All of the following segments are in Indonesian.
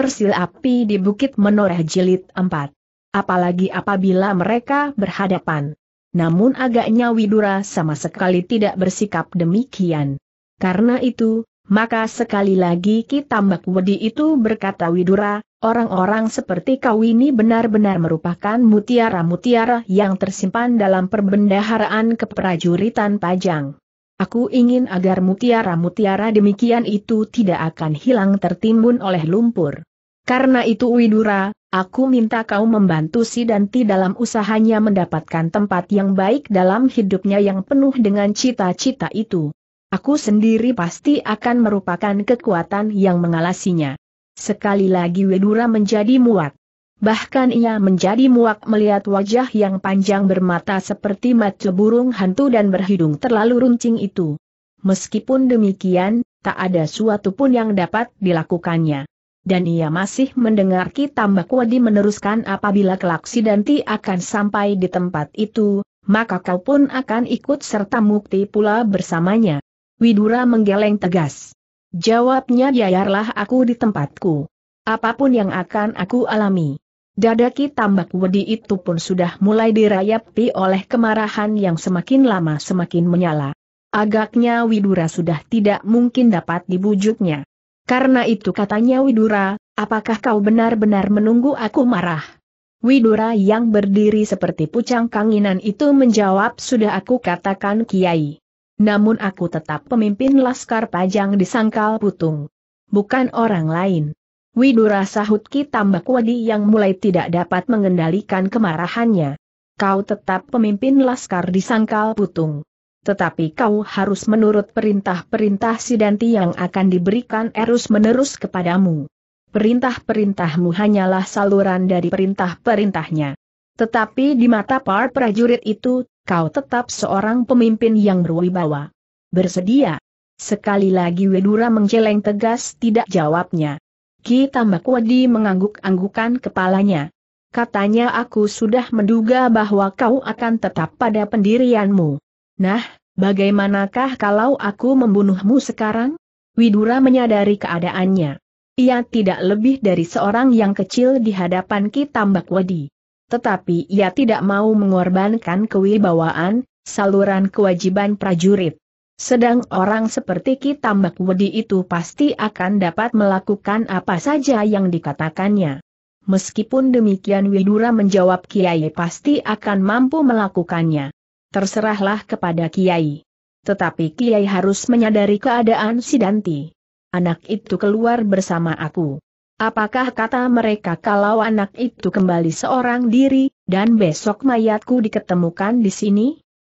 Sil api di Bukit Menoreh Jilid 4. Apalagi apabila mereka berhadapan. Namun agaknya Widura sama sekali tidak bersikap demikian. Karena itu, maka sekali lagi kita Mbak Wedi itu berkata Widura, orang-orang seperti kau ini benar-benar merupakan mutiara-mutiara yang tersimpan dalam perbendaharaan keprajuritan Pajang. Aku ingin agar mutiara-mutiara demikian itu tidak akan hilang tertimbun oleh lumpur. Karena itu Widura, aku minta kau membantu Sidanti dalam usahanya mendapatkan tempat yang baik dalam hidupnya yang penuh dengan cita-cita itu. Aku sendiri pasti akan merupakan kekuatan yang mengalasinya. Sekali lagi Widura menjadi muat. Bahkan ia menjadi muak melihat wajah yang panjang bermata seperti mata burung hantu dan berhidung terlalu runcing itu. Meskipun demikian, tak ada suatu pun yang dapat dilakukannya. Dan ia masih mendengar Ki Wadi meneruskan apabila kelak Danti akan sampai di tempat itu, maka kau pun akan ikut serta mukti pula bersamanya. Widura menggeleng tegas. Jawabnya biarlah aku di tempatku. Apapun yang akan aku alami, Dadaki Tambak Wedi itu pun sudah mulai dirayapi oleh kemarahan yang semakin lama semakin menyala. Agaknya Widura sudah tidak mungkin dapat dibujuknya. Karena itu katanya Widura, apakah kau benar-benar menunggu aku marah? Widura yang berdiri seperti pucang kanginan itu menjawab sudah aku katakan Kiai. Namun aku tetap pemimpin Laskar Pajang di Sangkal Putung. Bukan orang lain. Widura sahut Ki tambah Wadi yang mulai tidak dapat mengendalikan kemarahannya. Kau tetap pemimpin laskar di sangkal putung. Tetapi kau harus menurut perintah-perintah sidanti yang akan diberikan erus-menerus kepadamu. Perintah-perintahmu hanyalah saluran dari perintah-perintahnya. Tetapi di mata para prajurit itu, kau tetap seorang pemimpin yang berwibawa. Bersedia. Sekali lagi Widura menjelang tegas tidak jawabnya. Ki Tambak Wadi mengangguk-anggukan kepalanya. Katanya aku sudah menduga bahwa kau akan tetap pada pendirianmu. Nah, bagaimanakah kalau aku membunuhmu sekarang? Widura menyadari keadaannya. Ia tidak lebih dari seorang yang kecil di hadapan Ki Tambak Wadi. Tetapi ia tidak mau mengorbankan kewibawaan, saluran kewajiban prajurit. Sedang orang seperti kita, Mbak Wedi itu pasti akan dapat melakukan apa saja yang dikatakannya. Meskipun demikian Widura menjawab Kiai pasti akan mampu melakukannya. Terserahlah kepada Kiai. Tetapi Kiai harus menyadari keadaan Sidanti. Anak itu keluar bersama aku. Apakah kata mereka kalau anak itu kembali seorang diri, dan besok mayatku diketemukan di sini?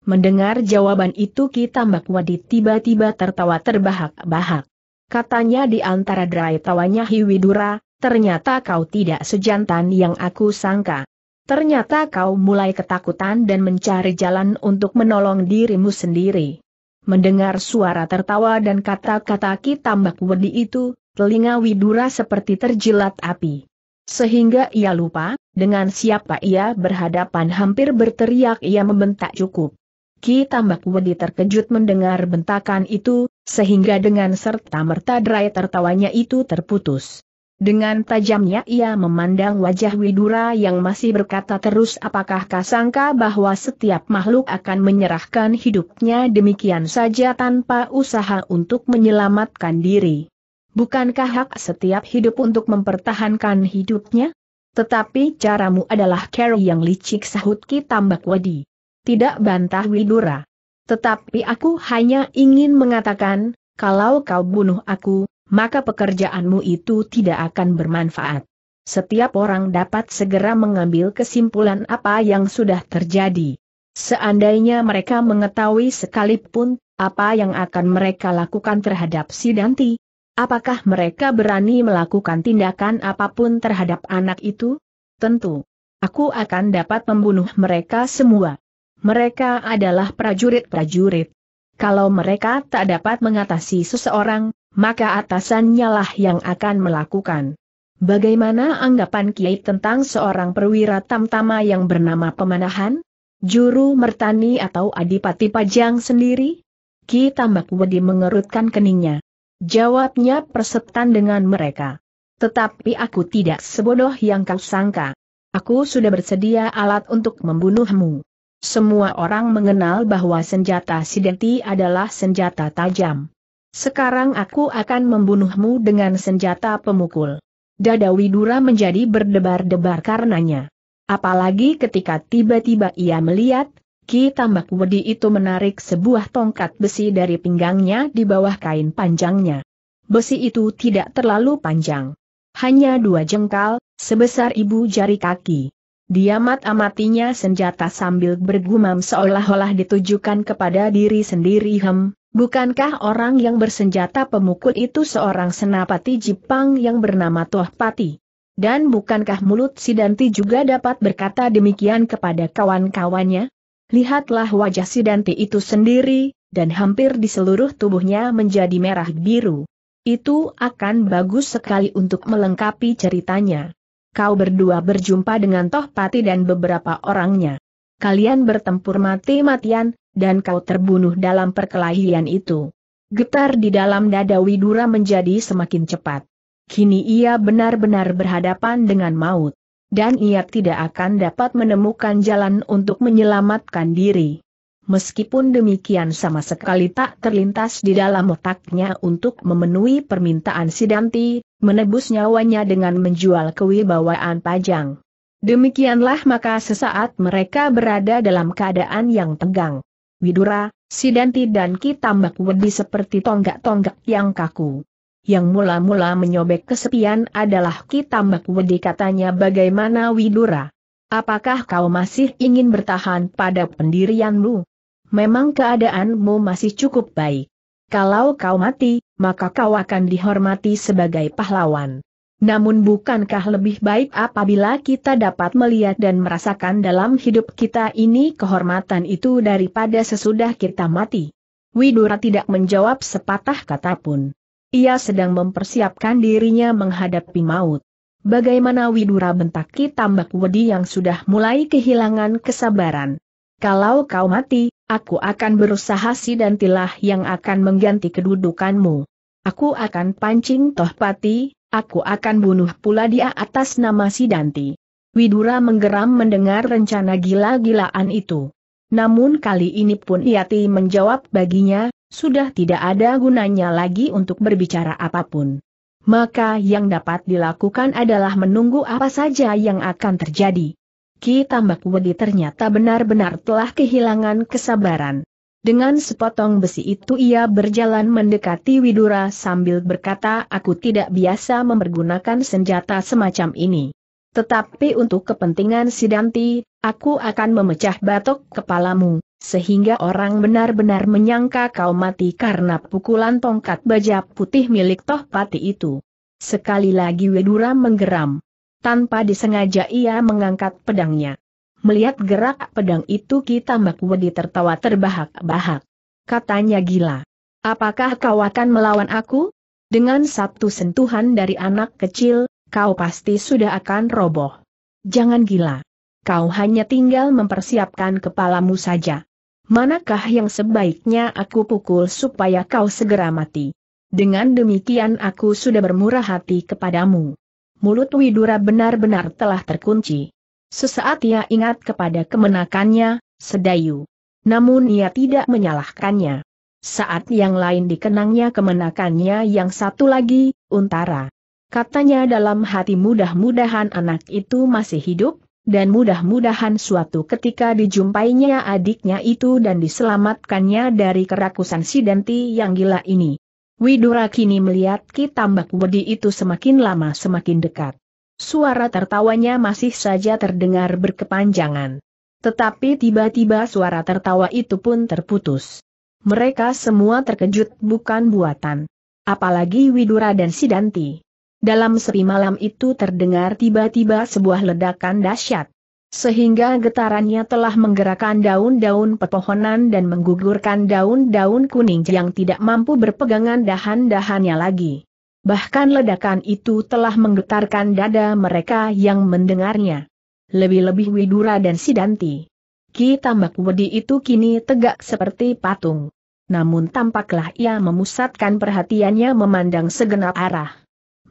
Mendengar jawaban itu Tambak Wadi tiba-tiba tertawa terbahak-bahak. Katanya di antara derai tawanya Hiwidura, ternyata kau tidak sejantan yang aku sangka. Ternyata kau mulai ketakutan dan mencari jalan untuk menolong dirimu sendiri. Mendengar suara tertawa dan kata-kata Tambak Wadi itu, telinga Widura seperti terjilat api. Sehingga ia lupa, dengan siapa ia berhadapan hampir berteriak ia membentak cukup. Ki Tambak Wedi terkejut mendengar bentakan itu, sehingga dengan serta-merta derai tertawanya itu terputus. Dengan tajamnya ia memandang wajah Widura yang masih berkata terus apakah kasangka bahwa setiap makhluk akan menyerahkan hidupnya demikian saja tanpa usaha untuk menyelamatkan diri. Bukankah hak setiap hidup untuk mempertahankan hidupnya? Tetapi caramu adalah cara yang licik sahut Ki Tambak Wedi. Tidak bantah Widura. Tetapi aku hanya ingin mengatakan, kalau kau bunuh aku, maka pekerjaanmu itu tidak akan bermanfaat. Setiap orang dapat segera mengambil kesimpulan apa yang sudah terjadi. Seandainya mereka mengetahui sekalipun apa yang akan mereka lakukan terhadap si Danti, apakah mereka berani melakukan tindakan apapun terhadap anak itu? Tentu. Aku akan dapat membunuh mereka semua. Mereka adalah prajurit-prajurit. Kalau mereka tak dapat mengatasi seseorang, maka atasannya lah yang akan melakukan. Bagaimana anggapan Kiai tentang seorang perwira tamtama yang bernama Pemanahan? Juru Mertani atau Adipati Pajang sendiri? Ki Tambak Wedi mengerutkan keningnya. Jawabnya persetan dengan mereka. Tetapi aku tidak sebodoh yang kau sangka. Aku sudah bersedia alat untuk membunuhmu. Semua orang mengenal bahwa senjata sidenti adalah senjata tajam. Sekarang aku akan membunuhmu dengan senjata pemukul. Dada Widura menjadi berdebar-debar karenanya. Apalagi ketika tiba-tiba ia melihat, Ki Tambak Wedi itu menarik sebuah tongkat besi dari pinggangnya di bawah kain panjangnya. Besi itu tidak terlalu panjang. Hanya dua jengkal, sebesar ibu jari kaki. Dia amatinya senjata sambil bergumam seolah-olah ditujukan kepada diri sendiri hem, bukankah orang yang bersenjata pemukul itu seorang senapati Jepang yang bernama Tohpati? Dan bukankah mulut Sidanti juga dapat berkata demikian kepada kawan-kawannya? Lihatlah wajah Sidanti itu sendiri, dan hampir di seluruh tubuhnya menjadi merah biru. Itu akan bagus sekali untuk melengkapi ceritanya kau berdua berjumpa dengan Tohpati dan beberapa orangnya. Kalian bertempur mati-matian, dan kau terbunuh dalam perkelahian itu. Getar di dalam dada Widura menjadi semakin cepat. Kini ia benar-benar berhadapan dengan maut. Dan ia tidak akan dapat menemukan jalan untuk menyelamatkan diri. Meskipun demikian sama sekali tak terlintas di dalam otaknya untuk memenuhi permintaan Sidanti, menebus nyawanya dengan menjual kewibawaan Pajang. Demikianlah maka sesaat mereka berada dalam keadaan yang tegang. Widura, Sidanti dan Ki Tambak Wedi seperti tonggak-tonggak yang kaku. Yang mula-mula menyobek kesepian adalah Ki Tambak Wedi katanya bagaimana Widura. Apakah kau masih ingin bertahan pada pendirianmu? memang keadaanmu masih cukup baik. Kalau kau mati, maka kau akan dihormati sebagai pahlawan. Namun bukankah lebih baik apabila kita dapat melihat dan merasakan dalam hidup kita ini kehormatan itu daripada sesudah kita mati? Widura tidak menjawab sepatah kata pun. Ia sedang mempersiapkan dirinya menghadapi maut. Bagaimana Widura bentaki tambak wedi yang sudah mulai kehilangan kesabaran. Kalau kau mati, aku akan berusaha si dan tilah yang akan mengganti kedudukanmu. Aku akan pancing Tohpati, aku akan bunuh pula dia atas nama Sidanti. Widura menggeram mendengar rencana gila-gilaan itu. Namun kali ini pun Yati menjawab baginya, sudah tidak ada gunanya lagi untuk berbicara apapun. Maka yang dapat dilakukan adalah menunggu apa saja yang akan terjadi. Ki Tambak Wedi ternyata benar-benar telah kehilangan kesabaran. Dengan sepotong besi itu ia berjalan mendekati Widura sambil berkata aku tidak biasa mempergunakan senjata semacam ini. Tetapi untuk kepentingan Sidanti, aku akan memecah batok kepalamu, sehingga orang benar-benar menyangka kau mati karena pukulan tongkat baja putih milik Tohpati itu. Sekali lagi Widura menggeram. Tanpa disengaja ia mengangkat pedangnya. Melihat gerak pedang itu kita Tambak Wedi tertawa terbahak-bahak. Katanya gila. Apakah kau akan melawan aku? Dengan satu sentuhan dari anak kecil, kau pasti sudah akan roboh. Jangan gila. Kau hanya tinggal mempersiapkan kepalamu saja. Manakah yang sebaiknya aku pukul supaya kau segera mati? Dengan demikian aku sudah bermurah hati kepadamu mulut Widura benar-benar telah terkunci. Sesaat ia ingat kepada kemenakannya, Sedayu. Namun ia tidak menyalahkannya. Saat yang lain dikenangnya kemenakannya yang satu lagi, Untara. Katanya dalam hati mudah-mudahan anak itu masih hidup, dan mudah-mudahan suatu ketika dijumpainya adiknya itu dan diselamatkannya dari kerakusan si Denti yang gila ini. Widura kini melihat Ki Tambak Wedi itu semakin lama semakin dekat. Suara tertawanya masih saja terdengar berkepanjangan. Tetapi tiba-tiba suara tertawa itu pun terputus. Mereka semua terkejut bukan buatan. Apalagi Widura dan Sidanti. Dalam sepi malam itu terdengar tiba-tiba sebuah ledakan dahsyat. Sehingga getarannya telah menggerakkan daun-daun pepohonan dan menggugurkan daun-daun kuning yang tidak mampu berpegangan dahan-dahannya lagi. Bahkan ledakan itu telah menggetarkan dada mereka yang mendengarnya. Lebih-lebih Widura dan Sidanti. Ki Tambak Wedi itu kini tegak seperti patung. Namun tampaklah ia memusatkan perhatiannya memandang segenap arah.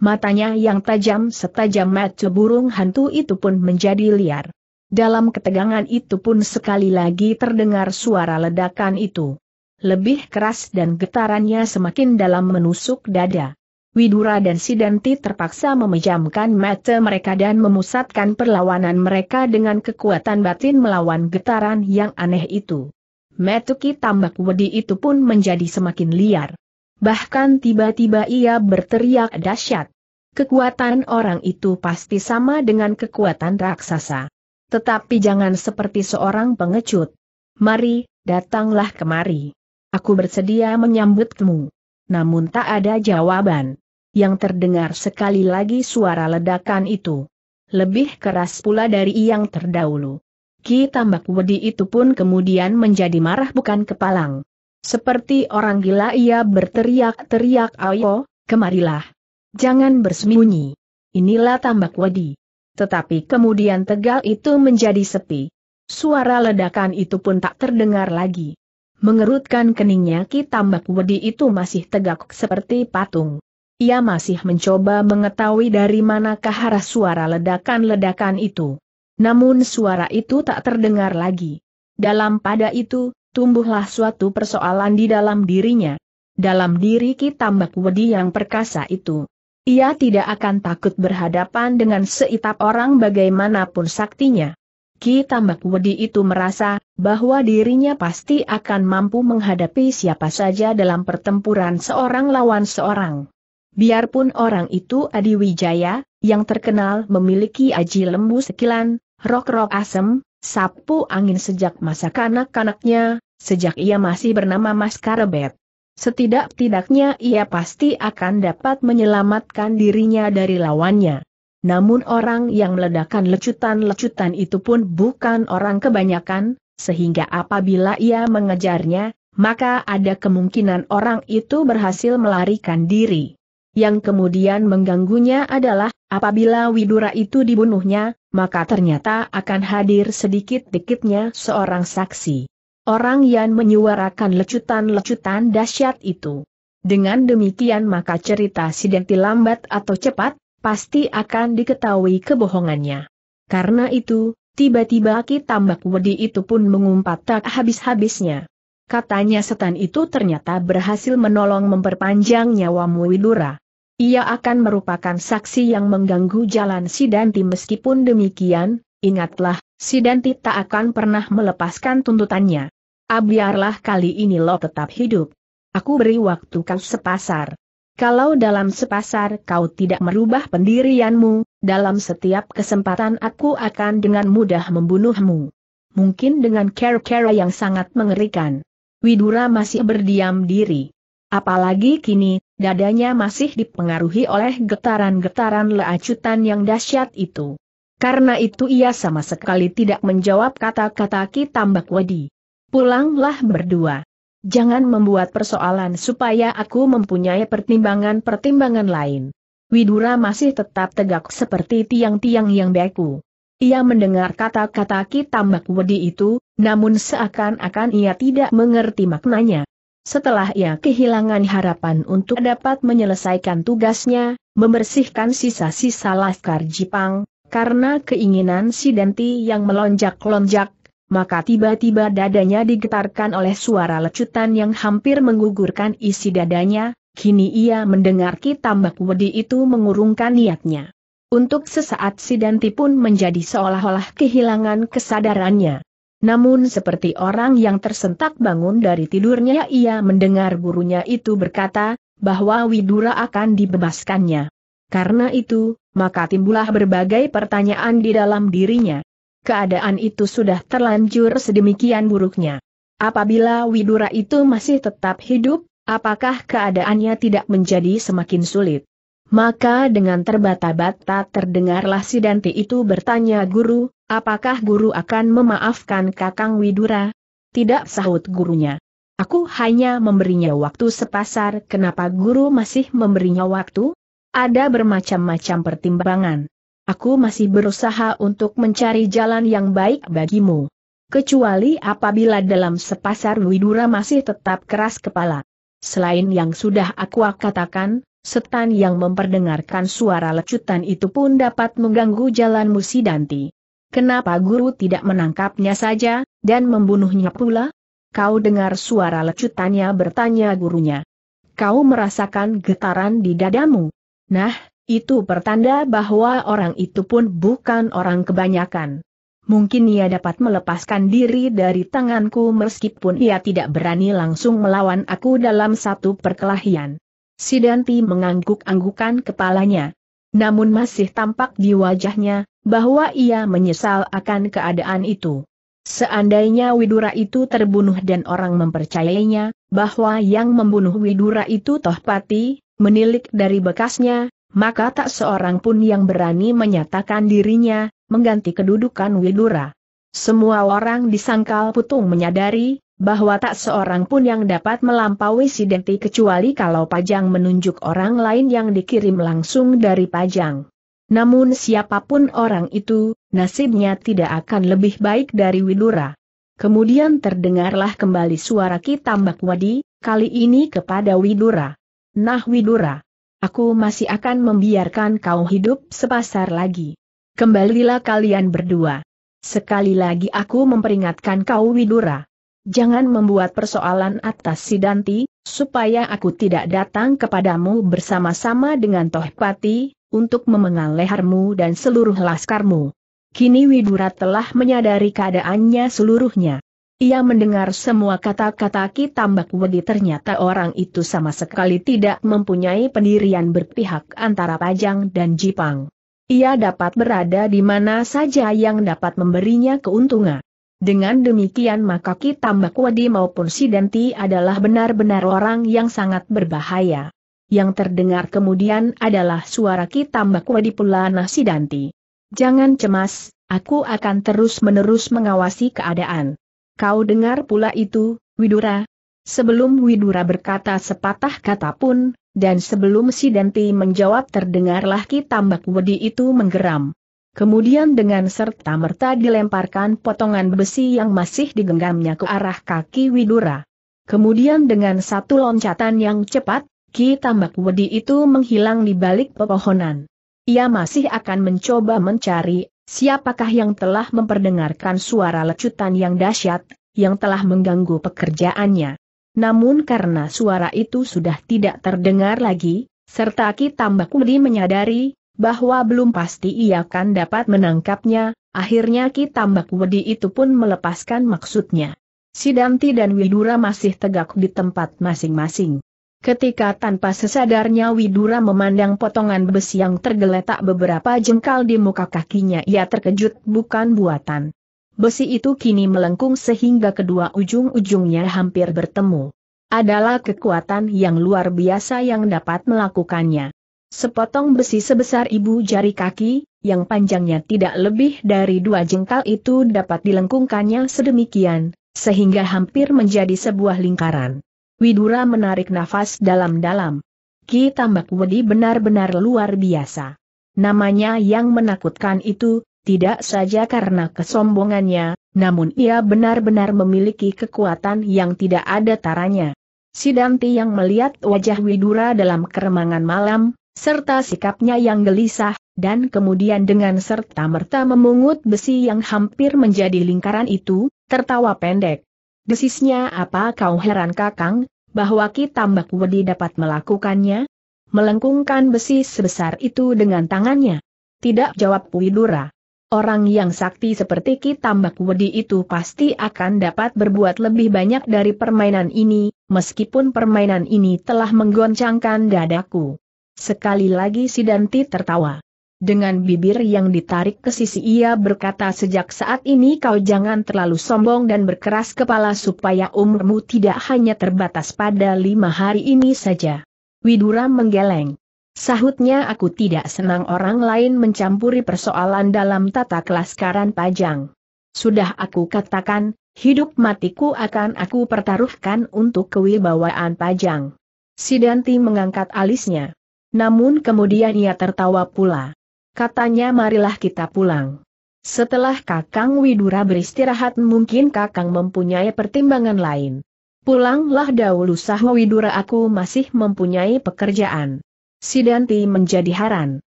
Matanya yang tajam setajam mata burung hantu itu pun menjadi liar. Dalam ketegangan itu pun sekali lagi terdengar suara ledakan itu. Lebih keras dan getarannya semakin dalam menusuk dada. Widura dan Sidanti terpaksa memejamkan mata mereka dan memusatkan perlawanan mereka dengan kekuatan batin melawan getaran yang aneh itu. Metuki tambak wedi itu pun menjadi semakin liar. Bahkan tiba-tiba ia berteriak dahsyat. Kekuatan orang itu pasti sama dengan kekuatan raksasa. Tetapi jangan seperti seorang pengecut. Mari, datanglah kemari. Aku bersedia menyambutmu. Namun tak ada jawaban. Yang terdengar sekali lagi suara ledakan itu. Lebih keras pula dari yang terdahulu. Ki Tambak Wedi itu pun kemudian menjadi marah bukan kepalang. Seperti orang gila ia berteriak-teriak ayo, kemarilah. Jangan bersembunyi. Inilah Tambak Wedi. Tetapi kemudian tegal itu menjadi sepi. Suara ledakan itu pun tak terdengar lagi. Mengerutkan keningnya Ki Tambak Wedi itu masih tegak seperti patung. Ia masih mencoba mengetahui dari manakah arah suara ledakan-ledakan itu. Namun suara itu tak terdengar lagi. Dalam pada itu, tumbuhlah suatu persoalan di dalam dirinya. Dalam diri Ki Tambak Wedi yang perkasa itu. Ia tidak akan takut berhadapan dengan seitap orang bagaimanapun saktinya. Ki Tambak Wedi itu merasa bahwa dirinya pasti akan mampu menghadapi siapa saja dalam pertempuran seorang lawan seorang. Biarpun orang itu Adi Wijaya, yang terkenal memiliki aji lembu sekilan, rok-rok asem, sapu angin sejak masa kanak-kanaknya, sejak ia masih bernama Mas Karebet. Setidak-tidaknya ia pasti akan dapat menyelamatkan dirinya dari lawannya. Namun orang yang meledakan lecutan-lecutan itu pun bukan orang kebanyakan, sehingga apabila ia mengejarnya, maka ada kemungkinan orang itu berhasil melarikan diri. Yang kemudian mengganggunya adalah, apabila Widura itu dibunuhnya, maka ternyata akan hadir sedikit-dikitnya seorang saksi orang yang menyuarakan lecutan-lecutan dahsyat itu. Dengan demikian maka cerita Sidenti lambat atau cepat, pasti akan diketahui kebohongannya. Karena itu, tiba-tiba Ki Tambak Wedi itu pun mengumpat tak habis-habisnya. Katanya setan itu ternyata berhasil menolong memperpanjang nyawa Widura. Ia akan merupakan saksi yang mengganggu jalan Sidanti meskipun demikian, Ingatlah, si Danti tak akan pernah melepaskan tuntutannya. Abiarlah ah, kali ini lo tetap hidup. Aku beri waktu kau sepasar. Kalau dalam sepasar kau tidak merubah pendirianmu, dalam setiap kesempatan aku akan dengan mudah membunuhmu. Mungkin dengan cara-cara yang sangat mengerikan. Widura masih berdiam diri. Apalagi kini, dadanya masih dipengaruhi oleh getaran-getaran leacutan yang dahsyat itu. Karena itu ia sama sekali tidak menjawab kata-kata Tambak Wadi. Pulanglah berdua. Jangan membuat persoalan supaya aku mempunyai pertimbangan-pertimbangan lain. Widura masih tetap tegak seperti tiang-tiang yang beku. Ia mendengar kata-kata Tambak Wedi itu, namun seakan-akan ia tidak mengerti maknanya. Setelah ia kehilangan harapan untuk dapat menyelesaikan tugasnya, membersihkan sisa-sisa Laskar Jipang, karena keinginan si Denti yang melonjak-lonjak, maka tiba-tiba dadanya digetarkan oleh suara lecutan yang hampir menggugurkan isi dadanya, kini ia mendengar Ki Tambak Wedi itu mengurungkan niatnya. Untuk sesaat si Denti pun menjadi seolah-olah kehilangan kesadarannya. Namun seperti orang yang tersentak bangun dari tidurnya ia mendengar gurunya itu berkata, bahwa Widura akan dibebaskannya. Karena itu, maka timbullah berbagai pertanyaan di dalam dirinya. Keadaan itu sudah terlanjur sedemikian buruknya. Apabila Widura itu masih tetap hidup, apakah keadaannya tidak menjadi semakin sulit? Maka dengan terbata-bata terdengarlah si Danti itu bertanya guru, apakah guru akan memaafkan kakang Widura? Tidak sahut gurunya. Aku hanya memberinya waktu sepasar kenapa guru masih memberinya waktu? Ada bermacam-macam pertimbangan. Aku masih berusaha untuk mencari jalan yang baik bagimu. Kecuali apabila dalam sepasar Widura masih tetap keras kepala. Selain yang sudah aku katakan, setan yang memperdengarkan suara lecutan itu pun dapat mengganggu jalanmu Sidanti. Danti. Kenapa guru tidak menangkapnya saja, dan membunuhnya pula? Kau dengar suara lecutannya bertanya gurunya. Kau merasakan getaran di dadamu. Nah, itu pertanda bahwa orang itu pun bukan orang kebanyakan. Mungkin ia dapat melepaskan diri dari tanganku meskipun ia tidak berani langsung melawan aku dalam satu perkelahian. Sidanti mengangguk-anggukan kepalanya. Namun masih tampak di wajahnya, bahwa ia menyesal akan keadaan itu. Seandainya Widura itu terbunuh dan orang mempercayainya, bahwa yang membunuh Widura itu Tohpati, menilik dari bekasnya, maka tak seorang pun yang berani menyatakan dirinya, mengganti kedudukan Widura. Semua orang di Sangkal Putung menyadari, bahwa tak seorang pun yang dapat melampaui Sidenti kecuali kalau Pajang menunjuk orang lain yang dikirim langsung dari Pajang. Namun siapapun orang itu, nasibnya tidak akan lebih baik dari Widura. Kemudian terdengarlah kembali suara Ki Tambak Wadi, kali ini kepada Widura. Nah Widura, aku masih akan membiarkan kau hidup sepasar lagi. Kembalilah kalian berdua. Sekali lagi aku memperingatkan kau Widura. Jangan membuat persoalan atas Sidanti, supaya aku tidak datang kepadamu bersama-sama dengan Tohpati, untuk memengal lehermu dan seluruh laskarmu. Kini Widura telah menyadari keadaannya seluruhnya. Ia mendengar semua kata-kata Ki Tambak Wedi ternyata orang itu sama sekali tidak mempunyai pendirian berpihak antara Pajang dan Jipang. Ia dapat berada di mana saja yang dapat memberinya keuntungan. Dengan demikian maka Ki Tambak Wedi maupun Sidenti adalah benar-benar orang yang sangat berbahaya. Yang terdengar kemudian adalah suara Ki Tambak Wedi pula Nasidanti. Jangan cemas, aku akan terus-menerus mengawasi keadaan. Kau dengar pula itu, Widura? Sebelum Widura berkata sepatah kata pun, dan sebelum si Denti menjawab terdengarlah ki tambak wedi itu menggeram. Kemudian dengan serta-merta dilemparkan potongan besi yang masih digenggamnya ke arah kaki Widura. Kemudian dengan satu loncatan yang cepat, Ki Tambak Wedi itu menghilang di balik pepohonan. Ia masih akan mencoba mencari Siapakah yang telah memperdengarkan suara lecutan yang dahsyat, yang telah mengganggu pekerjaannya? Namun karena suara itu sudah tidak terdengar lagi, serta Ki Wedi menyadari bahwa belum pasti ia akan dapat menangkapnya, akhirnya Ki Wedi itu pun melepaskan maksudnya. Sidanti dan Widura masih tegak di tempat masing-masing. Ketika tanpa sesadarnya Widura memandang potongan besi yang tergeletak beberapa jengkal di muka kakinya ia terkejut bukan buatan. Besi itu kini melengkung sehingga kedua ujung-ujungnya hampir bertemu. Adalah kekuatan yang luar biasa yang dapat melakukannya. Sepotong besi sebesar ibu jari kaki, yang panjangnya tidak lebih dari dua jengkal itu dapat dilengkungkannya sedemikian, sehingga hampir menjadi sebuah lingkaran. Widura menarik nafas dalam-dalam. Ki Tambak Wedi benar-benar luar biasa. Namanya yang menakutkan itu, tidak saja karena kesombongannya, namun ia benar-benar memiliki kekuatan yang tidak ada taranya. Sidanti yang melihat wajah Widura dalam keremangan malam, serta sikapnya yang gelisah, dan kemudian dengan serta-merta memungut besi yang hampir menjadi lingkaran itu, tertawa pendek. Desisnya apa kau heran kakang, bahwa Kitambak Wedi dapat melakukannya? Melengkungkan besi sebesar itu dengan tangannya. Tidak jawab Widura. Orang yang sakti seperti Kitambak Wedi itu pasti akan dapat berbuat lebih banyak dari permainan ini, meskipun permainan ini telah menggoncangkan dadaku. Sekali lagi si Danti tertawa. Dengan bibir yang ditarik ke sisi ia berkata sejak saat ini kau jangan terlalu sombong dan berkeras kepala supaya umurmu tidak hanya terbatas pada lima hari ini saja. Widura menggeleng. Sahutnya aku tidak senang orang lain mencampuri persoalan dalam tata kelaskaran pajang. Sudah aku katakan, hidup matiku akan aku pertaruhkan untuk kewibawaan pajang. Sidanti mengangkat alisnya. Namun kemudian ia tertawa pula. Katanya marilah kita pulang. Setelah Kakang Widura beristirahat mungkin Kakang mempunyai pertimbangan lain. Pulanglah dahulu sah Widura aku masih mempunyai pekerjaan. Sidanti menjadi haran.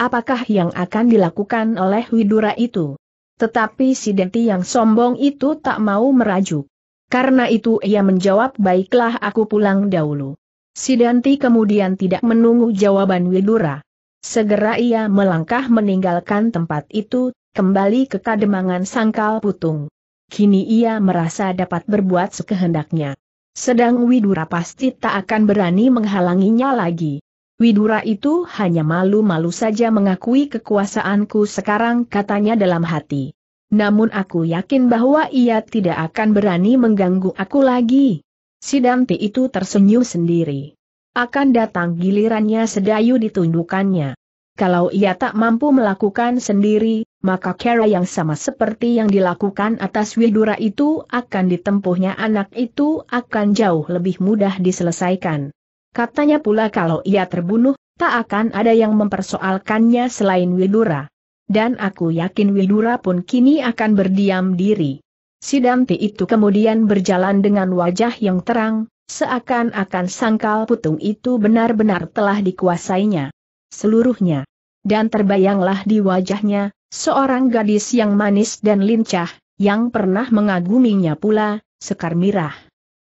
Apakah yang akan dilakukan oleh Widura itu? Tetapi Sidanti yang sombong itu tak mau merajuk. Karena itu ia menjawab baiklah aku pulang dahulu. Sidanti kemudian tidak menunggu jawaban Widura. Segera ia melangkah meninggalkan tempat itu, kembali ke kademangan sangkal putung. Kini ia merasa dapat berbuat sekehendaknya. Sedang Widura pasti tak akan berani menghalanginya lagi. Widura itu hanya malu-malu saja mengakui kekuasaanku sekarang katanya dalam hati. Namun aku yakin bahwa ia tidak akan berani mengganggu aku lagi. Sidanti itu tersenyum sendiri. Akan datang gilirannya sedayu ditundukannya. Kalau ia tak mampu melakukan sendiri, maka cara yang sama seperti yang dilakukan atas Widura itu akan ditempuhnya anak itu akan jauh lebih mudah diselesaikan. Katanya pula kalau ia terbunuh, tak akan ada yang mempersoalkannya selain Widura. Dan aku yakin Widura pun kini akan berdiam diri. Sidanti itu kemudian berjalan dengan wajah yang terang, Seakan-akan sangkal putung itu benar-benar telah dikuasainya. Seluruhnya. Dan terbayanglah di wajahnya, seorang gadis yang manis dan lincah, yang pernah mengaguminya pula, sekar mirah.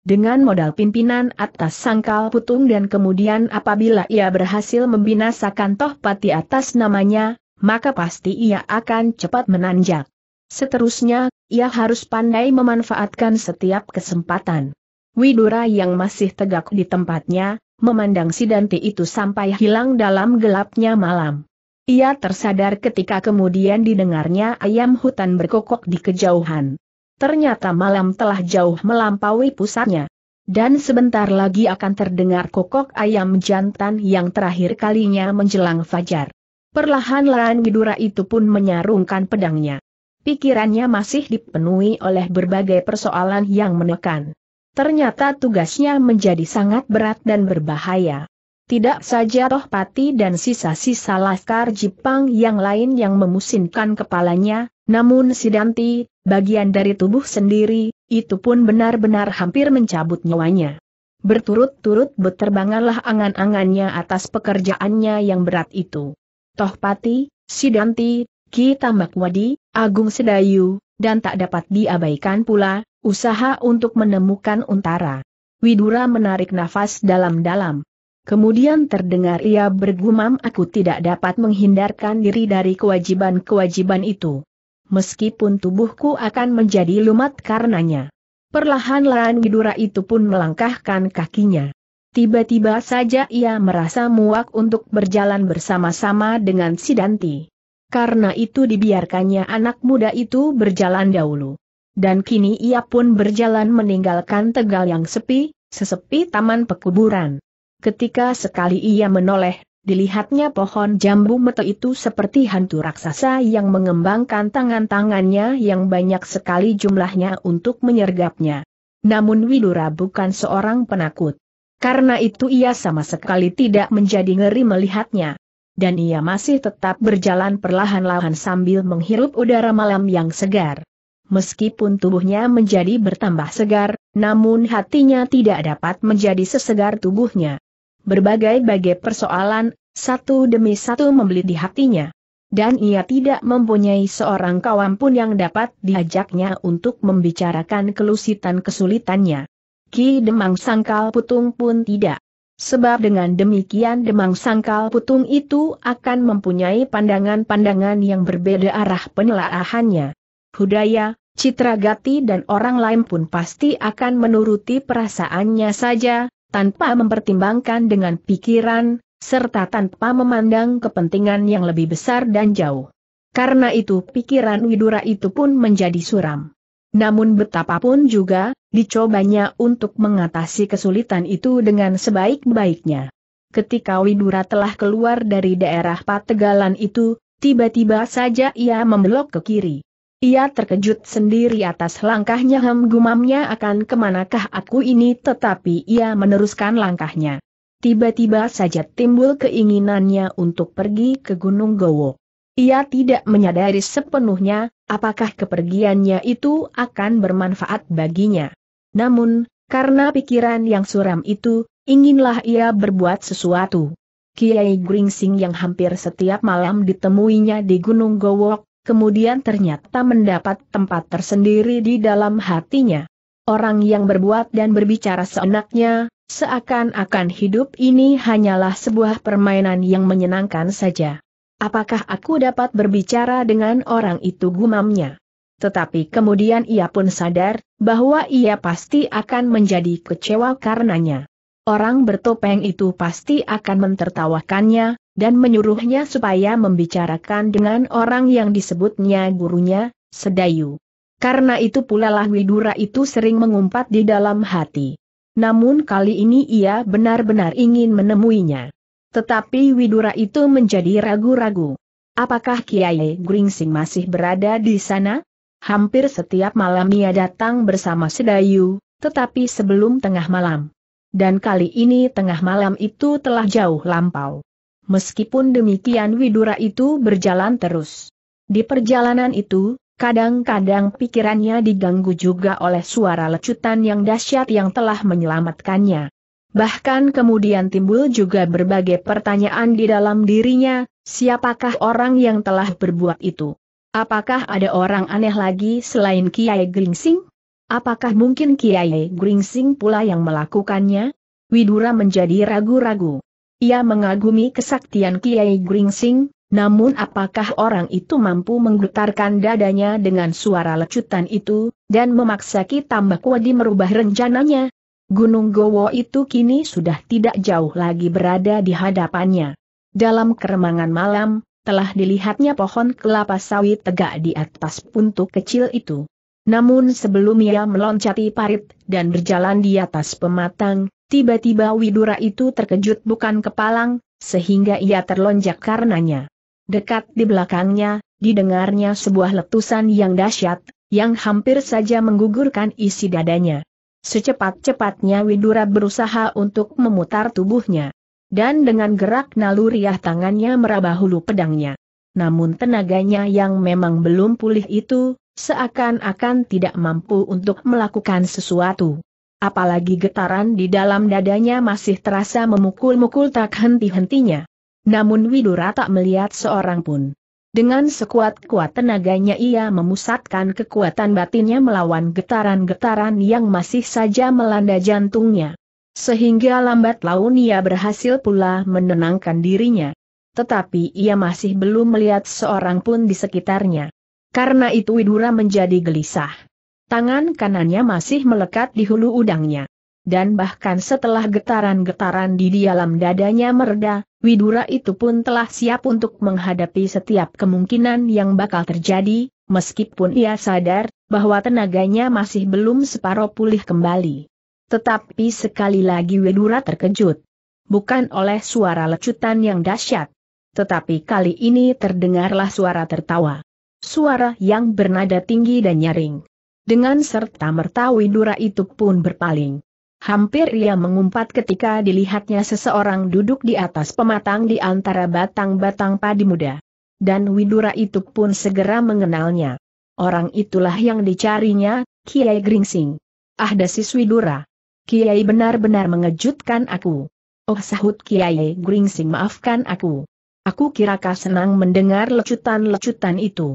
Dengan modal pimpinan atas sangkal putung dan kemudian apabila ia berhasil membinasakan toh pati atas namanya, maka pasti ia akan cepat menanjak. Seterusnya, ia harus pandai memanfaatkan setiap kesempatan. Widura yang masih tegak di tempatnya, memandang si Dante itu sampai hilang dalam gelapnya malam. Ia tersadar ketika kemudian didengarnya ayam hutan berkokok di kejauhan. Ternyata malam telah jauh melampaui pusatnya. Dan sebentar lagi akan terdengar kokok ayam jantan yang terakhir kalinya menjelang fajar. Perlahan-lahan Widura itu pun menyarungkan pedangnya. Pikirannya masih dipenuhi oleh berbagai persoalan yang menekan. Ternyata tugasnya menjadi sangat berat dan berbahaya. Tidak saja Tohpati dan sisa-sisa laskar Jepang yang lain yang memusinkan kepalanya, namun Sidanti, bagian dari tubuh sendiri, itu pun benar-benar hampir mencabut nyawanya. Berturut-turut beterbanganlah angan-angannya atas pekerjaannya yang berat itu. Tohpati, Sidanti, Ki Tambak Wadi, Agung Sedayu, dan tak dapat diabaikan pula, Usaha untuk menemukan untara. Widura menarik nafas dalam-dalam. Kemudian terdengar ia bergumam aku tidak dapat menghindarkan diri dari kewajiban-kewajiban itu. Meskipun tubuhku akan menjadi lumat karenanya. Perlahan-lahan Widura itu pun melangkahkan kakinya. Tiba-tiba saja ia merasa muak untuk berjalan bersama-sama dengan Sidanti. Karena itu dibiarkannya anak muda itu berjalan dahulu dan kini ia pun berjalan meninggalkan tegal yang sepi, sesepi taman pekuburan. Ketika sekali ia menoleh, dilihatnya pohon jambu mete itu seperti hantu raksasa yang mengembangkan tangan-tangannya yang banyak sekali jumlahnya untuk menyergapnya. Namun Widura bukan seorang penakut. Karena itu ia sama sekali tidak menjadi ngeri melihatnya. Dan ia masih tetap berjalan perlahan-lahan sambil menghirup udara malam yang segar. Meskipun tubuhnya menjadi bertambah segar, namun hatinya tidak dapat menjadi sesegar tubuhnya. Berbagai-bagai persoalan, satu demi satu membelit di hatinya. Dan ia tidak mempunyai seorang kawan pun yang dapat diajaknya untuk membicarakan kelusitan kesulitannya. Ki Demang Sangkal Putung pun tidak. Sebab dengan demikian Demang Sangkal Putung itu akan mempunyai pandangan-pandangan yang berbeda arah penelaahannya. Hudaya, Citragati dan orang lain pun pasti akan menuruti perasaannya saja, tanpa mempertimbangkan dengan pikiran, serta tanpa memandang kepentingan yang lebih besar dan jauh. Karena itu pikiran Widura itu pun menjadi suram. Namun betapapun juga, dicobanya untuk mengatasi kesulitan itu dengan sebaik-baiknya. Ketika Widura telah keluar dari daerah Pategalan itu, tiba-tiba saja ia membelok ke kiri. Ia terkejut sendiri atas langkahnya hem gumamnya akan kemanakah aku ini tetapi ia meneruskan langkahnya. Tiba-tiba saja timbul keinginannya untuk pergi ke Gunung Gowo. Ia tidak menyadari sepenuhnya, apakah kepergiannya itu akan bermanfaat baginya. Namun, karena pikiran yang suram itu, inginlah ia berbuat sesuatu. Kiai Gringsing yang hampir setiap malam ditemuinya di Gunung Gowok, kemudian ternyata mendapat tempat tersendiri di dalam hatinya. Orang yang berbuat dan berbicara seenaknya, seakan-akan hidup ini hanyalah sebuah permainan yang menyenangkan saja. Apakah aku dapat berbicara dengan orang itu gumamnya? Tetapi kemudian ia pun sadar, bahwa ia pasti akan menjadi kecewa karenanya. Orang bertopeng itu pasti akan mentertawakannya, dan menyuruhnya supaya membicarakan dengan orang yang disebutnya gurunya, Sedayu. Karena itu pula lah Widura itu sering mengumpat di dalam hati. Namun kali ini ia benar-benar ingin menemuinya. Tetapi Widura itu menjadi ragu-ragu. Apakah Kiai Gringsing masih berada di sana? Hampir setiap malam ia datang bersama Sedayu, tetapi sebelum tengah malam. Dan kali ini tengah malam itu telah jauh lampau. Meskipun demikian Widura itu berjalan terus. Di perjalanan itu, kadang-kadang pikirannya diganggu juga oleh suara lecutan yang dahsyat yang telah menyelamatkannya. Bahkan kemudian timbul juga berbagai pertanyaan di dalam dirinya, siapakah orang yang telah berbuat itu? Apakah ada orang aneh lagi selain Kiai Gringsing? Apakah mungkin Kiai Gringsing pula yang melakukannya? Widura menjadi ragu-ragu. Ia mengagumi kesaktian Kiai Gringsing, namun apakah orang itu mampu menggetarkan dadanya dengan suara lecutan itu, dan memaksa kita, Tambak Wadi merubah rencananya? Gunung Gowo itu kini sudah tidak jauh lagi berada di hadapannya. Dalam keremangan malam, telah dilihatnya pohon kelapa sawit tegak di atas puntuk kecil itu. Namun sebelum ia meloncati parit dan berjalan di atas pematang, Tiba-tiba Widura itu terkejut bukan kepalang, sehingga ia terlonjak karenanya. Dekat di belakangnya, didengarnya sebuah letusan yang dahsyat, yang hampir saja menggugurkan isi dadanya. Secepat-cepatnya Widura berusaha untuk memutar tubuhnya. Dan dengan gerak naluriah tangannya meraba hulu pedangnya. Namun tenaganya yang memang belum pulih itu, seakan-akan tidak mampu untuk melakukan sesuatu apalagi getaran di dalam dadanya masih terasa memukul-mukul tak henti-hentinya. Namun Widura tak melihat seorang pun. Dengan sekuat-kuat tenaganya ia memusatkan kekuatan batinnya melawan getaran-getaran yang masih saja melanda jantungnya. Sehingga lambat laun ia berhasil pula menenangkan dirinya. Tetapi ia masih belum melihat seorang pun di sekitarnya. Karena itu Widura menjadi gelisah tangan kanannya masih melekat di hulu udangnya. Dan bahkan setelah getaran-getaran di dalam dadanya mereda, Widura itu pun telah siap untuk menghadapi setiap kemungkinan yang bakal terjadi, meskipun ia sadar bahwa tenaganya masih belum separuh pulih kembali. Tetapi sekali lagi Widura terkejut. Bukan oleh suara lecutan yang dahsyat. Tetapi kali ini terdengarlah suara tertawa. Suara yang bernada tinggi dan nyaring. Dengan serta merta Widura itu pun berpaling. Hampir ia mengumpat ketika dilihatnya seseorang duduk di atas pematang di antara batang-batang padi muda. Dan Widura itu pun segera mengenalnya. Orang itulah yang dicarinya, Kiai Gringsing. Ah dasis Widura. Kiai benar-benar mengejutkan aku. Oh sahut Kiai Gringsing maafkan aku. Aku kira kau senang mendengar lecutan-lecutan itu.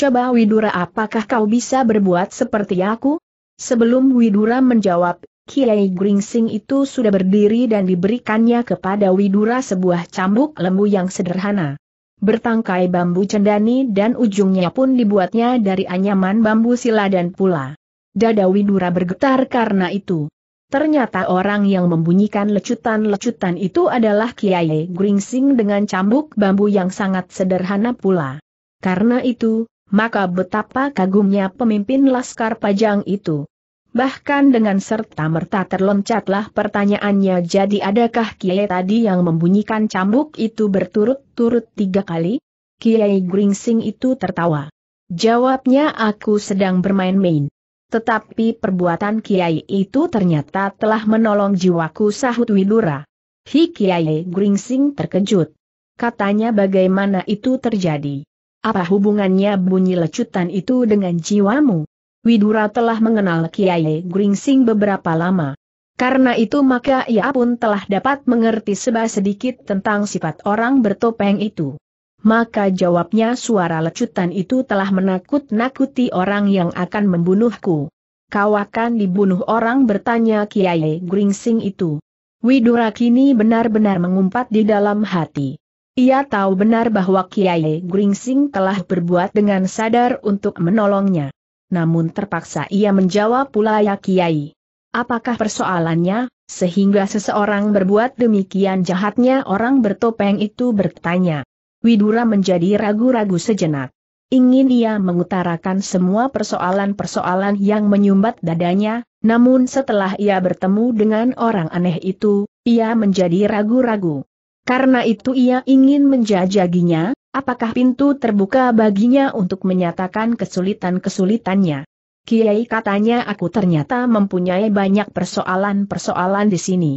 Coba Widura apakah kau bisa berbuat seperti aku? Sebelum Widura menjawab, Kiai Gringsing itu sudah berdiri dan diberikannya kepada Widura sebuah cambuk lembu yang sederhana. Bertangkai bambu cendani dan ujungnya pun dibuatnya dari anyaman bambu sila dan pula. Dada Widura bergetar karena itu. Ternyata orang yang membunyikan lecutan-lecutan itu adalah Kiai Gringsing dengan cambuk bambu yang sangat sederhana pula. Karena itu, maka betapa kagumnya pemimpin Laskar Pajang itu. Bahkan dengan serta-merta terloncatlah pertanyaannya jadi adakah Kiai tadi yang membunyikan cambuk itu berturut-turut tiga kali? Kiai Gringsing itu tertawa. Jawabnya aku sedang bermain-main. Tetapi perbuatan Kiai itu ternyata telah menolong jiwaku sahut Widura. Hi Kiai Gringsing terkejut. Katanya bagaimana itu terjadi. Apa hubungannya bunyi lecutan itu dengan jiwamu? Widura telah mengenal Kiai Gringsing beberapa lama. Karena itu maka ia pun telah dapat mengerti sebah sedikit tentang sifat orang bertopeng itu. Maka jawabnya suara lecutan itu telah menakut-nakuti orang yang akan membunuhku. Kau akan dibunuh orang bertanya Kiai Gringsing itu. Widura kini benar-benar mengumpat di dalam hati. Ia tahu benar bahwa Kiai Gringsing telah berbuat dengan sadar untuk menolongnya. Namun terpaksa ia menjawab pula ya Kiai. Apakah persoalannya, sehingga seseorang berbuat demikian jahatnya orang bertopeng itu bertanya. Widura menjadi ragu-ragu sejenak. Ingin ia mengutarakan semua persoalan-persoalan yang menyumbat dadanya, namun setelah ia bertemu dengan orang aneh itu, ia menjadi ragu-ragu. Karena itu ia ingin menjajaginya, apakah pintu terbuka baginya untuk menyatakan kesulitan-kesulitannya. Kiai katanya aku ternyata mempunyai banyak persoalan-persoalan di sini.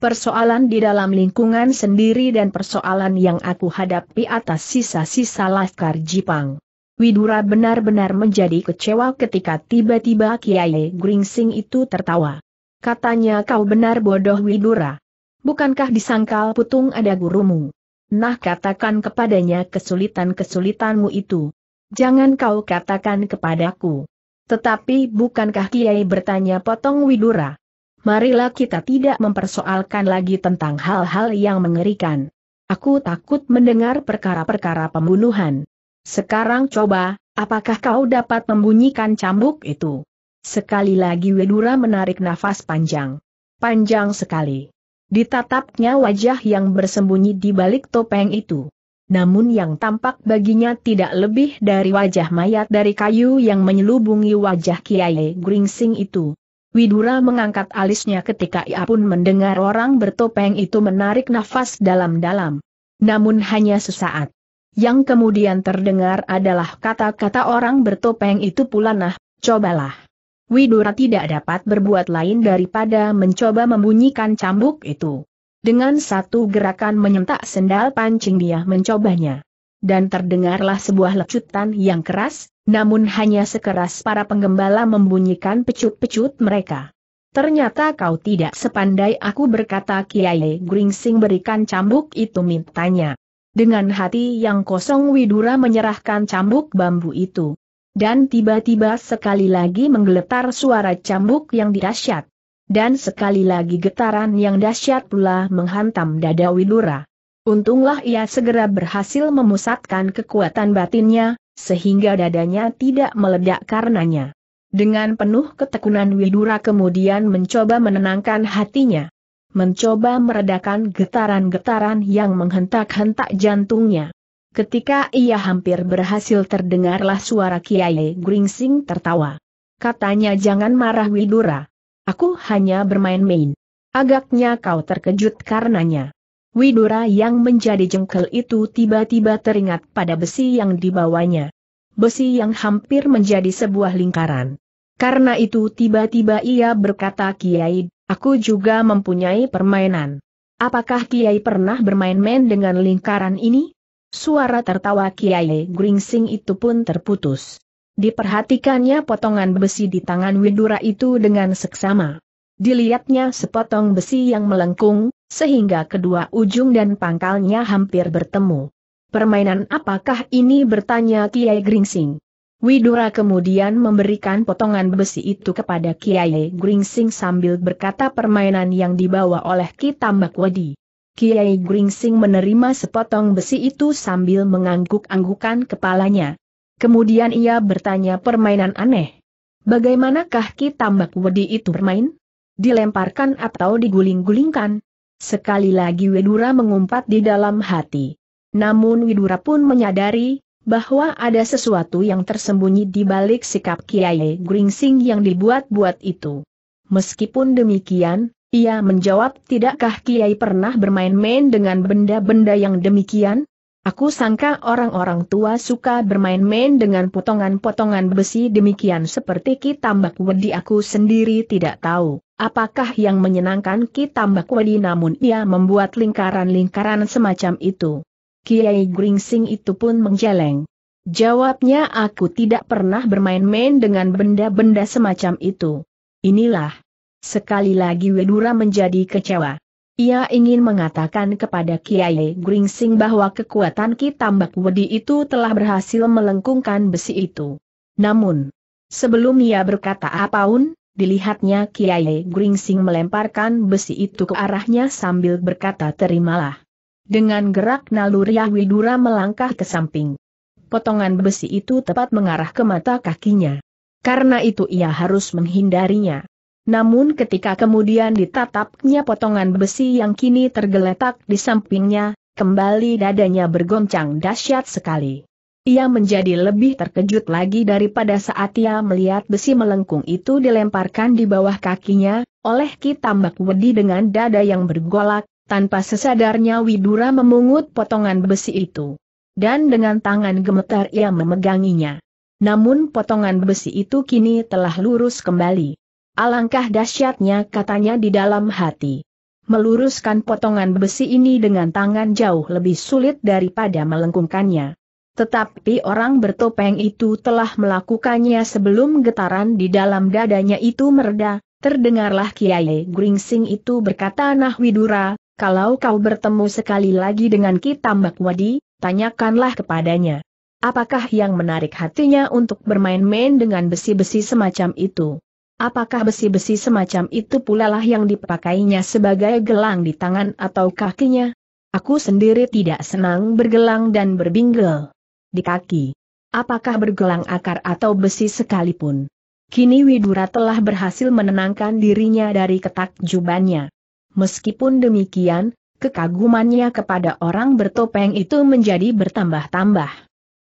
Persoalan di dalam lingkungan sendiri dan persoalan yang aku hadapi atas sisa-sisa Laskar Jipang. Widura benar-benar menjadi kecewa ketika tiba-tiba Kiai Gringsing itu tertawa. Katanya kau benar bodoh Widura. Bukankah disangkal putung ada gurumu? Nah katakan kepadanya kesulitan-kesulitanmu itu. Jangan kau katakan kepadaku. Tetapi bukankah Kiai bertanya potong Widura? Marilah kita tidak mempersoalkan lagi tentang hal-hal yang mengerikan. Aku takut mendengar perkara-perkara pembunuhan. Sekarang coba, apakah kau dapat membunyikan cambuk itu? Sekali lagi Widura menarik nafas panjang. Panjang sekali. Ditatapnya wajah yang bersembunyi di balik topeng itu. Namun yang tampak baginya tidak lebih dari wajah mayat dari kayu yang menyelubungi wajah Kiai Gringsing itu. Widura mengangkat alisnya ketika ia pun mendengar orang bertopeng itu menarik nafas dalam-dalam. Namun hanya sesaat. Yang kemudian terdengar adalah kata-kata orang bertopeng itu pula nah, cobalah. Widura tidak dapat berbuat lain daripada mencoba membunyikan cambuk itu. Dengan satu gerakan menyentak sendal pancing dia mencobanya. Dan terdengarlah sebuah lecutan yang keras, namun hanya sekeras para penggembala membunyikan pecut-pecut mereka. Ternyata kau tidak sepandai aku berkata Kiai Gringsing berikan cambuk itu mintanya. Dengan hati yang kosong Widura menyerahkan cambuk bambu itu dan tiba-tiba sekali lagi menggeletar suara cambuk yang dahsyat. Dan sekali lagi getaran yang dahsyat pula menghantam dada Widura. Untunglah ia segera berhasil memusatkan kekuatan batinnya, sehingga dadanya tidak meledak karenanya. Dengan penuh ketekunan Widura kemudian mencoba menenangkan hatinya. Mencoba meredakan getaran-getaran yang menghentak-hentak jantungnya. Ketika ia hampir berhasil terdengarlah suara Kiai Gringsing tertawa. Katanya jangan marah Widura. Aku hanya bermain-main. Agaknya kau terkejut karenanya. Widura yang menjadi jengkel itu tiba-tiba teringat pada besi yang dibawanya. Besi yang hampir menjadi sebuah lingkaran. Karena itu tiba-tiba ia berkata Kiai, aku juga mempunyai permainan. Apakah Kiai pernah bermain-main dengan lingkaran ini? Suara tertawa Kiai Gringsing itu pun terputus. Diperhatikannya potongan besi di tangan Widura itu dengan seksama. Dilihatnya sepotong besi yang melengkung, sehingga kedua ujung dan pangkalnya hampir bertemu. Permainan apakah ini bertanya Kiai Gringsing. Widura kemudian memberikan potongan besi itu kepada Kiai Gringsing sambil berkata permainan yang dibawa oleh Kitambak Wadi. Kiai Gringsing menerima sepotong besi itu sambil mengangguk-anggukan kepalanya. Kemudian ia bertanya permainan aneh. Bagaimanakah ki tambak wedi itu bermain? Dilemparkan atau diguling-gulingkan? Sekali lagi Widura mengumpat di dalam hati. Namun Widura pun menyadari, bahwa ada sesuatu yang tersembunyi di balik sikap Kiai Gringsing yang dibuat-buat itu. Meskipun demikian, ia menjawab tidakkah Kiai pernah bermain-main dengan benda-benda yang demikian? Aku sangka orang-orang tua suka bermain-main dengan potongan-potongan besi demikian seperti ki tambak wedi aku sendiri tidak tahu. Apakah yang menyenangkan ki tambak wedi namun ia membuat lingkaran-lingkaran semacam itu. Kiai Gringsing itu pun menjeleng. Jawabnya aku tidak pernah bermain-main dengan benda-benda semacam itu. Inilah Sekali lagi Wedura menjadi kecewa. Ia ingin mengatakan kepada Kiai Gringsing bahwa kekuatan Kitambak Wedi itu telah berhasil melengkungkan besi itu. Namun, sebelum ia berkata apaun, dilihatnya Kiai Gringsing melemparkan besi itu ke arahnya sambil berkata terimalah. Dengan gerak naluriah Widura melangkah ke samping. Potongan besi itu tepat mengarah ke mata kakinya. Karena itu ia harus menghindarinya. Namun ketika kemudian ditatapnya potongan besi yang kini tergeletak di sampingnya, kembali dadanya bergoncang dahsyat sekali. Ia menjadi lebih terkejut lagi daripada saat ia melihat besi melengkung itu dilemparkan di bawah kakinya, oleh Ki Tambak Wedi dengan dada yang bergolak, tanpa sesadarnya Widura memungut potongan besi itu. Dan dengan tangan gemetar ia memeganginya. Namun potongan besi itu kini telah lurus kembali. Alangkah dahsyatnya katanya di dalam hati. Meluruskan potongan besi ini dengan tangan jauh lebih sulit daripada melengkungkannya. Tetapi orang bertopeng itu telah melakukannya sebelum getaran di dalam dadanya itu mereda, terdengarlah Kiai Gringsing itu berkata Nah Widura, kalau kau bertemu sekali lagi dengan Ki Tambak Wadi, tanyakanlah kepadanya. Apakah yang menarik hatinya untuk bermain-main dengan besi-besi semacam itu? Apakah besi-besi semacam itu pula lah yang dipakainya sebagai gelang di tangan atau kakinya? Aku sendiri tidak senang bergelang dan berbinggel. Di kaki. Apakah bergelang akar atau besi sekalipun? Kini Widura telah berhasil menenangkan dirinya dari ketakjubannya. Meskipun demikian, kekagumannya kepada orang bertopeng itu menjadi bertambah-tambah.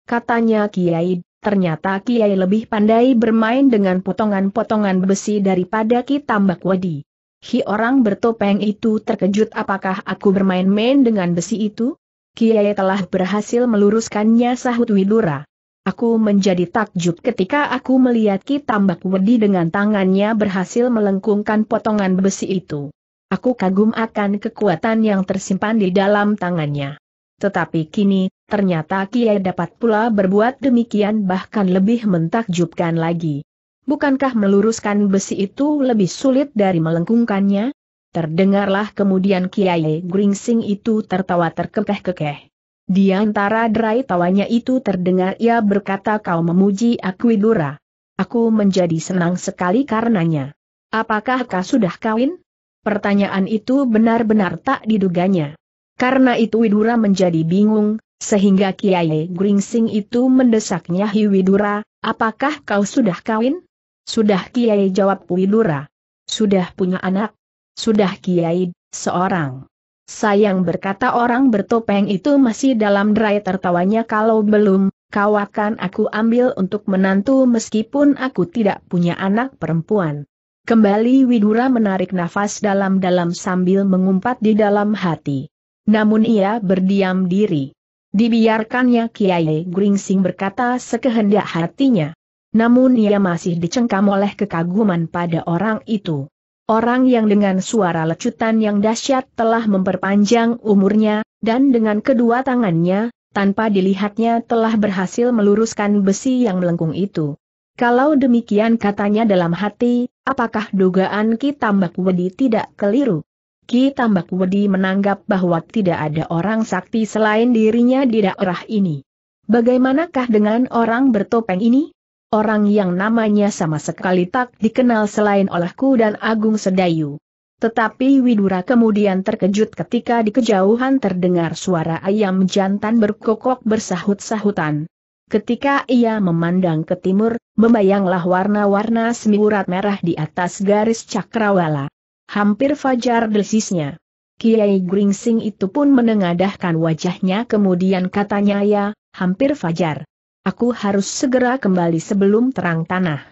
Katanya Kiai, ternyata Kiai lebih pandai bermain dengan potongan-potongan besi daripada Ki Wadi. Hi orang bertopeng itu terkejut apakah aku bermain-main dengan besi itu? Kiai telah berhasil meluruskannya sahut Widura. Aku menjadi takjub ketika aku melihat Ki Tambak dengan tangannya berhasil melengkungkan potongan besi itu. Aku kagum akan kekuatan yang tersimpan di dalam tangannya. Tetapi kini, Ternyata Kiai dapat pula berbuat demikian bahkan lebih mentakjubkan lagi. Bukankah meluruskan besi itu lebih sulit dari melengkungkannya? Terdengarlah kemudian Kiai Gringsing itu tertawa terkekeh-kekeh. Di antara derai tawanya itu terdengar ia berkata kau memuji aku Widura. Aku menjadi senang sekali karenanya. Apakah kau sudah kawin? Pertanyaan itu benar-benar tak diduganya. Karena itu Widura menjadi bingung, sehingga Kiai Gringsing itu mendesaknya Hi Widura, apakah kau sudah kawin? Sudah Kiai jawab Widura. Sudah punya anak? Sudah Kiai, seorang. Sayang berkata orang bertopeng itu masih dalam derai tertawanya kalau belum, kau akan aku ambil untuk menantu meskipun aku tidak punya anak perempuan. Kembali Widura menarik nafas dalam-dalam sambil mengumpat di dalam hati. Namun ia berdiam diri. Dibiarkannya Kiai Gringsing berkata sekehendak hatinya. Namun ia masih dicengkam oleh kekaguman pada orang itu. Orang yang dengan suara lecutan yang dahsyat telah memperpanjang umurnya, dan dengan kedua tangannya, tanpa dilihatnya telah berhasil meluruskan besi yang melengkung itu. Kalau demikian katanya dalam hati, apakah dugaan kita Mbak Wedi tidak keliru? Ki Tambak Wedi menanggap bahwa tidak ada orang sakti selain dirinya di daerah ini. Bagaimanakah dengan orang bertopeng ini? Orang yang namanya sama sekali tak dikenal selain olehku dan Agung Sedayu. Tetapi Widura kemudian terkejut ketika di kejauhan terdengar suara ayam jantan berkokok bersahut-sahutan. Ketika ia memandang ke timur, membayanglah warna-warna semiurat merah di atas garis cakrawala. Hampir fajar desisnya. Kiai Gringsing itu pun menengadahkan wajahnya kemudian katanya ya, hampir fajar. Aku harus segera kembali sebelum terang tanah.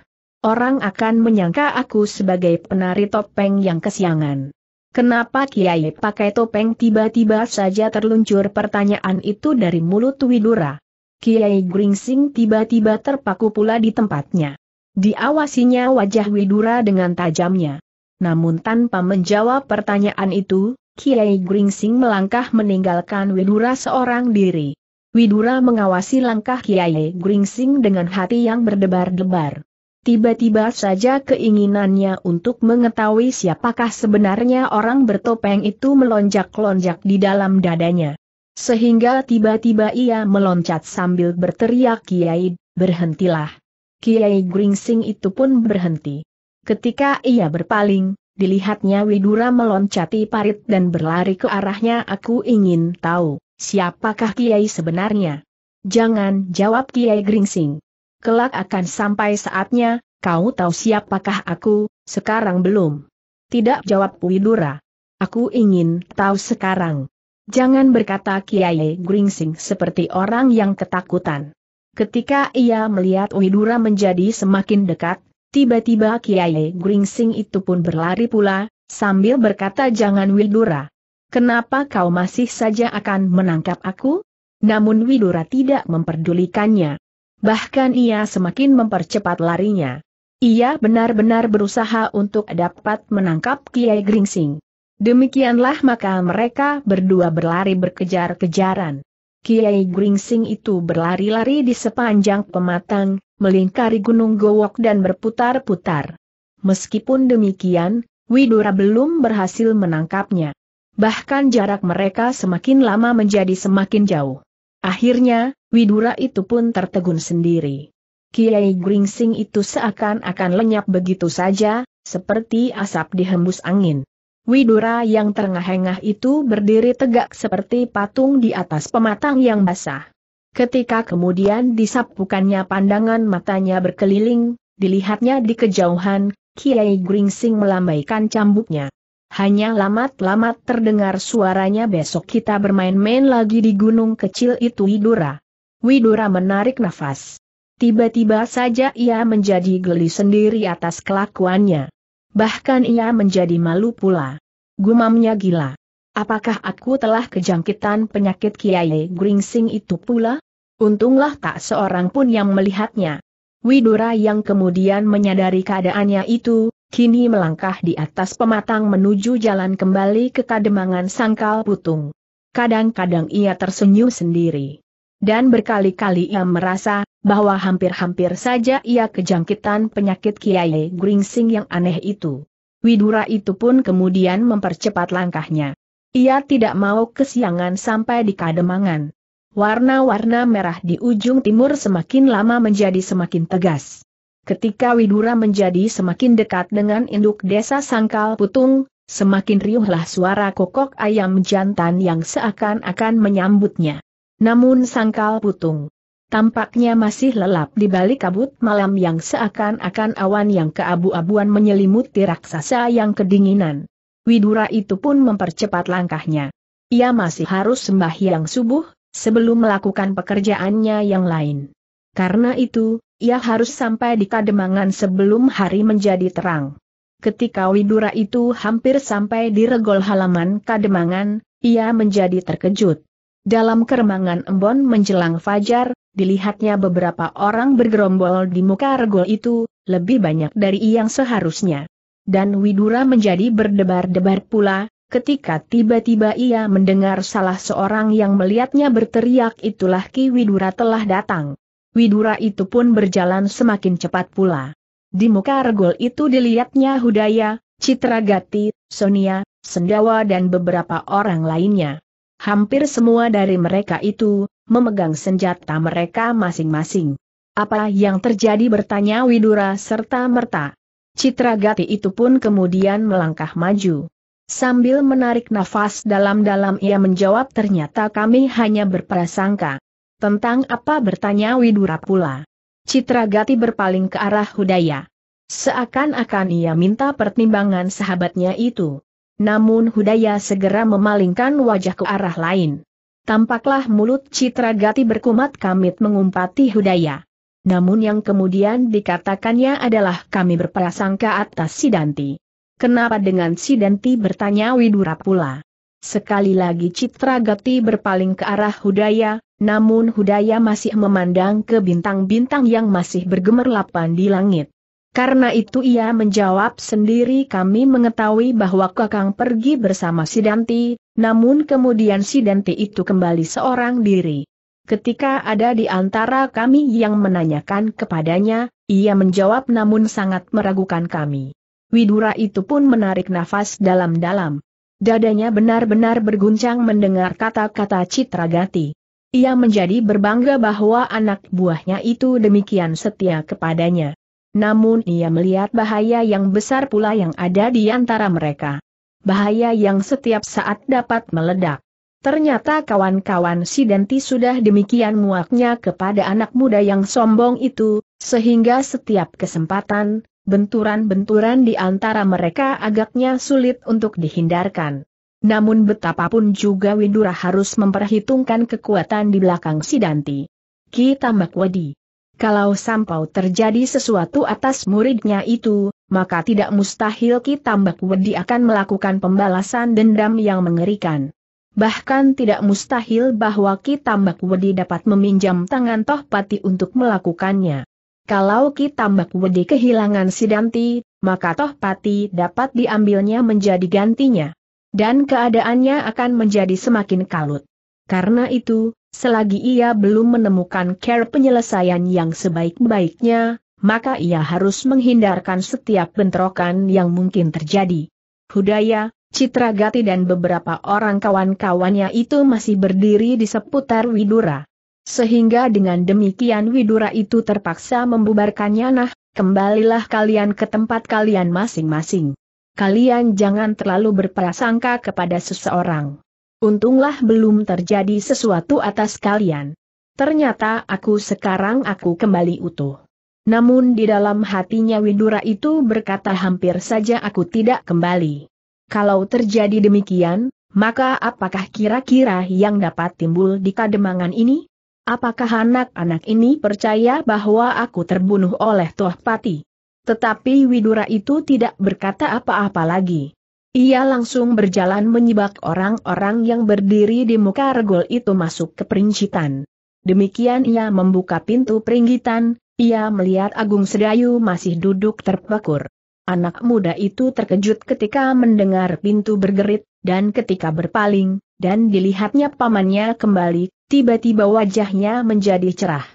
Orang akan menyangka aku sebagai penari topeng yang kesiangan. Kenapa Kiai pakai topeng tiba-tiba saja terluncur pertanyaan itu dari mulut Widura. Kiai Gringsing tiba-tiba terpaku pula di tempatnya. Diawasinya wajah Widura dengan tajamnya. Namun tanpa menjawab pertanyaan itu, Kiai Gringsing melangkah meninggalkan Widura seorang diri. Widura mengawasi langkah Kiai Gringsing dengan hati yang berdebar-debar. Tiba-tiba saja keinginannya untuk mengetahui siapakah sebenarnya orang bertopeng itu melonjak-lonjak di dalam dadanya. Sehingga tiba-tiba ia meloncat sambil berteriak Kiai, berhentilah. Kiai Gringsing itu pun berhenti. Ketika ia berpaling, dilihatnya Widura meloncati parit dan berlari ke arahnya aku ingin tahu, siapakah Kiai sebenarnya? Jangan jawab Kiai Gringsing. Kelak akan sampai saatnya, kau tahu siapakah aku, sekarang belum. Tidak jawab Widura. Aku ingin tahu sekarang. Jangan berkata Kiai Gringsing seperti orang yang ketakutan. Ketika ia melihat Widura menjadi semakin dekat, Tiba-tiba Kiai Gringsing itu pun berlari pula, sambil berkata jangan Widura. Kenapa kau masih saja akan menangkap aku? Namun Widura tidak memperdulikannya. Bahkan ia semakin mempercepat larinya. Ia benar-benar berusaha untuk dapat menangkap Kiai Gringsing. Demikianlah maka mereka berdua berlari berkejar-kejaran. Kiai Gringsing itu berlari-lari di sepanjang pematang, melingkari Gunung Gowok dan berputar-putar. Meskipun demikian, Widura belum berhasil menangkapnya. Bahkan jarak mereka semakin lama menjadi semakin jauh. Akhirnya, Widura itu pun tertegun sendiri. Kiai Gringsing itu seakan-akan lenyap begitu saja, seperti asap dihembus angin. Widura yang terengah-engah itu berdiri tegak seperti patung di atas pematang yang basah. Ketika kemudian disapukannya pandangan matanya berkeliling, dilihatnya di kejauhan, Kiai Gringsing melambaikan cambuknya. Hanya lamat-lamat terdengar suaranya besok kita bermain-main lagi di gunung kecil itu Widura. Widura menarik nafas. Tiba-tiba saja ia menjadi geli sendiri atas kelakuannya. Bahkan ia menjadi malu pula. Gumamnya gila. Apakah aku telah kejangkitan penyakit Kiai Gringsing itu pula? Untunglah tak seorang pun yang melihatnya. Widura yang kemudian menyadari keadaannya itu, kini melangkah di atas pematang menuju jalan kembali ke kademangan sangkal putung. Kadang-kadang ia tersenyum sendiri. Dan berkali-kali ia merasa, bahwa hampir-hampir saja ia kejangkitan penyakit Kiai Gringsing yang aneh itu. Widura itu pun kemudian mempercepat langkahnya. Ia tidak mau kesiangan sampai di kademangan. Warna-warna merah di ujung timur semakin lama menjadi semakin tegas. Ketika Widura menjadi semakin dekat dengan induk desa Sangkal Putung, semakin riuhlah suara kokok ayam jantan yang seakan-akan menyambutnya. Namun Sangkal Putung tampaknya masih lelap di balik kabut malam yang seakan-akan awan yang keabu-abuan menyelimuti raksasa yang kedinginan. Widura itu pun mempercepat langkahnya. Ia masih harus sembahyang subuh, sebelum melakukan pekerjaannya yang lain. Karena itu, ia harus sampai di kademangan sebelum hari menjadi terang. Ketika Widura itu hampir sampai di regol halaman Kademangan, ia menjadi terkejut. Dalam keremangan embon menjelang fajar, dilihatnya beberapa orang bergerombol di muka regol itu, lebih banyak dari yang seharusnya. Dan Widura menjadi berdebar-debar pula, ketika tiba-tiba ia mendengar salah seorang yang melihatnya berteriak itulah Ki Widura telah datang. Widura itu pun berjalan semakin cepat pula. Di muka regol itu dilihatnya Hudaya, Citragati, Sonia, Sendawa dan beberapa orang lainnya. Hampir semua dari mereka itu, memegang senjata mereka masing-masing. Apa yang terjadi bertanya Widura serta merta. Citra Gati itu pun kemudian melangkah maju. Sambil menarik nafas dalam-dalam ia menjawab ternyata kami hanya berprasangka. Tentang apa bertanya Widura pula. Citra Gati berpaling ke arah Hudaya. Seakan-akan ia minta pertimbangan sahabatnya itu. Namun Hudaya segera memalingkan wajah ke arah lain. Tampaklah mulut Citra Gati berkumat kamit mengumpati Hudaya namun yang kemudian dikatakannya adalah kami berprasangka atas Sidanti. Kenapa dengan Sidanti bertanya Widura pula? Sekali lagi Citra Gati berpaling ke arah Hudaya, namun Hudaya masih memandang ke bintang-bintang yang masih bergemerlapan di langit. Karena itu ia menjawab sendiri kami mengetahui bahwa Kakang pergi bersama Sidanti, namun kemudian Sidanti itu kembali seorang diri. Ketika ada di antara kami yang menanyakan kepadanya, ia menjawab namun sangat meragukan kami. Widura itu pun menarik nafas dalam-dalam. Dadanya benar-benar berguncang mendengar kata-kata Citragati. Ia menjadi berbangga bahwa anak buahnya itu demikian setia kepadanya. Namun ia melihat bahaya yang besar pula yang ada di antara mereka. Bahaya yang setiap saat dapat meledak. Ternyata kawan-kawan si Denti sudah demikian muaknya kepada anak muda yang sombong itu, sehingga setiap kesempatan, benturan-benturan di antara mereka agaknya sulit untuk dihindarkan. Namun betapapun juga Widura harus memperhitungkan kekuatan di belakang si Danti. Ki tambak Wadi. Kalau sampau terjadi sesuatu atas muridnya itu, maka tidak mustahil Ki tambak Wadi akan melakukan pembalasan dendam yang mengerikan. Bahkan tidak mustahil bahwa Tambak Wedi dapat meminjam tangan Tohpati untuk melakukannya. Kalau Tambak Wedi kehilangan Sidanti, maka Tohpati dapat diambilnya menjadi gantinya. Dan keadaannya akan menjadi semakin kalut. Karena itu, selagi ia belum menemukan care penyelesaian yang sebaik-baiknya, maka ia harus menghindarkan setiap bentrokan yang mungkin terjadi. Hudaya, Citra Gati dan beberapa orang kawan-kawannya itu masih berdiri di seputar Widura. Sehingga dengan demikian Widura itu terpaksa membubarkannya nah, kembalilah kalian ke tempat kalian masing-masing. Kalian jangan terlalu berprasangka kepada seseorang. Untunglah belum terjadi sesuatu atas kalian. Ternyata aku sekarang aku kembali utuh. Namun di dalam hatinya Widura itu berkata hampir saja aku tidak kembali. Kalau terjadi demikian, maka apakah kira-kira yang dapat timbul di kademangan ini? Apakah anak-anak ini percaya bahwa aku terbunuh oleh Tohpati? Tetapi Widura itu tidak berkata apa-apa lagi. Ia langsung berjalan menyibak orang-orang yang berdiri di muka regol itu masuk ke perincitan. Demikian ia membuka pintu peringgitan, ia melihat Agung Sedayu masih duduk terpekur. Anak muda itu terkejut ketika mendengar pintu bergerit, dan ketika berpaling, dan dilihatnya pamannya kembali, tiba-tiba wajahnya menjadi cerah.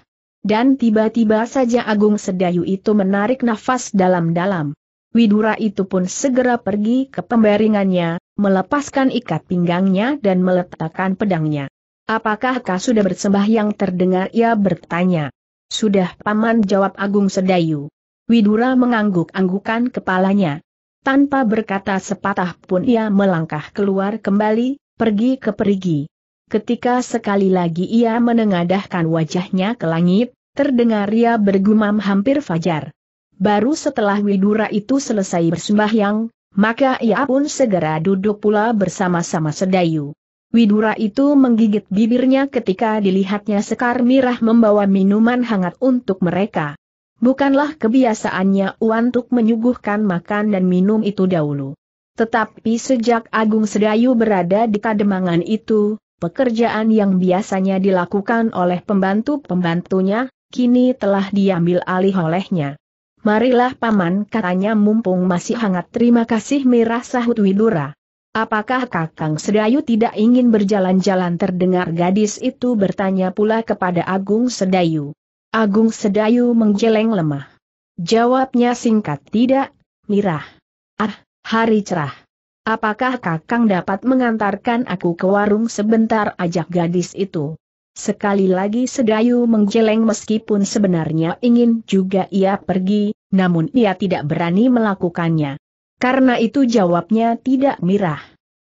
Dan tiba-tiba saja Agung Sedayu itu menarik nafas dalam-dalam. Widura itu pun segera pergi ke pembaringannya, melepaskan ikat pinggangnya dan meletakkan pedangnya. Apakah kau sudah bersembah yang terdengar ia bertanya. Sudah paman jawab Agung Sedayu. Widura mengangguk-anggukan kepalanya. Tanpa berkata sepatah pun ia melangkah keluar kembali, pergi ke perigi. Ketika sekali lagi ia menengadahkan wajahnya ke langit, terdengar ia bergumam hampir fajar. Baru setelah Widura itu selesai bersembahyang, maka ia pun segera duduk pula bersama-sama sedayu. Widura itu menggigit bibirnya ketika dilihatnya Sekar Mirah membawa minuman hangat untuk mereka. Bukanlah kebiasaannya untuk menyuguhkan makan dan minum itu dahulu. Tetapi sejak Agung Sedayu berada di kademangan itu, pekerjaan yang biasanya dilakukan oleh pembantu-pembantunya, kini telah diambil alih olehnya. Marilah paman katanya mumpung masih hangat terima kasih mirah sahut Widura. Apakah Kakang Sedayu tidak ingin berjalan-jalan terdengar gadis itu bertanya pula kepada Agung Sedayu. Agung Sedayu menggeleng lemah. Jawabnya singkat tidak, mirah. Ah, hari cerah. Apakah kakang dapat mengantarkan aku ke warung sebentar ajak gadis itu? Sekali lagi Sedayu menggeleng meskipun sebenarnya ingin juga ia pergi, namun ia tidak berani melakukannya. Karena itu jawabnya tidak mirah.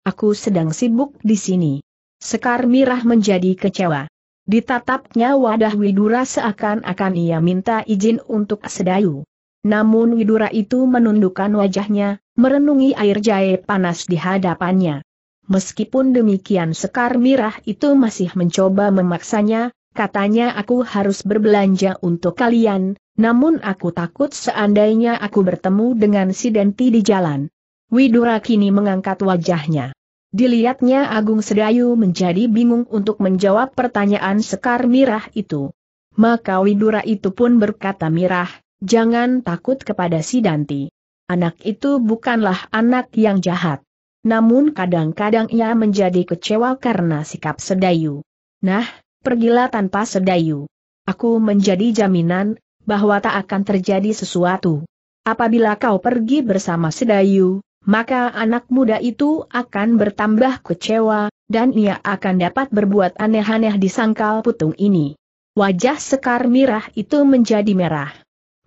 Aku sedang sibuk di sini. Sekar mirah menjadi kecewa. Ditatapnya wadah Widura seakan-akan ia minta izin untuk sedayu. Namun Widura itu menundukkan wajahnya, merenungi air jahe panas di hadapannya. Meskipun demikian Sekar Mirah itu masih mencoba memaksanya, katanya aku harus berbelanja untuk kalian, namun aku takut seandainya aku bertemu dengan si Denti di jalan. Widura kini mengangkat wajahnya. Dilihatnya Agung Sedayu menjadi bingung untuk menjawab pertanyaan Sekar Mirah itu. Maka Widura itu pun berkata Mirah, jangan takut kepada si Danti. Anak itu bukanlah anak yang jahat. Namun kadang-kadang ia menjadi kecewa karena sikap Sedayu. Nah, pergilah tanpa Sedayu. Aku menjadi jaminan, bahwa tak akan terjadi sesuatu. Apabila kau pergi bersama Sedayu, maka anak muda itu akan bertambah kecewa, dan ia akan dapat berbuat aneh-aneh di sangkal putung ini. Wajah Sekar Mirah itu menjadi merah.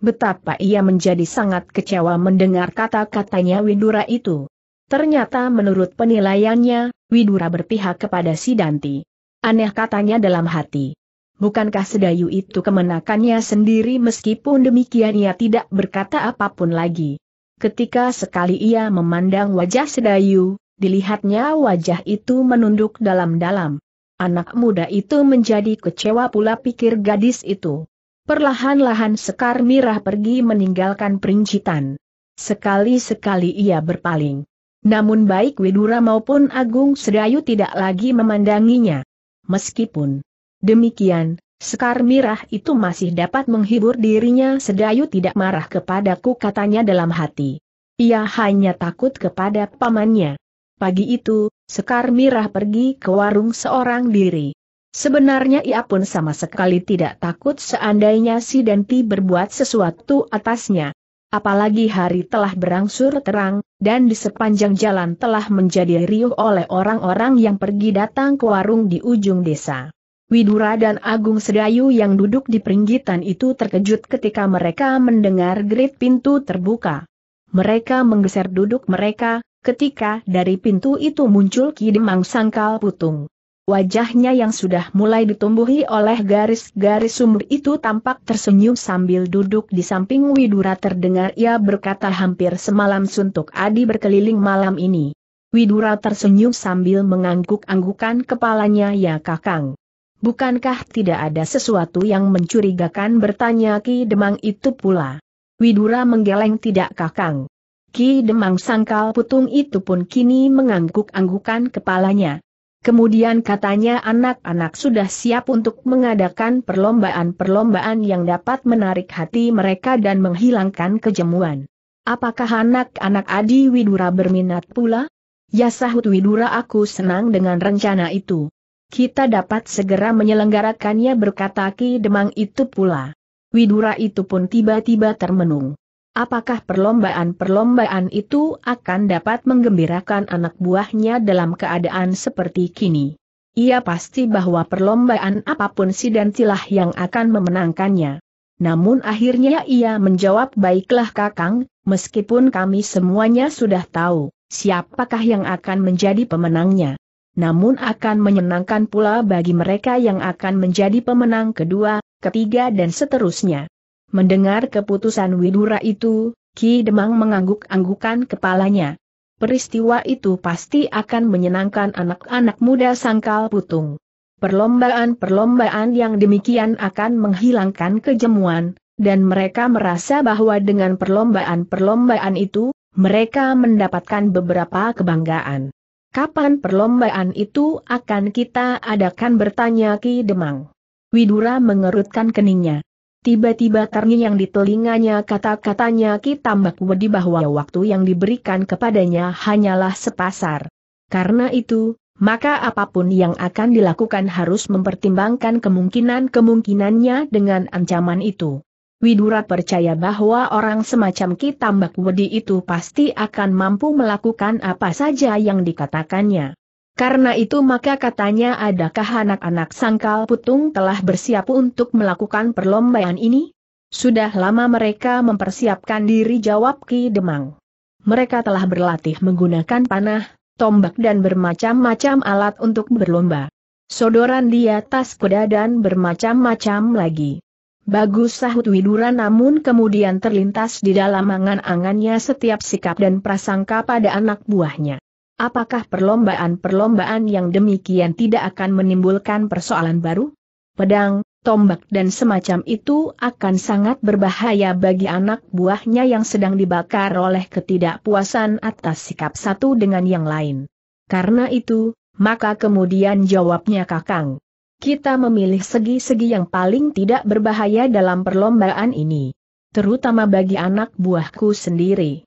Betapa ia menjadi sangat kecewa mendengar kata-katanya Widura itu. Ternyata menurut penilaiannya, Widura berpihak kepada Sidanti. Aneh katanya dalam hati. Bukankah Sedayu itu kemenakannya sendiri meskipun demikian ia tidak berkata apapun lagi. Ketika sekali ia memandang wajah Sedayu, dilihatnya wajah itu menunduk dalam-dalam. Anak muda itu menjadi kecewa pula pikir gadis itu. Perlahan-lahan Sekar Mirah pergi meninggalkan perincitan. Sekali-sekali ia berpaling. Namun baik Widura maupun Agung Sedayu tidak lagi memandanginya. Meskipun demikian, Sekar mirah itu masih dapat menghibur dirinya sedayu tidak marah kepadaku katanya dalam hati. Ia hanya takut kepada pamannya. Pagi itu, Sekar mirah pergi ke warung seorang diri. Sebenarnya ia pun sama sekali tidak takut seandainya si Denti berbuat sesuatu atasnya. Apalagi hari telah berangsur terang, dan di sepanjang jalan telah menjadi riuh oleh orang-orang yang pergi datang ke warung di ujung desa. Widura dan Agung Sedayu yang duduk di peringgitan itu terkejut ketika mereka mendengar gerit pintu terbuka. Mereka menggeser duduk mereka, ketika dari pintu itu muncul Ki Sangkal Putung. Wajahnya yang sudah mulai ditumbuhi oleh garis-garis sumur itu tampak tersenyum sambil duduk di samping Widura terdengar ia berkata hampir semalam suntuk Adi berkeliling malam ini. Widura tersenyum sambil mengangguk-anggukan kepalanya ya kakang. Bukankah tidak ada sesuatu yang mencurigakan bertanya Ki Demang itu pula? Widura menggeleng tidak kakang. Ki Demang sangkal putung itu pun kini mengangguk-anggukan kepalanya. Kemudian katanya anak-anak sudah siap untuk mengadakan perlombaan-perlombaan yang dapat menarik hati mereka dan menghilangkan kejemuan. Apakah anak-anak Adi Widura berminat pula? Ya sahut Widura aku senang dengan rencana itu kita dapat segera menyelenggarakannya berkata Ki Demang itu pula. Widura itu pun tiba-tiba termenung. Apakah perlombaan-perlombaan itu akan dapat menggembirakan anak buahnya dalam keadaan seperti kini? Ia pasti bahwa perlombaan apapun si dan silah yang akan memenangkannya. Namun akhirnya ia menjawab baiklah kakang, meskipun kami semuanya sudah tahu, siapakah yang akan menjadi pemenangnya namun akan menyenangkan pula bagi mereka yang akan menjadi pemenang kedua, ketiga dan seterusnya. Mendengar keputusan Widura itu, Ki Demang mengangguk-anggukan kepalanya. Peristiwa itu pasti akan menyenangkan anak-anak muda sangkal putung. Perlombaan-perlombaan yang demikian akan menghilangkan kejemuan, dan mereka merasa bahwa dengan perlombaan-perlombaan itu, mereka mendapatkan beberapa kebanggaan. Kapan perlombaan itu akan kita adakan bertanya Ki Demang. Widura mengerutkan keningnya. Tiba-tiba ternyi yang di telinganya kata-katanya Ki Tambak Wedi bahwa waktu yang diberikan kepadanya hanyalah sepasar. Karena itu, maka apapun yang akan dilakukan harus mempertimbangkan kemungkinan-kemungkinannya dengan ancaman itu. Widura percaya bahwa orang semacam Ki Tambak Wedi itu pasti akan mampu melakukan apa saja yang dikatakannya. Karena itu maka katanya adakah anak-anak sangkal putung telah bersiap untuk melakukan perlombaan ini? Sudah lama mereka mempersiapkan diri jawab Ki Demang. Mereka telah berlatih menggunakan panah, tombak dan bermacam-macam alat untuk berlomba. Sodoran di atas kuda dan bermacam-macam lagi. Bagus sahut Widura namun kemudian terlintas di dalam angan-angannya setiap sikap dan prasangka pada anak buahnya. Apakah perlombaan-perlombaan yang demikian tidak akan menimbulkan persoalan baru? Pedang, tombak dan semacam itu akan sangat berbahaya bagi anak buahnya yang sedang dibakar oleh ketidakpuasan atas sikap satu dengan yang lain. Karena itu, maka kemudian jawabnya Kakang, kita memilih segi-segi yang paling tidak berbahaya dalam perlombaan ini. Terutama bagi anak buahku sendiri.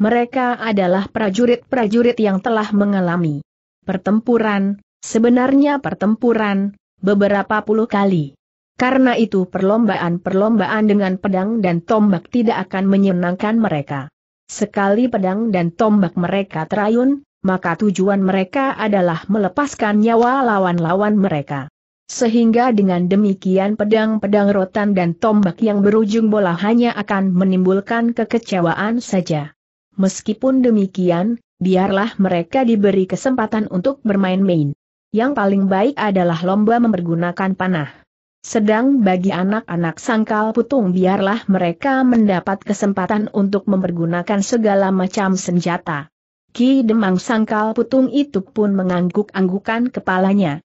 Mereka adalah prajurit-prajurit yang telah mengalami pertempuran, sebenarnya pertempuran, beberapa puluh kali. Karena itu perlombaan-perlombaan dengan pedang dan tombak tidak akan menyenangkan mereka. Sekali pedang dan tombak mereka terayun, maka tujuan mereka adalah melepaskan nyawa lawan-lawan mereka. Sehingga dengan demikian pedang-pedang rotan dan tombak yang berujung bola hanya akan menimbulkan kekecewaan saja. Meskipun demikian, biarlah mereka diberi kesempatan untuk bermain-main. Yang paling baik adalah lomba mempergunakan panah. Sedang bagi anak-anak sangkal putung biarlah mereka mendapat kesempatan untuk mempergunakan segala macam senjata. Ki Demang Sangkal Putung itu pun mengangguk-anggukan kepalanya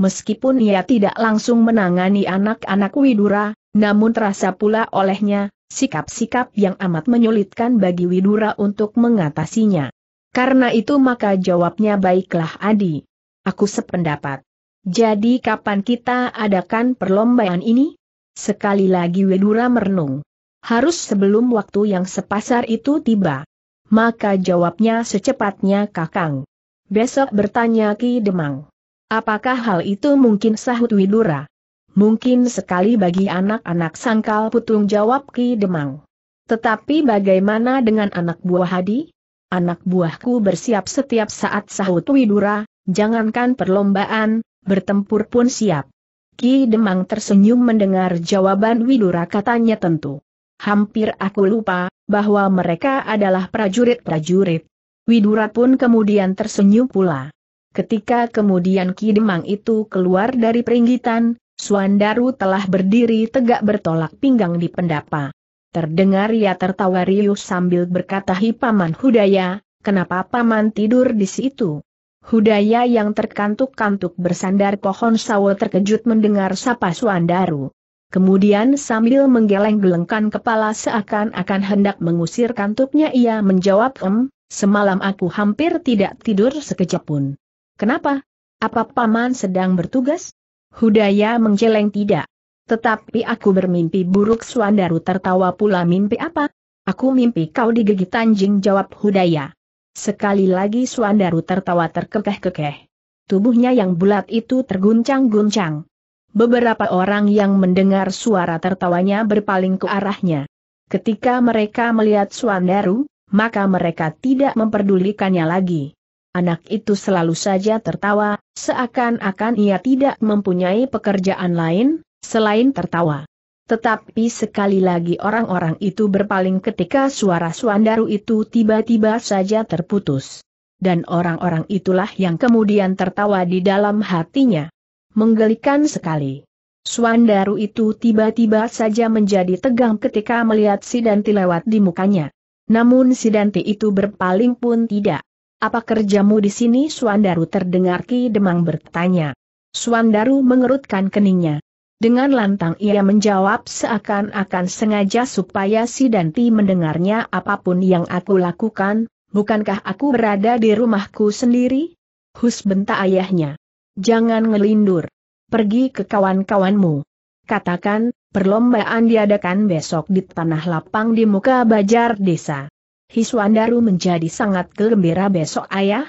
meskipun ia tidak langsung menangani anak-anak Widura, namun terasa pula olehnya, sikap-sikap yang amat menyulitkan bagi Widura untuk mengatasinya. Karena itu maka jawabnya baiklah Adi. Aku sependapat. Jadi kapan kita adakan perlombaan ini? Sekali lagi Widura merenung. Harus sebelum waktu yang sepasar itu tiba. Maka jawabnya secepatnya Kakang. Besok bertanya Ki Demang. Apakah hal itu mungkin sahut Widura? Mungkin sekali bagi anak-anak sangkal putung jawab Ki Demang. Tetapi bagaimana dengan anak buah Hadi? Anak buahku bersiap setiap saat sahut Widura, jangankan perlombaan, bertempur pun siap. Ki Demang tersenyum mendengar jawaban Widura katanya tentu. Hampir aku lupa, bahwa mereka adalah prajurit-prajurit. Widura pun kemudian tersenyum pula. Ketika kemudian Ki Demang itu keluar dari peringgitan, Suandaru telah berdiri tegak bertolak pinggang di pendapa. Terdengar ia tertawa riuh sambil berkata Hi Paman Hudaya, kenapa Paman tidur di situ? Hudaya yang terkantuk-kantuk bersandar pohon sawo terkejut mendengar sapa Suandaru. Kemudian sambil menggeleng-gelengkan kepala seakan-akan hendak mengusir kantuknya ia menjawab em, semalam aku hampir tidak tidur sekejap pun. Kenapa? Apa paman sedang bertugas? Hudaya menjeleng tidak. Tetapi aku bermimpi buruk Suandaru tertawa pula mimpi apa? Aku mimpi kau digigit anjing jawab Hudaya. Sekali lagi Suandaru tertawa terkekeh-kekeh. Tubuhnya yang bulat itu terguncang-guncang. Beberapa orang yang mendengar suara tertawanya berpaling ke arahnya. Ketika mereka melihat Suandaru, maka mereka tidak memperdulikannya lagi. Anak itu selalu saja tertawa, seakan-akan ia tidak mempunyai pekerjaan lain, selain tertawa. Tetapi sekali lagi orang-orang itu berpaling ketika suara Suandaru itu tiba-tiba saja terputus. Dan orang-orang itulah yang kemudian tertawa di dalam hatinya. Menggelikan sekali. Suandaru itu tiba-tiba saja menjadi tegang ketika melihat Sidanti lewat di mukanya. Namun Sidanti itu berpaling pun tidak. Apa kerjamu di sini? Suandaru terdengar Ki Demang bertanya. Suandaru mengerutkan keningnya. Dengan lantang ia menjawab seakan-akan sengaja supaya si Danti mendengarnya apapun yang aku lakukan, bukankah aku berada di rumahku sendiri? Hus bentak ayahnya. Jangan ngelindur. Pergi ke kawan-kawanmu. Katakan, perlombaan diadakan besok di tanah lapang di muka bajar desa. Hiswandaru menjadi sangat gembira besok ayah?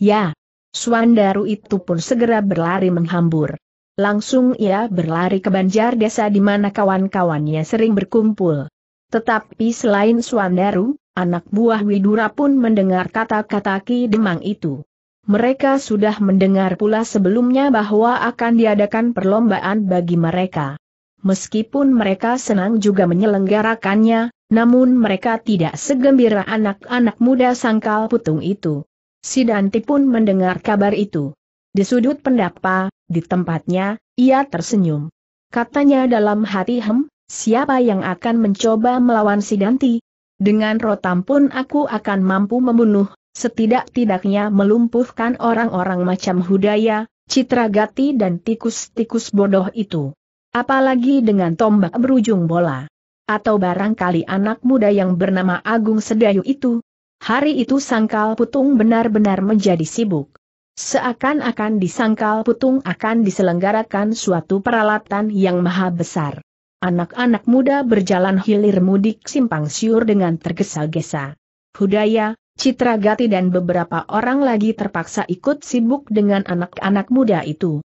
Ya. Swandaru itu pun segera berlari menghambur. Langsung ia berlari ke banjar desa di mana kawan-kawannya sering berkumpul. Tetapi selain Swandaru, anak buah Widura pun mendengar kata-kata Ki Demang itu. Mereka sudah mendengar pula sebelumnya bahwa akan diadakan perlombaan bagi mereka. Meskipun mereka senang juga menyelenggarakannya, namun mereka tidak segembira anak-anak muda sangkal putung itu. Si Danti pun mendengar kabar itu. Di sudut pendapa, di tempatnya, ia tersenyum. Katanya dalam hati hem, siapa yang akan mencoba melawan si Danti? Dengan rotam pun aku akan mampu membunuh, setidak-tidaknya melumpuhkan orang-orang macam Hudaya, Citra Gati dan tikus-tikus bodoh itu. Apalagi dengan tombak berujung bola atau barangkali anak muda yang bernama Agung Sedayu itu. Hari itu Sangkal Putung benar-benar menjadi sibuk. Seakan-akan di Sangkal Putung akan diselenggarakan suatu peralatan yang maha besar. Anak-anak muda berjalan hilir mudik simpang siur dengan tergesa-gesa. Hudaya, Citragati dan beberapa orang lagi terpaksa ikut sibuk dengan anak-anak muda itu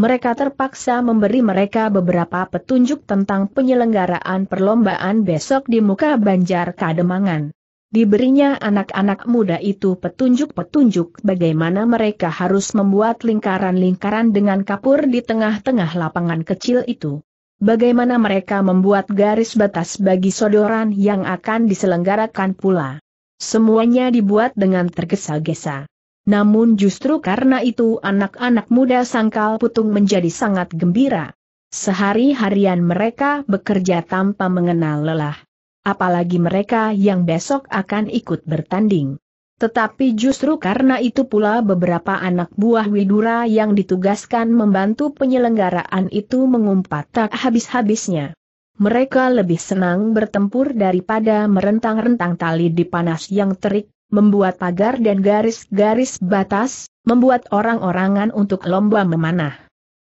mereka terpaksa memberi mereka beberapa petunjuk tentang penyelenggaraan perlombaan besok di muka Banjar Kademangan. Diberinya anak-anak muda itu petunjuk-petunjuk bagaimana mereka harus membuat lingkaran-lingkaran dengan kapur di tengah-tengah lapangan kecil itu. Bagaimana mereka membuat garis batas bagi sodoran yang akan diselenggarakan pula. Semuanya dibuat dengan tergesa-gesa. Namun justru karena itu anak-anak muda sangkal putung menjadi sangat gembira. Sehari-harian mereka bekerja tanpa mengenal lelah. Apalagi mereka yang besok akan ikut bertanding. Tetapi justru karena itu pula beberapa anak buah Widura yang ditugaskan membantu penyelenggaraan itu mengumpat tak habis-habisnya. Mereka lebih senang bertempur daripada merentang-rentang tali di panas yang terik, membuat pagar dan garis-garis batas, membuat orang-orangan untuk lomba memanah.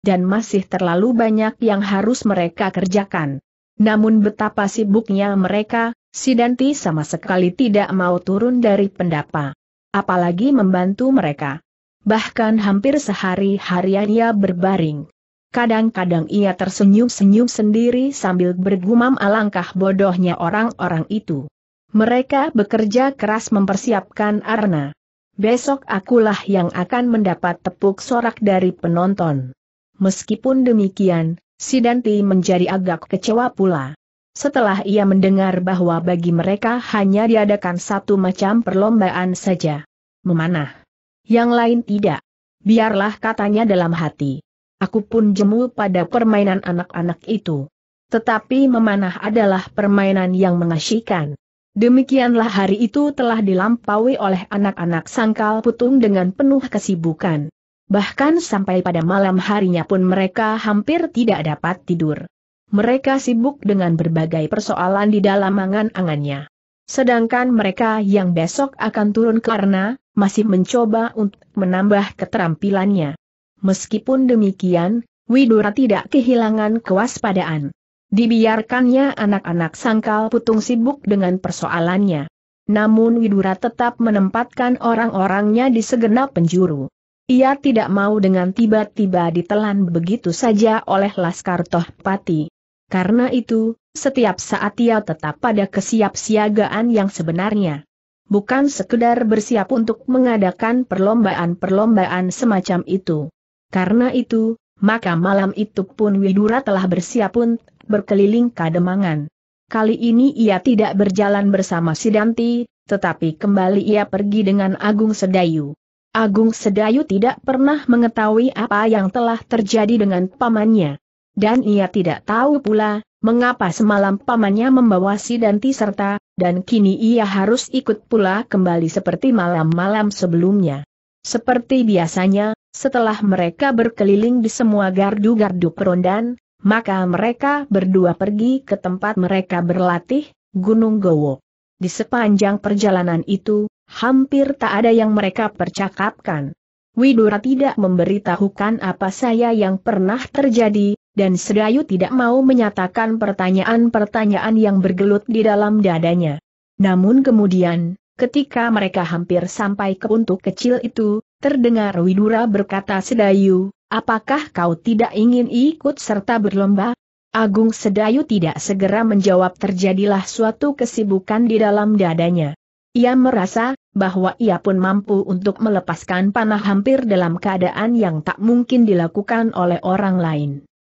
Dan masih terlalu banyak yang harus mereka kerjakan. Namun betapa sibuknya mereka, Sidanti sama sekali tidak mau turun dari pendapa. Apalagi membantu mereka. Bahkan hampir sehari-hari ia berbaring. Kadang-kadang ia tersenyum-senyum sendiri sambil bergumam alangkah bodohnya orang-orang itu. Mereka bekerja keras mempersiapkan Arna. Besok akulah yang akan mendapat tepuk sorak dari penonton. Meskipun demikian, Sidanti menjadi agak kecewa pula. Setelah ia mendengar bahwa bagi mereka hanya diadakan satu macam perlombaan saja. Memanah. Yang lain tidak. Biarlah katanya dalam hati. Aku pun jemu pada permainan anak-anak itu. Tetapi memanah adalah permainan yang mengasyikan. Demikianlah hari itu telah dilampaui oleh anak-anak sangkal putung dengan penuh kesibukan. Bahkan sampai pada malam harinya pun mereka hampir tidak dapat tidur. Mereka sibuk dengan berbagai persoalan di dalam angan-angannya. Sedangkan mereka yang besok akan turun karena masih mencoba untuk menambah keterampilannya. Meskipun demikian, Widura tidak kehilangan kewaspadaan. Dibiarkannya anak-anak sangkal putung sibuk dengan persoalannya. Namun Widura tetap menempatkan orang-orangnya di segenap penjuru. Ia tidak mau dengan tiba-tiba ditelan begitu saja oleh Laskar Tohpati. Karena itu, setiap saat ia tetap pada kesiapsiagaan yang sebenarnya. Bukan sekedar bersiap untuk mengadakan perlombaan-perlombaan semacam itu. Karena itu, maka malam itu pun Widura telah bersiap untuk berkeliling Kademangan. Kali ini ia tidak berjalan bersama Sidanti, tetapi kembali ia pergi dengan Agung Sedayu. Agung Sedayu tidak pernah mengetahui apa yang telah terjadi dengan pamannya. Dan ia tidak tahu pula, mengapa semalam pamannya membawa Sidanti serta, dan kini ia harus ikut pula kembali seperti malam-malam sebelumnya. Seperti biasanya, setelah mereka berkeliling di semua gardu-gardu perondan, maka mereka berdua pergi ke tempat mereka berlatih, Gunung Gowo. Di sepanjang perjalanan itu, hampir tak ada yang mereka percakapkan. Widura tidak memberitahukan apa saya yang pernah terjadi, dan Sedayu tidak mau menyatakan pertanyaan-pertanyaan yang bergelut di dalam dadanya. Namun kemudian, ketika mereka hampir sampai ke untuk kecil itu, Terdengar Widura berkata Sedayu, apakah kau tidak ingin ikut serta berlomba? Agung Sedayu tidak segera menjawab terjadilah suatu kesibukan di dalam dadanya. Ia merasa, bahwa ia pun mampu untuk melepaskan panah hampir dalam keadaan yang tak mungkin dilakukan oleh orang lain.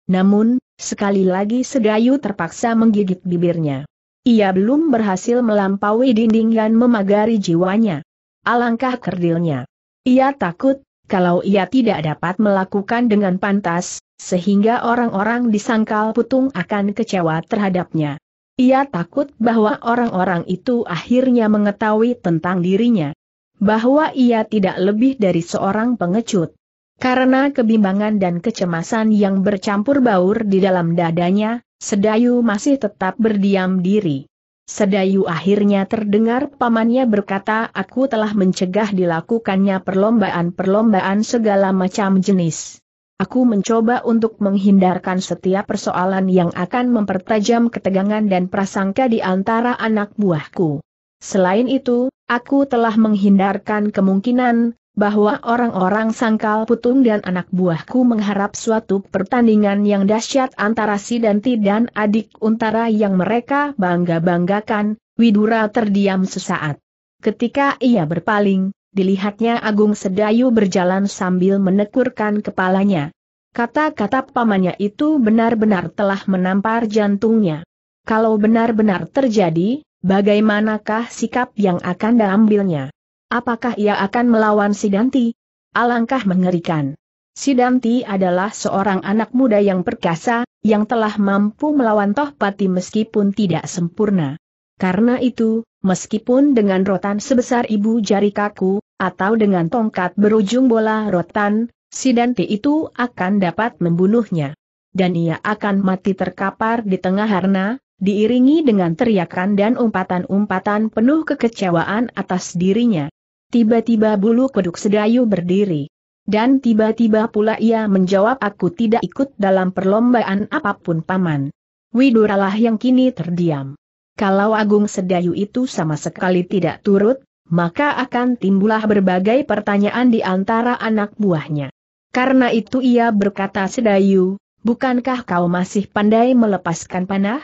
Namun, sekali lagi Sedayu terpaksa menggigit bibirnya. Ia belum berhasil melampaui dinding dan memagari jiwanya. Alangkah kerdilnya. Ia takut, kalau ia tidak dapat melakukan dengan pantas, sehingga orang-orang di sangkal putung akan kecewa terhadapnya. Ia takut bahwa orang-orang itu akhirnya mengetahui tentang dirinya. Bahwa ia tidak lebih dari seorang pengecut. Karena kebimbangan dan kecemasan yang bercampur baur di dalam dadanya, Sedayu masih tetap berdiam diri. Sedayu akhirnya terdengar pamannya berkata aku telah mencegah dilakukannya perlombaan-perlombaan segala macam jenis. Aku mencoba untuk menghindarkan setiap persoalan yang akan mempertajam ketegangan dan prasangka di antara anak buahku. Selain itu, aku telah menghindarkan kemungkinan bahwa orang-orang sangkal putung dan anak buahku mengharap suatu pertandingan yang dahsyat antara si Danti dan adik Untara yang mereka bangga-banggakan, Widura terdiam sesaat. Ketika ia berpaling, dilihatnya Agung Sedayu berjalan sambil menekurkan kepalanya. Kata-kata pamannya itu benar-benar telah menampar jantungnya. Kalau benar-benar terjadi, bagaimanakah sikap yang akan diambilnya? Apakah ia akan melawan Sidanti? Alangkah mengerikan. Sidanti adalah seorang anak muda yang perkasa, yang telah mampu melawan Tohpati meskipun tidak sempurna. Karena itu, meskipun dengan rotan sebesar ibu jari kaku, atau dengan tongkat berujung bola rotan, Sidanti itu akan dapat membunuhnya. Dan ia akan mati terkapar di tengah harna, diiringi dengan teriakan dan umpatan-umpatan penuh kekecewaan atas dirinya. Tiba-tiba bulu kuduk sedayu berdiri. Dan tiba-tiba pula ia menjawab aku tidak ikut dalam perlombaan apapun paman. Widuralah yang kini terdiam. Kalau Agung Sedayu itu sama sekali tidak turut, maka akan timbullah berbagai pertanyaan di antara anak buahnya. Karena itu ia berkata Sedayu, bukankah kau masih pandai melepaskan panah?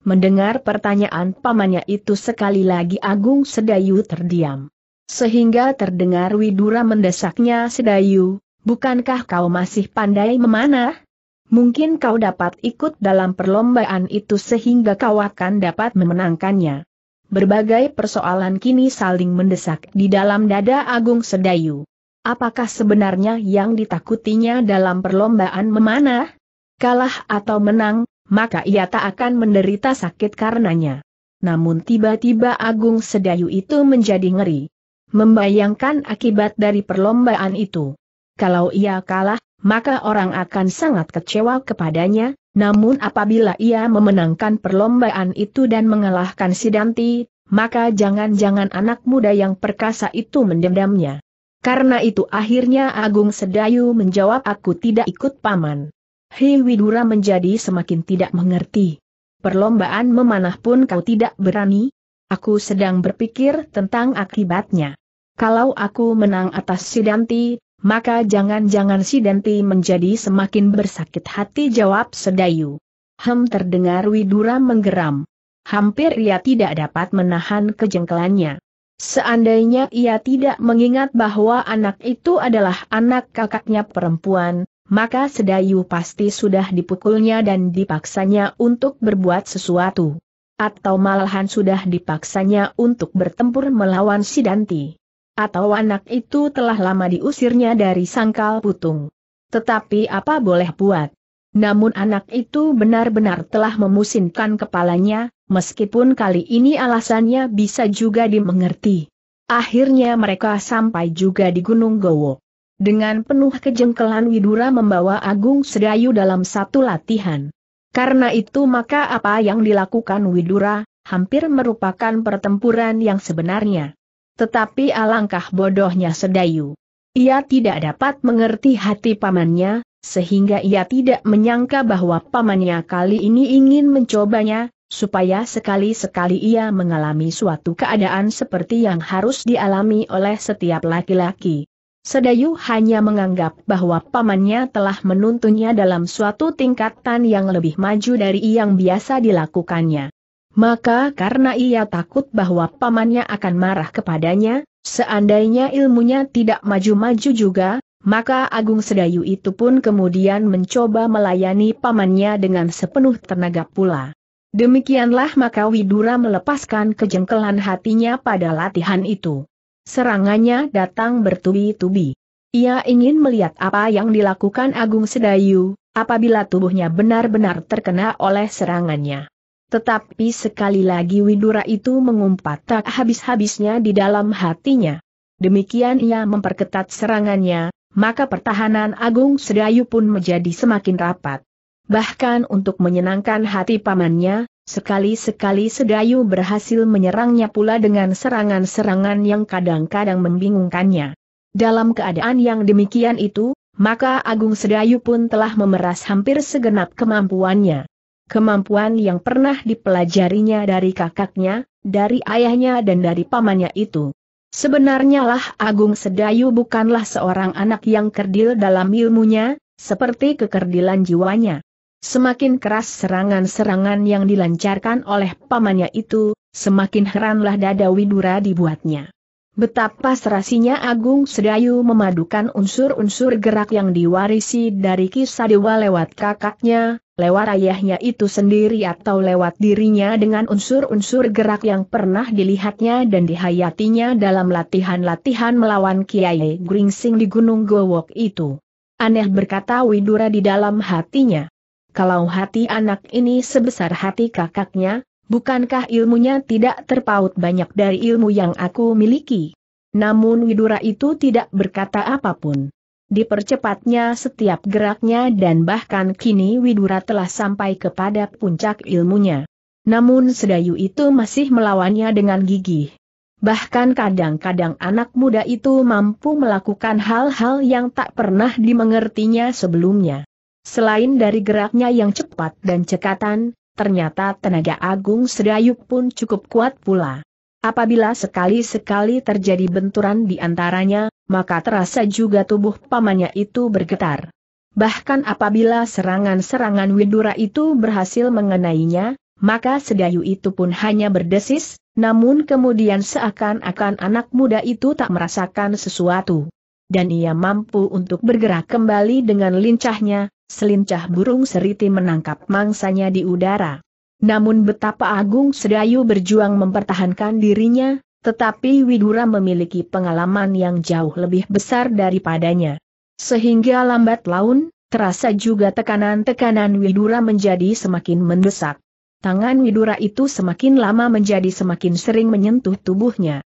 Mendengar pertanyaan pamannya itu sekali lagi Agung Sedayu terdiam. Sehingga terdengar Widura mendesaknya Sedayu, bukankah kau masih pandai memanah? Mungkin kau dapat ikut dalam perlombaan itu sehingga kau akan dapat memenangkannya. Berbagai persoalan kini saling mendesak di dalam dada Agung Sedayu. Apakah sebenarnya yang ditakutinya dalam perlombaan memanah? Kalah atau menang, maka ia tak akan menderita sakit karenanya. Namun tiba-tiba Agung Sedayu itu menjadi ngeri membayangkan akibat dari perlombaan itu. Kalau ia kalah, maka orang akan sangat kecewa kepadanya, namun apabila ia memenangkan perlombaan itu dan mengalahkan si Danti, maka jangan-jangan anak muda yang perkasa itu mendendamnya. Karena itu akhirnya Agung Sedayu menjawab aku tidak ikut paman. Hei Widura menjadi semakin tidak mengerti. Perlombaan memanah pun kau tidak berani? Aku sedang berpikir tentang akibatnya. Kalau aku menang atas Sidanti, maka jangan-jangan Sidanti menjadi semakin bersakit hati jawab Sedayu. Hem terdengar Widura menggeram. Hampir ia tidak dapat menahan kejengkelannya. Seandainya ia tidak mengingat bahwa anak itu adalah anak kakaknya perempuan, maka Sedayu pasti sudah dipukulnya dan dipaksanya untuk berbuat sesuatu. Atau malahan sudah dipaksanya untuk bertempur melawan Sidanti atau anak itu telah lama diusirnya dari sangkal putung. Tetapi apa boleh buat? Namun anak itu benar-benar telah memusinkan kepalanya, meskipun kali ini alasannya bisa juga dimengerti. Akhirnya mereka sampai juga di Gunung Gowo. Dengan penuh kejengkelan Widura membawa Agung Sedayu dalam satu latihan. Karena itu maka apa yang dilakukan Widura, hampir merupakan pertempuran yang sebenarnya. Tetapi alangkah bodohnya Sedayu. Ia tidak dapat mengerti hati pamannya, sehingga ia tidak menyangka bahwa pamannya kali ini ingin mencobanya, supaya sekali-sekali ia mengalami suatu keadaan seperti yang harus dialami oleh setiap laki-laki. Sedayu hanya menganggap bahwa pamannya telah menuntunnya dalam suatu tingkatan yang lebih maju dari yang biasa dilakukannya. Maka karena ia takut bahwa pamannya akan marah kepadanya, seandainya ilmunya tidak maju-maju juga, maka Agung Sedayu itu pun kemudian mencoba melayani pamannya dengan sepenuh tenaga pula. Demikianlah maka Widura melepaskan kejengkelan hatinya pada latihan itu. Serangannya datang bertubi-tubi. Ia ingin melihat apa yang dilakukan Agung Sedayu, apabila tubuhnya benar-benar terkena oleh serangannya. Tetapi sekali lagi Widura itu mengumpat tak habis-habisnya di dalam hatinya. Demikian ia memperketat serangannya, maka pertahanan Agung Sedayu pun menjadi semakin rapat. Bahkan untuk menyenangkan hati pamannya, sekali-sekali Sedayu berhasil menyerangnya pula dengan serangan-serangan yang kadang-kadang membingungkannya. Dalam keadaan yang demikian itu, maka Agung Sedayu pun telah memeras hampir segenap kemampuannya. Kemampuan yang pernah dipelajarinya dari kakaknya, dari ayahnya dan dari pamannya itu. Sebenarnya lah Agung Sedayu bukanlah seorang anak yang kerdil dalam ilmunya, seperti kekerdilan jiwanya. Semakin keras serangan-serangan yang dilancarkan oleh pamannya itu, semakin heranlah dada Widura dibuatnya. Betapa serasinya Agung Sedayu memadukan unsur-unsur gerak yang diwarisi dari kisah dewa lewat kakaknya, lewat ayahnya itu sendiri atau lewat dirinya dengan unsur-unsur gerak yang pernah dilihatnya dan dihayatinya dalam latihan-latihan melawan Kiai Gringsing di Gunung Gowok itu. Aneh berkata Widura di dalam hatinya. Kalau hati anak ini sebesar hati kakaknya, Bukankah ilmunya tidak terpaut banyak dari ilmu yang aku miliki? Namun Widura itu tidak berkata apapun. Dipercepatnya setiap geraknya dan bahkan kini Widura telah sampai kepada puncak ilmunya. Namun Sedayu itu masih melawannya dengan gigih. Bahkan kadang-kadang anak muda itu mampu melakukan hal-hal yang tak pernah dimengertinya sebelumnya. Selain dari geraknya yang cepat dan cekatan, ternyata tenaga Agung sedayu pun cukup kuat pula. Apabila sekali-sekali terjadi benturan di antaranya, maka terasa juga tubuh pamannya itu bergetar. Bahkan apabila serangan-serangan Widura itu berhasil mengenainya, maka Sedayu itu pun hanya berdesis, namun kemudian seakan-akan anak muda itu tak merasakan sesuatu. Dan ia mampu untuk bergerak kembali dengan lincahnya, selincah burung seriti menangkap mangsanya di udara. Namun betapa Agung Sedayu berjuang mempertahankan dirinya, tetapi Widura memiliki pengalaman yang jauh lebih besar daripadanya. Sehingga lambat laun, terasa juga tekanan-tekanan Widura menjadi semakin mendesak. Tangan Widura itu semakin lama menjadi semakin sering menyentuh tubuhnya.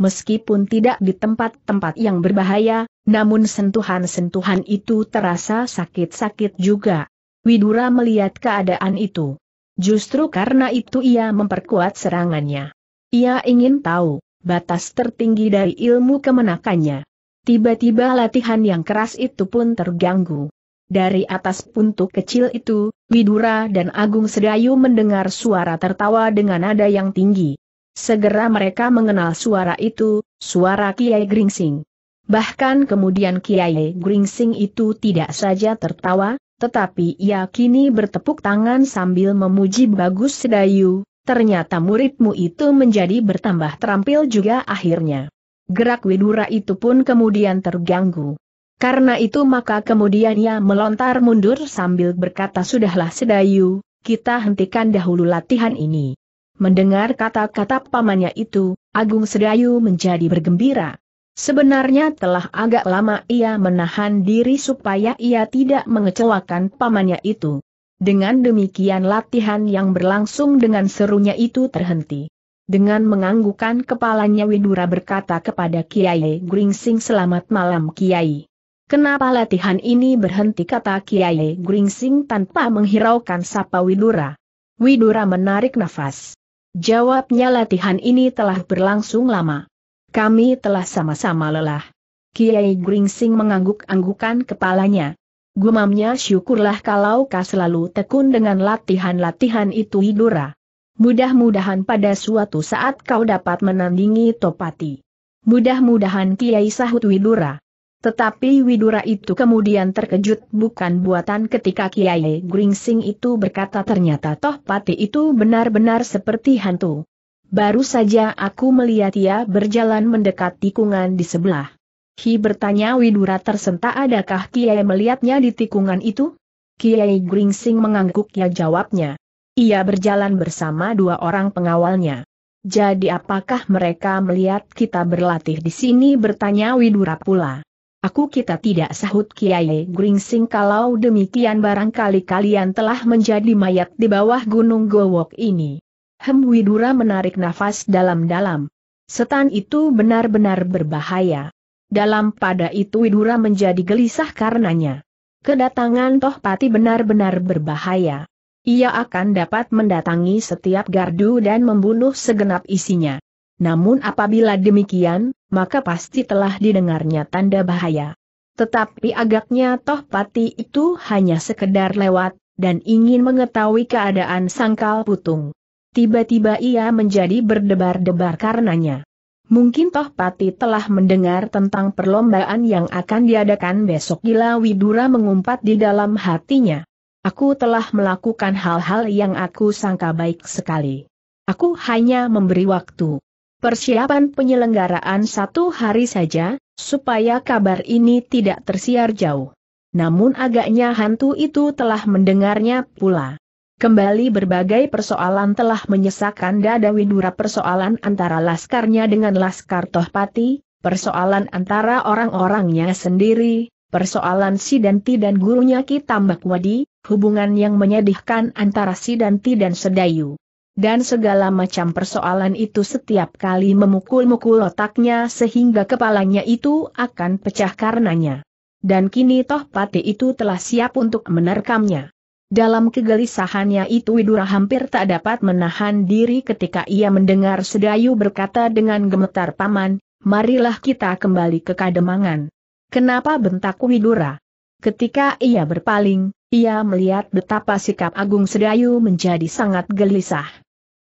Meskipun tidak di tempat-tempat yang berbahaya, namun sentuhan-sentuhan itu terasa sakit-sakit juga. Widura melihat keadaan itu. Justru karena itu ia memperkuat serangannya. Ia ingin tahu, batas tertinggi dari ilmu kemenakannya. Tiba-tiba latihan yang keras itu pun terganggu. Dari atas puntuk kecil itu, Widura dan Agung Sedayu mendengar suara tertawa dengan nada yang tinggi. Segera mereka mengenal suara itu, suara Kiai Gringsing. Bahkan kemudian Kiai Gringsing itu tidak saja tertawa, tetapi ia kini bertepuk tangan sambil memuji bagus sedayu, ternyata muridmu itu menjadi bertambah terampil juga akhirnya. Gerak Widura itu pun kemudian terganggu. Karena itu maka kemudian ia melontar mundur sambil berkata sudahlah sedayu, kita hentikan dahulu latihan ini. Mendengar kata-kata pamannya itu, Agung Sedayu menjadi bergembira. Sebenarnya telah agak lama ia menahan diri supaya ia tidak mengecewakan pamannya itu. Dengan demikian latihan yang berlangsung dengan serunya itu terhenti. Dengan menganggukan kepalanya Widura berkata kepada Kiai Gringsing selamat malam Kiai. Kenapa latihan ini berhenti kata Kiai Gringsing tanpa menghiraukan sapa Widura. Widura menarik nafas. Jawabnya latihan ini telah berlangsung lama. Kami telah sama-sama lelah. Kiai Gringsing mengangguk-anggukan kepalanya. Gumamnya syukurlah kalau kau selalu tekun dengan latihan-latihan itu Idura. Mudah-mudahan pada suatu saat kau dapat menandingi Topati. Mudah-mudahan Kiai sahut Widura. Tetapi Widura itu kemudian terkejut bukan buatan ketika Kiai Gringsing itu berkata ternyata Topati itu benar-benar seperti hantu. Baru saja aku melihat ia berjalan mendekat tikungan di sebelah. Hi bertanya Widura tersentak adakah Kiai melihatnya di tikungan itu? Kiai Gringsing mengangguk ya jawabnya. Ia berjalan bersama dua orang pengawalnya. Jadi apakah mereka melihat kita berlatih di sini bertanya Widura pula. Aku kita tidak sahut Kiai Gringsing kalau demikian barangkali kalian telah menjadi mayat di bawah gunung Gowok ini. Hem Widura menarik nafas dalam-dalam. Setan itu benar-benar berbahaya. Dalam pada itu Widura menjadi gelisah karenanya. Kedatangan Tohpati benar-benar berbahaya. Ia akan dapat mendatangi setiap gardu dan membunuh segenap isinya. Namun apabila demikian, maka pasti telah didengarnya tanda bahaya. Tetapi agaknya Tohpati itu hanya sekedar lewat, dan ingin mengetahui keadaan sangkal putung. Tiba-tiba ia menjadi berdebar-debar karenanya. Mungkin toh Pati telah mendengar tentang perlombaan yang akan diadakan besok gila Widura mengumpat di dalam hatinya. Aku telah melakukan hal-hal yang aku sangka baik sekali. Aku hanya memberi waktu. Persiapan penyelenggaraan satu hari saja, supaya kabar ini tidak tersiar jauh. Namun agaknya hantu itu telah mendengarnya pula. Kembali berbagai persoalan telah menyesakkan dada Widura persoalan antara laskarnya dengan laskar Tohpati, persoalan antara orang-orangnya sendiri, persoalan Sidanti dan gurunya Ki Tambak Wadi, hubungan yang menyedihkan antara Sidanti dan Sedayu. Dan segala macam persoalan itu setiap kali memukul-mukul otaknya sehingga kepalanya itu akan pecah karenanya. Dan kini Tohpati itu telah siap untuk menerkamnya. Dalam kegelisahannya itu Widura hampir tak dapat menahan diri ketika ia mendengar Sedayu berkata dengan gemetar paman, marilah kita kembali ke kademangan. Kenapa bentak Widura? Ketika ia berpaling, ia melihat betapa sikap Agung Sedayu menjadi sangat gelisah.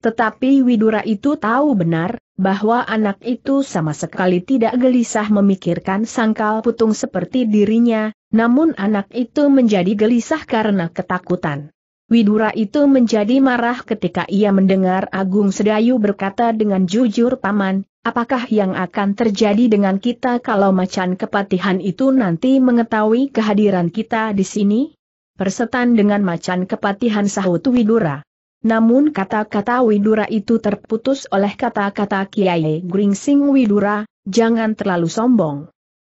Tetapi Widura itu tahu benar, bahwa anak itu sama sekali tidak gelisah memikirkan sangkal putung seperti dirinya, namun anak itu menjadi gelisah karena ketakutan. Widura itu menjadi marah ketika ia mendengar Agung Sedayu berkata dengan jujur paman, apakah yang akan terjadi dengan kita kalau macan kepatihan itu nanti mengetahui kehadiran kita di sini? Persetan dengan macan kepatihan sahut Widura. Namun kata-kata Widura itu terputus oleh kata-kata Kiai Gringsing Widura, jangan terlalu sombong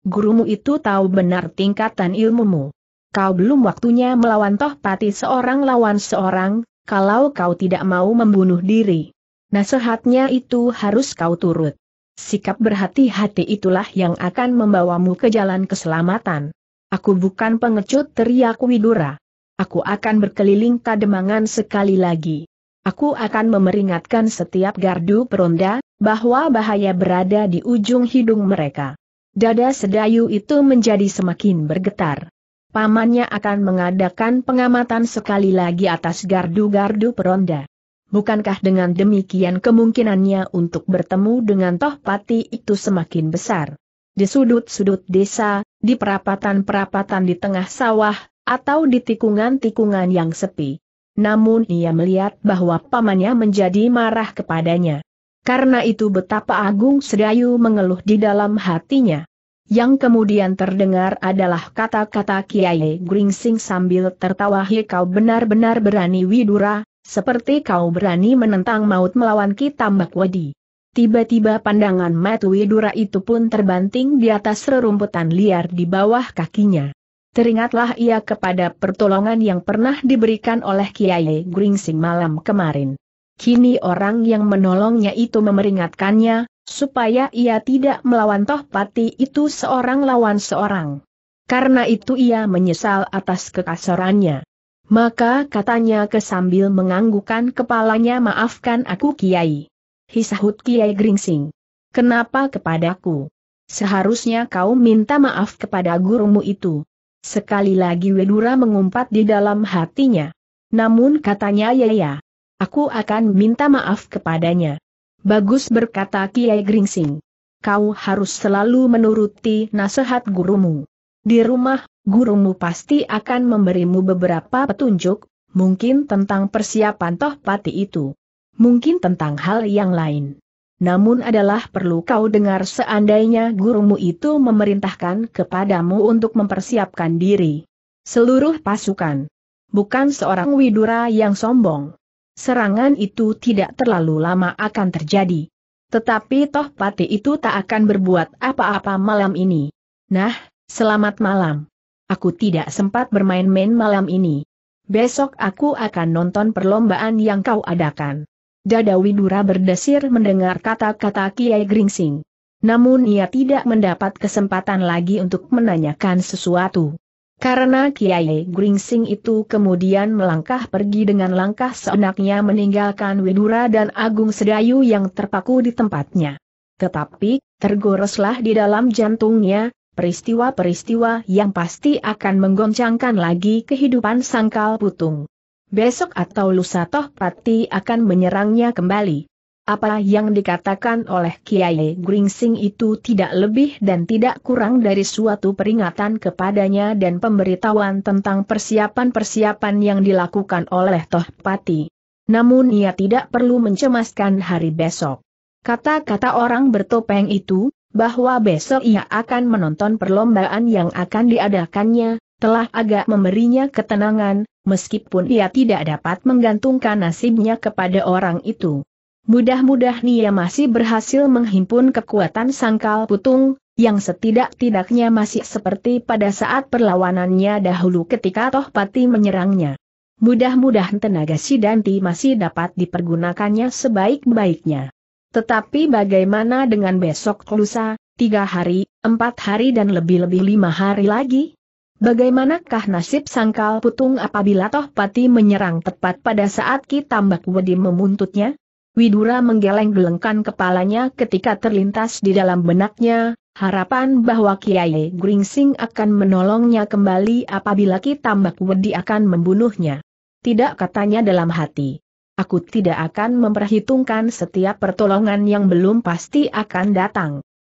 gurumu itu tahu benar tingkatan ilmumu. Kau belum waktunya melawan toh pati seorang lawan seorang, kalau kau tidak mau membunuh diri. Nasihatnya itu harus kau turut. Sikap berhati-hati itulah yang akan membawamu ke jalan keselamatan. Aku bukan pengecut teriak Widura. Aku akan berkeliling kademangan sekali lagi. Aku akan memeringatkan setiap gardu peronda, bahwa bahaya berada di ujung hidung mereka. Dada Sedayu itu menjadi semakin bergetar. Pamannya akan mengadakan pengamatan sekali lagi atas gardu-gardu peronda. Bukankah dengan demikian kemungkinannya untuk bertemu dengan Tohpati itu semakin besar? Di sudut-sudut desa, di perapatan-perapatan di tengah sawah, atau di tikungan-tikungan yang sepi. Namun ia melihat bahwa pamannya menjadi marah kepadanya. Karena itu betapa Agung Sedayu mengeluh di dalam hatinya. Yang kemudian terdengar adalah kata-kata Kiai Gringsing sambil tertawa kau benar-benar berani Widura, seperti kau berani menentang maut melawan Kitambak Wadi. Tiba-tiba pandangan Mat Widura itu pun terbanting di atas rerumputan liar di bawah kakinya. Teringatlah ia kepada pertolongan yang pernah diberikan oleh Kiai Gringsing malam kemarin. Kini orang yang menolongnya itu memeringatkannya, supaya ia tidak melawan Tohpati itu seorang lawan seorang. Karena itu ia menyesal atas kekasarannya. Maka katanya kesambil menganggukan kepalanya maafkan aku Kiai. Hisahut Kiai Gringsing. Kenapa kepadaku? Seharusnya kau minta maaf kepada gurumu itu. Sekali lagi Wedura mengumpat di dalam hatinya. Namun katanya ya ya. Aku akan minta maaf kepadanya. Bagus berkata Kiai Gringsing. Kau harus selalu menuruti nasihat gurumu. Di rumah, gurumu pasti akan memberimu beberapa petunjuk, mungkin tentang persiapan toh pati itu. Mungkin tentang hal yang lain. Namun adalah perlu kau dengar seandainya gurumu itu memerintahkan kepadamu untuk mempersiapkan diri. Seluruh pasukan. Bukan seorang widura yang sombong serangan itu tidak terlalu lama akan terjadi. Tetapi toh pati itu tak akan berbuat apa-apa malam ini. Nah, selamat malam. Aku tidak sempat bermain-main malam ini. Besok aku akan nonton perlombaan yang kau adakan. Dada Widura berdesir mendengar kata-kata Kiai Gringsing. Namun ia tidak mendapat kesempatan lagi untuk menanyakan sesuatu. Karena Kiai Gringsing itu kemudian melangkah pergi dengan langkah seenaknya meninggalkan Widura dan Agung Sedayu yang terpaku di tempatnya. Tetapi, tergoreslah di dalam jantungnya, peristiwa-peristiwa yang pasti akan menggoncangkan lagi kehidupan sangkal putung. Besok atau lusa toh Pati akan menyerangnya kembali. Apa yang dikatakan oleh Kiai Gringsing itu tidak lebih dan tidak kurang dari suatu peringatan kepadanya dan pemberitahuan tentang persiapan-persiapan yang dilakukan oleh Toh Pati. Namun ia tidak perlu mencemaskan hari besok. Kata-kata orang bertopeng itu, bahwa besok ia akan menonton perlombaan yang akan diadakannya, telah agak memberinya ketenangan, meskipun ia tidak dapat menggantungkan nasibnya kepada orang itu. Mudah-mudahan ia masih berhasil menghimpun kekuatan sangkal putung, yang setidak-tidaknya masih seperti pada saat perlawanannya dahulu ketika Tohpati menyerangnya. Mudah-mudahan tenaga Sidanti masih dapat dipergunakannya sebaik-baiknya. Tetapi bagaimana dengan besok lusa, tiga hari, empat hari dan lebih-lebih lima hari lagi? Bagaimanakah nasib sangkal putung apabila Tohpati menyerang tepat pada saat Ki Tambak Wedi memuntutnya? Widura menggeleng-gelengkan kepalanya ketika terlintas di dalam benaknya, harapan bahwa Kiai Gringsing akan menolongnya kembali apabila Kitambak Wedi akan membunuhnya. Tidak katanya dalam hati. Aku tidak akan memperhitungkan setiap pertolongan yang belum pasti akan datang.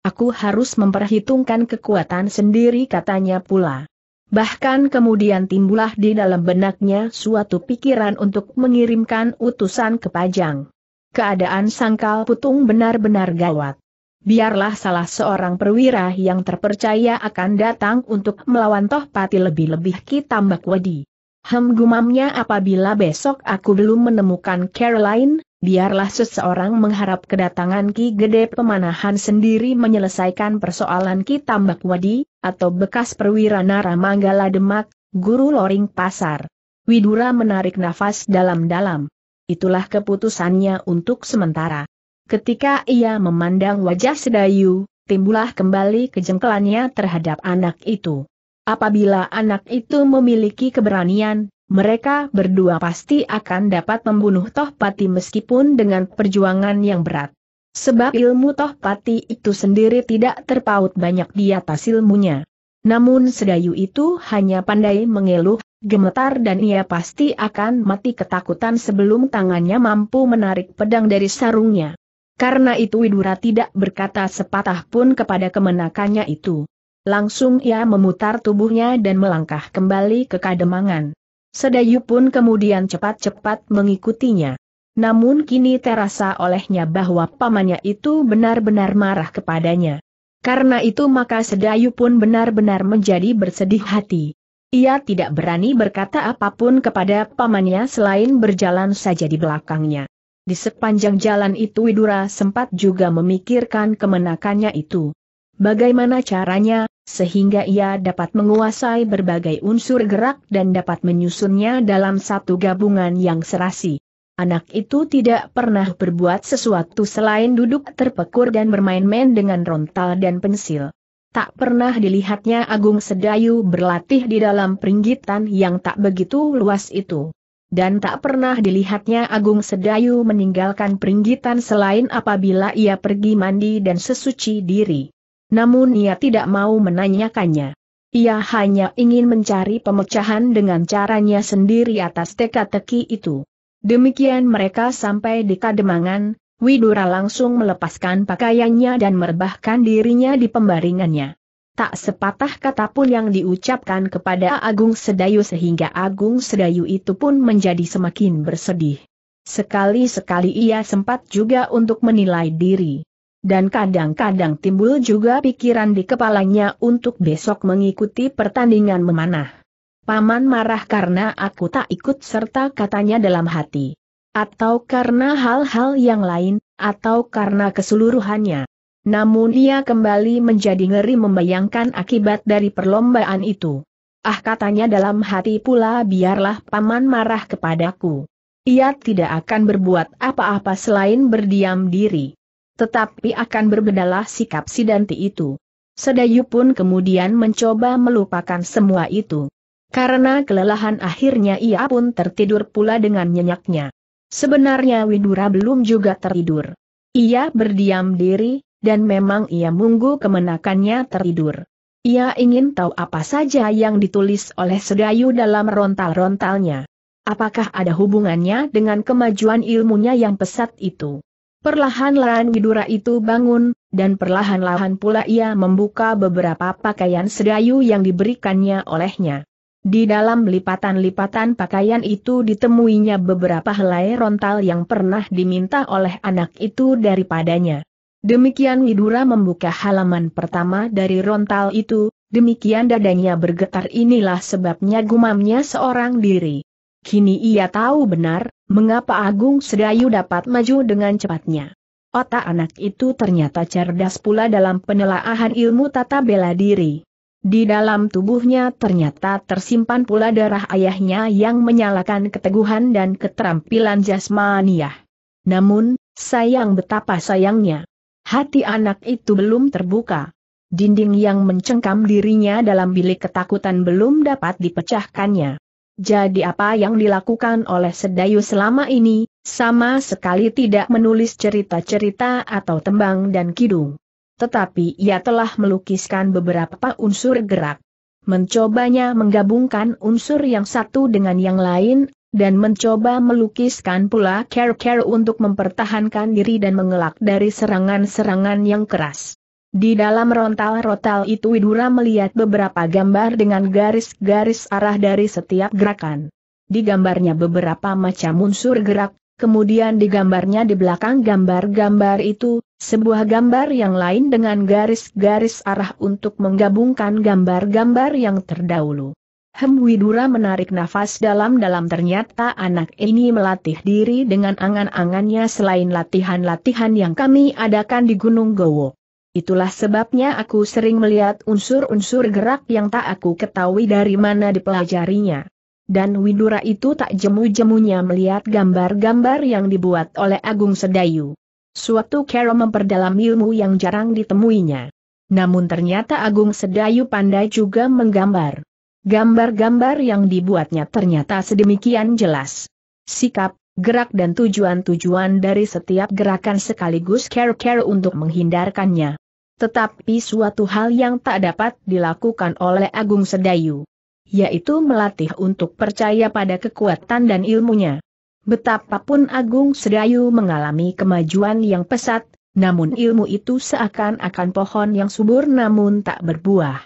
Aku harus memperhitungkan kekuatan sendiri katanya pula. Bahkan kemudian timbullah di dalam benaknya suatu pikiran untuk mengirimkan utusan ke Pajang. Keadaan sangkal putung benar-benar gawat. Biarlah salah seorang perwira yang terpercaya akan datang untuk melawan Toh Pati lebih-lebih Mbak Wedi. Hem gumamnya apabila besok aku belum menemukan Caroline, biarlah seseorang mengharap kedatangan Ki Gede Pemanahan sendiri menyelesaikan persoalan Ki Tambak Wadi, atau bekas perwira Nara Manggala Demak, Guru Loring Pasar. Widura menarik nafas dalam-dalam itulah keputusannya untuk sementara. Ketika ia memandang wajah Sedayu, timbullah kembali kejengkelannya terhadap anak itu. Apabila anak itu memiliki keberanian, mereka berdua pasti akan dapat membunuh Tohpati meskipun dengan perjuangan yang berat. Sebab ilmu Tohpati itu sendiri tidak terpaut banyak di atas ilmunya. Namun sedayu itu hanya pandai mengeluh, gemetar dan ia pasti akan mati ketakutan sebelum tangannya mampu menarik pedang dari sarungnya. Karena itu Widura tidak berkata sepatah pun kepada kemenakannya itu. Langsung ia memutar tubuhnya dan melangkah kembali ke kademangan. Sedayu pun kemudian cepat-cepat mengikutinya. Namun kini terasa olehnya bahwa pamannya itu benar-benar marah kepadanya. Karena itu maka Sedayu pun benar-benar menjadi bersedih hati. Ia tidak berani berkata apapun kepada pamannya selain berjalan saja di belakangnya. Di sepanjang jalan itu Widura sempat juga memikirkan kemenakannya itu. Bagaimana caranya, sehingga ia dapat menguasai berbagai unsur gerak dan dapat menyusunnya dalam satu gabungan yang serasi. Anak itu tidak pernah berbuat sesuatu selain duduk terpekur dan bermain-main dengan rontal dan pensil. Tak pernah dilihatnya Agung Sedayu berlatih di dalam peringgitan yang tak begitu luas itu. Dan tak pernah dilihatnya Agung Sedayu meninggalkan peringgitan selain apabila ia pergi mandi dan sesuci diri. Namun ia tidak mau menanyakannya. Ia hanya ingin mencari pemecahan dengan caranya sendiri atas teka-teki itu. Demikian mereka sampai di kademangan, Widura langsung melepaskan pakaiannya dan merebahkan dirinya di pembaringannya. Tak sepatah kata pun yang diucapkan kepada Agung Sedayu sehingga Agung Sedayu itu pun menjadi semakin bersedih. Sekali-sekali ia sempat juga untuk menilai diri. Dan kadang-kadang timbul juga pikiran di kepalanya untuk besok mengikuti pertandingan memanah. Paman marah karena aku tak ikut serta katanya dalam hati. Atau karena hal-hal yang lain, atau karena keseluruhannya. Namun ia kembali menjadi ngeri membayangkan akibat dari perlombaan itu. Ah katanya dalam hati pula biarlah paman marah kepadaku. Ia tidak akan berbuat apa-apa selain berdiam diri. Tetapi akan berbedalah sikap si Danti itu. Sedayu pun kemudian mencoba melupakan semua itu. Karena kelelahan akhirnya ia pun tertidur pula dengan nyenyaknya. Sebenarnya Widura belum juga tertidur. Ia berdiam diri, dan memang ia munggu kemenakannya tertidur. Ia ingin tahu apa saja yang ditulis oleh Sedayu dalam rontal-rontalnya. Apakah ada hubungannya dengan kemajuan ilmunya yang pesat itu? Perlahan-lahan Widura itu bangun, dan perlahan-lahan pula ia membuka beberapa pakaian sedayu yang diberikannya olehnya. Di dalam lipatan-lipatan pakaian itu ditemuinya beberapa helai rontal yang pernah diminta oleh anak itu daripadanya. Demikian Widura membuka halaman pertama dari rontal itu, demikian dadanya bergetar inilah sebabnya gumamnya seorang diri. Kini ia tahu benar, mengapa Agung Sedayu dapat maju dengan cepatnya. Otak anak itu ternyata cerdas pula dalam penelaahan ilmu tata bela diri. Di dalam tubuhnya ternyata tersimpan pula darah ayahnya yang menyalakan keteguhan dan keterampilan jasmaniah. Namun, sayang betapa sayangnya. Hati anak itu belum terbuka. Dinding yang mencengkam dirinya dalam bilik ketakutan belum dapat dipecahkannya. Jadi apa yang dilakukan oleh Sedayu selama ini, sama sekali tidak menulis cerita-cerita atau tembang dan kidung tetapi ia telah melukiskan beberapa unsur gerak. Mencobanya menggabungkan unsur yang satu dengan yang lain, dan mencoba melukiskan pula care-care untuk mempertahankan diri dan mengelak dari serangan-serangan yang keras. Di dalam rontal-rotal itu Widura melihat beberapa gambar dengan garis-garis arah dari setiap gerakan. Di gambarnya beberapa macam unsur gerak, kemudian di gambarnya di belakang gambar-gambar itu, sebuah gambar yang lain dengan garis-garis arah untuk menggabungkan gambar-gambar yang terdahulu. Hem Widura menarik nafas dalam-dalam ternyata anak ini melatih diri dengan angan-angannya selain latihan-latihan yang kami adakan di Gunung Gowo. Itulah sebabnya aku sering melihat unsur-unsur gerak yang tak aku ketahui dari mana dipelajarinya dan Widura itu tak jemu-jemunya melihat gambar-gambar yang dibuat oleh Agung Sedayu. Suatu kera memperdalam ilmu yang jarang ditemuinya. Namun ternyata Agung Sedayu pandai juga menggambar. Gambar-gambar yang dibuatnya ternyata sedemikian jelas. Sikap, gerak dan tujuan-tujuan dari setiap gerakan sekaligus care-care untuk menghindarkannya. Tetapi suatu hal yang tak dapat dilakukan oleh Agung Sedayu. Yaitu melatih untuk percaya pada kekuatan dan ilmunya. Betapapun Agung Sedayu mengalami kemajuan yang pesat, namun ilmu itu seakan-akan pohon yang subur namun tak berbuah.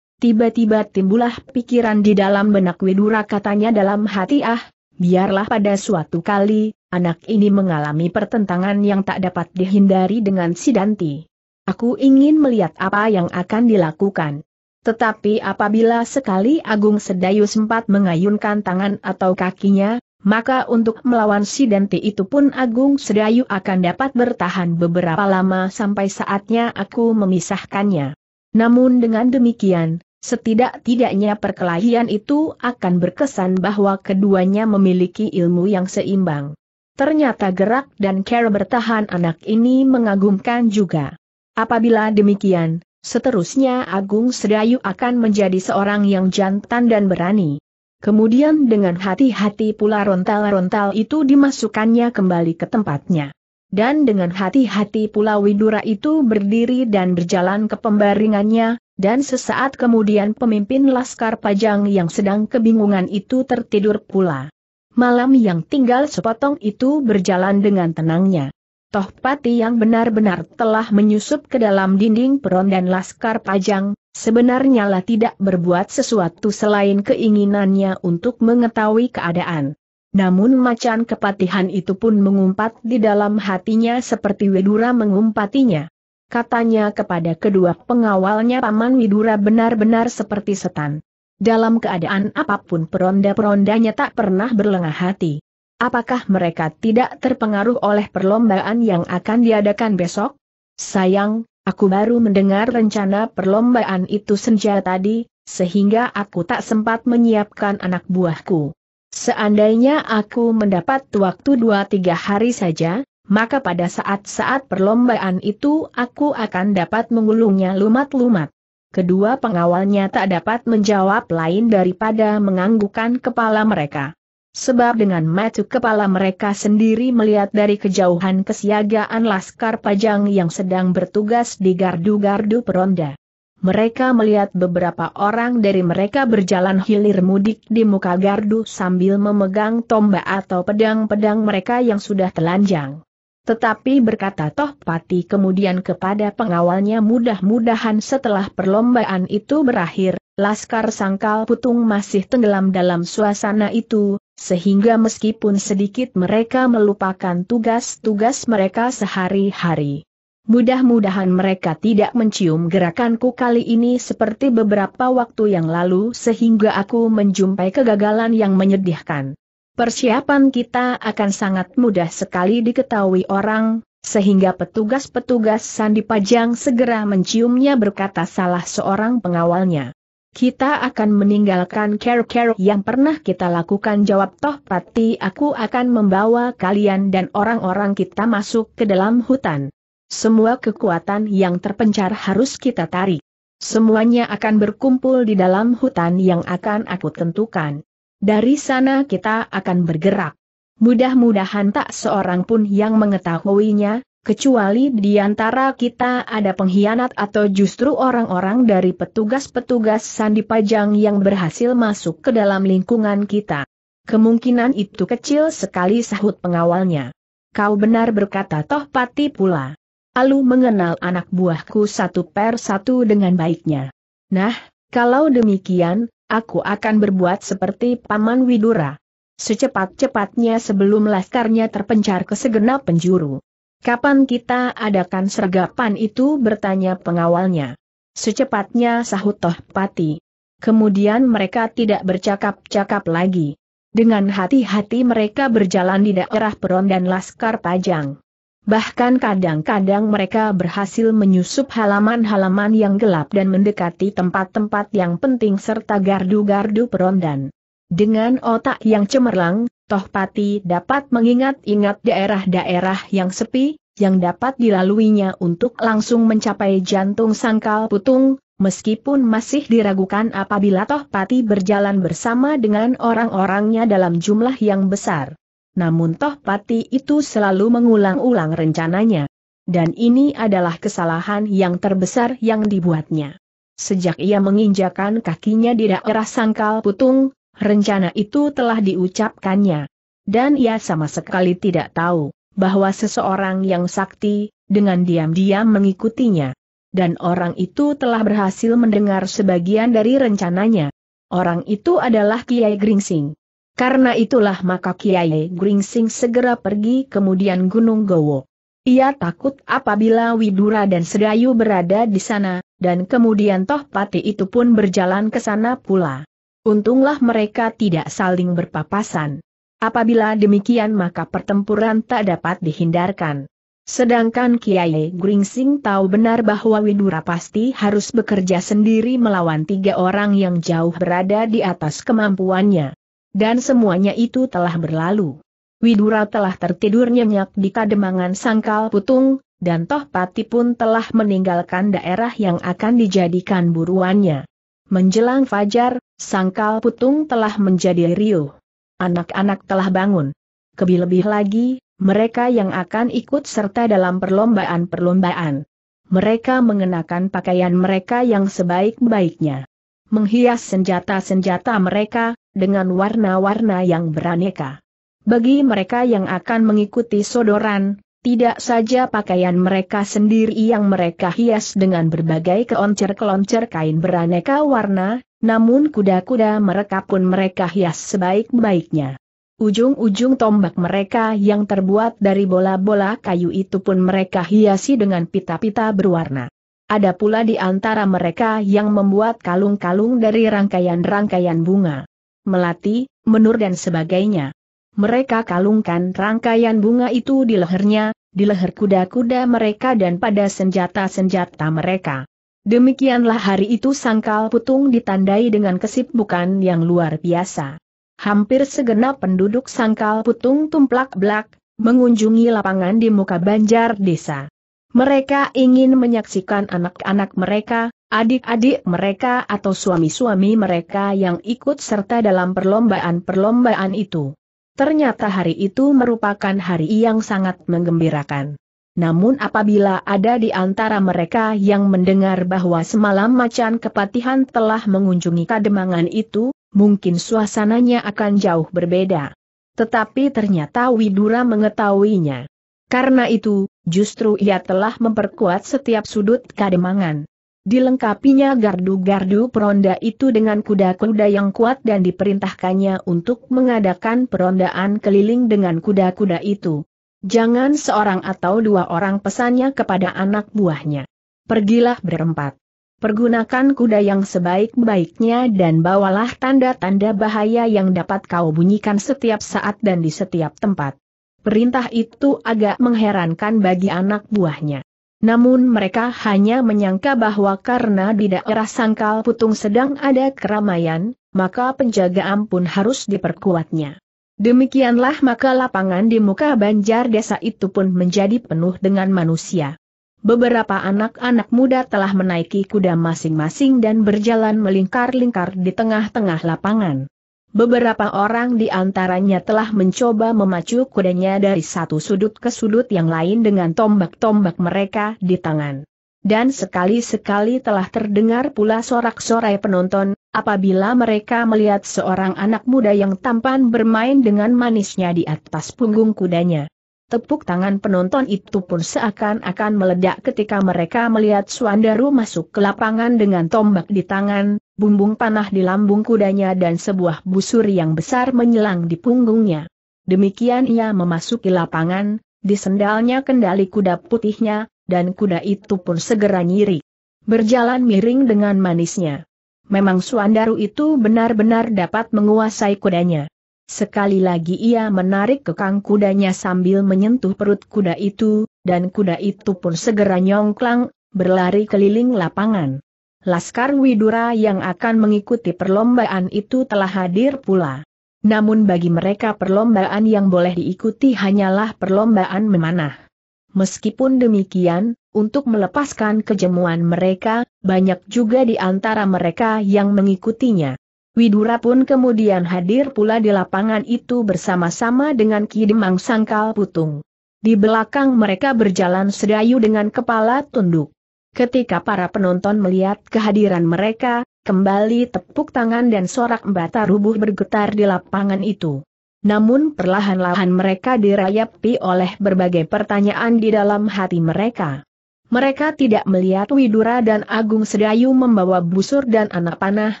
Tiba-tiba timbullah pikiran di dalam benak Widura katanya dalam hati ah, biarlah pada suatu kali, anak ini mengalami pertentangan yang tak dapat dihindari dengan sidanti. Aku ingin melihat apa yang akan dilakukan. Tetapi apabila sekali Agung Sedayu sempat mengayunkan tangan atau kakinya, maka untuk melawan si Dante itu pun Agung Sedayu akan dapat bertahan beberapa lama sampai saatnya aku memisahkannya. Namun dengan demikian, setidak-tidaknya perkelahian itu akan berkesan bahwa keduanya memiliki ilmu yang seimbang. Ternyata gerak dan cara bertahan anak ini mengagumkan juga. Apabila demikian, seterusnya Agung Sedayu akan menjadi seorang yang jantan dan berani. Kemudian dengan hati-hati pula rontal-rontal itu dimasukkannya kembali ke tempatnya. Dan dengan hati-hati pula Widura itu berdiri dan berjalan ke pembaringannya, dan sesaat kemudian pemimpin Laskar Pajang yang sedang kebingungan itu tertidur pula. Malam yang tinggal sepotong itu berjalan dengan tenangnya. Tohpati yang benar-benar telah menyusup ke dalam dinding peron dan laskar pajang, sebenarnya lah tidak berbuat sesuatu selain keinginannya untuk mengetahui keadaan. Namun macan kepatihan itu pun mengumpat di dalam hatinya seperti Widura mengumpatinya. Katanya kepada kedua pengawalnya Paman Widura benar-benar seperti setan. Dalam keadaan apapun peronda-perondanya tak pernah berlengah hati. Apakah mereka tidak terpengaruh oleh perlombaan yang akan diadakan besok? Sayang, aku baru mendengar rencana perlombaan itu senja tadi, sehingga aku tak sempat menyiapkan anak buahku. Seandainya aku mendapat waktu dua tiga hari saja, maka pada saat-saat perlombaan itu aku akan dapat mengulungnya lumat-lumat. Kedua pengawalnya tak dapat menjawab lain daripada menganggukkan kepala mereka sebab dengan mata kepala mereka sendiri melihat dari kejauhan kesiagaan Laskar Pajang yang sedang bertugas di gardu-gardu peronda. Mereka melihat beberapa orang dari mereka berjalan hilir mudik di muka gardu sambil memegang tombak atau pedang-pedang mereka yang sudah telanjang. Tetapi berkata Toh Pati kemudian kepada pengawalnya mudah-mudahan setelah perlombaan itu berakhir, Laskar Sangkal Putung masih tenggelam dalam suasana itu, sehingga meskipun sedikit mereka melupakan tugas-tugas mereka sehari-hari. Mudah-mudahan mereka tidak mencium gerakanku kali ini seperti beberapa waktu yang lalu sehingga aku menjumpai kegagalan yang menyedihkan. Persiapan kita akan sangat mudah sekali diketahui orang, sehingga petugas-petugas sandi pajang segera menciumnya berkata salah seorang pengawalnya. Kita akan meninggalkan care-care yang pernah kita lakukan jawab Toh Pati aku akan membawa kalian dan orang-orang kita masuk ke dalam hutan. Semua kekuatan yang terpencar harus kita tarik. Semuanya akan berkumpul di dalam hutan yang akan aku tentukan. Dari sana kita akan bergerak. Mudah-mudahan tak seorang pun yang mengetahuinya, kecuali di antara kita ada pengkhianat atau justru orang-orang dari petugas-petugas sandi pajang yang berhasil masuk ke dalam lingkungan kita. Kemungkinan itu kecil sekali sahut pengawalnya. Kau benar berkata Toh Pati pula. Alu mengenal anak buahku satu per satu dengan baiknya. Nah, kalau demikian, aku akan berbuat seperti Paman Widura. Secepat-cepatnya sebelum laskarnya terpencar ke segenap penjuru. Kapan kita adakan sergapan itu bertanya pengawalnya. Secepatnya sahut Toh Pati. Kemudian mereka tidak bercakap-cakap lagi. Dengan hati-hati mereka berjalan di daerah peron dan laskar pajang. Bahkan kadang-kadang mereka berhasil menyusup halaman-halaman yang gelap dan mendekati tempat-tempat yang penting serta gardu-gardu perondan. Dengan otak yang cemerlang, Tohpati dapat mengingat-ingat daerah-daerah yang sepi, yang dapat dilaluinya untuk langsung mencapai jantung sangkal putung, meskipun masih diragukan apabila Tohpati berjalan bersama dengan orang-orangnya dalam jumlah yang besar. Namun Tohpati itu selalu mengulang-ulang rencananya. Dan ini adalah kesalahan yang terbesar yang dibuatnya. Sejak ia menginjakan kakinya di daerah sangkal putung, Rencana itu telah diucapkannya. Dan ia sama sekali tidak tahu, bahwa seseorang yang sakti, dengan diam-diam mengikutinya. Dan orang itu telah berhasil mendengar sebagian dari rencananya. Orang itu adalah Kiai Gringsing. Karena itulah maka Kiai Gringsing segera pergi kemudian Gunung Gowo. Ia takut apabila Widura dan Sedayu berada di sana, dan kemudian Toh Pati itu pun berjalan ke sana pula. Untunglah mereka tidak saling berpapasan. Apabila demikian maka pertempuran tak dapat dihindarkan. Sedangkan Kiai Gringsing tahu benar bahwa Widura pasti harus bekerja sendiri melawan tiga orang yang jauh berada di atas kemampuannya. Dan semuanya itu telah berlalu. Widura telah tertidur nyenyak di kademangan sangkal putung, dan Toh Pati pun telah meninggalkan daerah yang akan dijadikan buruannya. Menjelang fajar, sangkal putung telah menjadi riuh. Anak-anak telah bangun. Kebih-lebih lagi, mereka yang akan ikut serta dalam perlombaan-perlombaan. Mereka mengenakan pakaian mereka yang sebaik-baiknya. Menghias senjata-senjata mereka, dengan warna-warna yang beraneka. Bagi mereka yang akan mengikuti sodoran, tidak saja pakaian mereka sendiri yang mereka hias dengan berbagai keoncer-keloncer kain beraneka warna, namun kuda-kuda mereka pun mereka hias sebaik-baiknya. Ujung-ujung tombak mereka yang terbuat dari bola-bola kayu itu pun mereka hiasi dengan pita-pita berwarna. Ada pula di antara mereka yang membuat kalung-kalung dari rangkaian-rangkaian bunga, melati, menur dan sebagainya mereka kalungkan rangkaian bunga itu di lehernya, di leher kuda-kuda mereka dan pada senjata-senjata mereka. Demikianlah hari itu sangkal putung ditandai dengan kesibukan yang luar biasa. Hampir segenap penduduk sangkal putung tumplak belak, mengunjungi lapangan di muka banjar desa. Mereka ingin menyaksikan anak-anak mereka, adik-adik mereka atau suami-suami mereka yang ikut serta dalam perlombaan-perlombaan itu. Ternyata hari itu merupakan hari yang sangat menggembirakan. Namun apabila ada di antara mereka yang mendengar bahwa semalam macan kepatihan telah mengunjungi kademangan itu, mungkin suasananya akan jauh berbeda. Tetapi ternyata Widura mengetahuinya. Karena itu, justru ia telah memperkuat setiap sudut kademangan. Dilengkapinya gardu-gardu peronda itu dengan kuda-kuda yang kuat dan diperintahkannya untuk mengadakan perondaan keliling dengan kuda-kuda itu. Jangan seorang atau dua orang pesannya kepada anak buahnya. Pergilah berempat. Pergunakan kuda yang sebaik-baiknya dan bawalah tanda-tanda bahaya yang dapat kau bunyikan setiap saat dan di setiap tempat. Perintah itu agak mengherankan bagi anak buahnya. Namun mereka hanya menyangka bahwa karena di daerah Sangkal Putung sedang ada keramaian, maka penjagaan pun harus diperkuatnya. Demikianlah maka lapangan di muka banjar desa itu pun menjadi penuh dengan manusia. Beberapa anak-anak muda telah menaiki kuda masing-masing dan berjalan melingkar-lingkar di tengah-tengah lapangan. Beberapa orang di antaranya telah mencoba memacu kudanya dari satu sudut ke sudut yang lain dengan tombak-tombak mereka di tangan. Dan sekali-sekali telah terdengar pula sorak-sorai penonton, apabila mereka melihat seorang anak muda yang tampan bermain dengan manisnya di atas punggung kudanya. Tepuk tangan penonton itu pun seakan-akan meledak ketika mereka melihat Swandaru masuk ke lapangan dengan tombak di tangan, bumbung panah di lambung kudanya dan sebuah busur yang besar menyelang di punggungnya. Demikian ia memasuki lapangan, disendalnya kendali kuda putihnya, dan kuda itu pun segera nyiri. Berjalan miring dengan manisnya. Memang Suandaru itu benar-benar dapat menguasai kudanya. Sekali lagi ia menarik kekang kudanya sambil menyentuh perut kuda itu, dan kuda itu pun segera nyongklang, berlari keliling lapangan. Laskar Widura yang akan mengikuti perlombaan itu telah hadir pula. Namun bagi mereka perlombaan yang boleh diikuti hanyalah perlombaan memanah. Meskipun demikian, untuk melepaskan kejemuan mereka, banyak juga di antara mereka yang mengikutinya. Widura pun kemudian hadir pula di lapangan itu bersama-sama dengan Ki Demang Sangkal Putung. Di belakang mereka berjalan sedayu dengan kepala tunduk. Ketika para penonton melihat kehadiran mereka, kembali tepuk tangan dan sorak bata rubuh bergetar di lapangan itu. Namun perlahan-lahan mereka dirayapi oleh berbagai pertanyaan di dalam hati mereka. Mereka tidak melihat Widura dan Agung Sedayu membawa busur dan anak panah,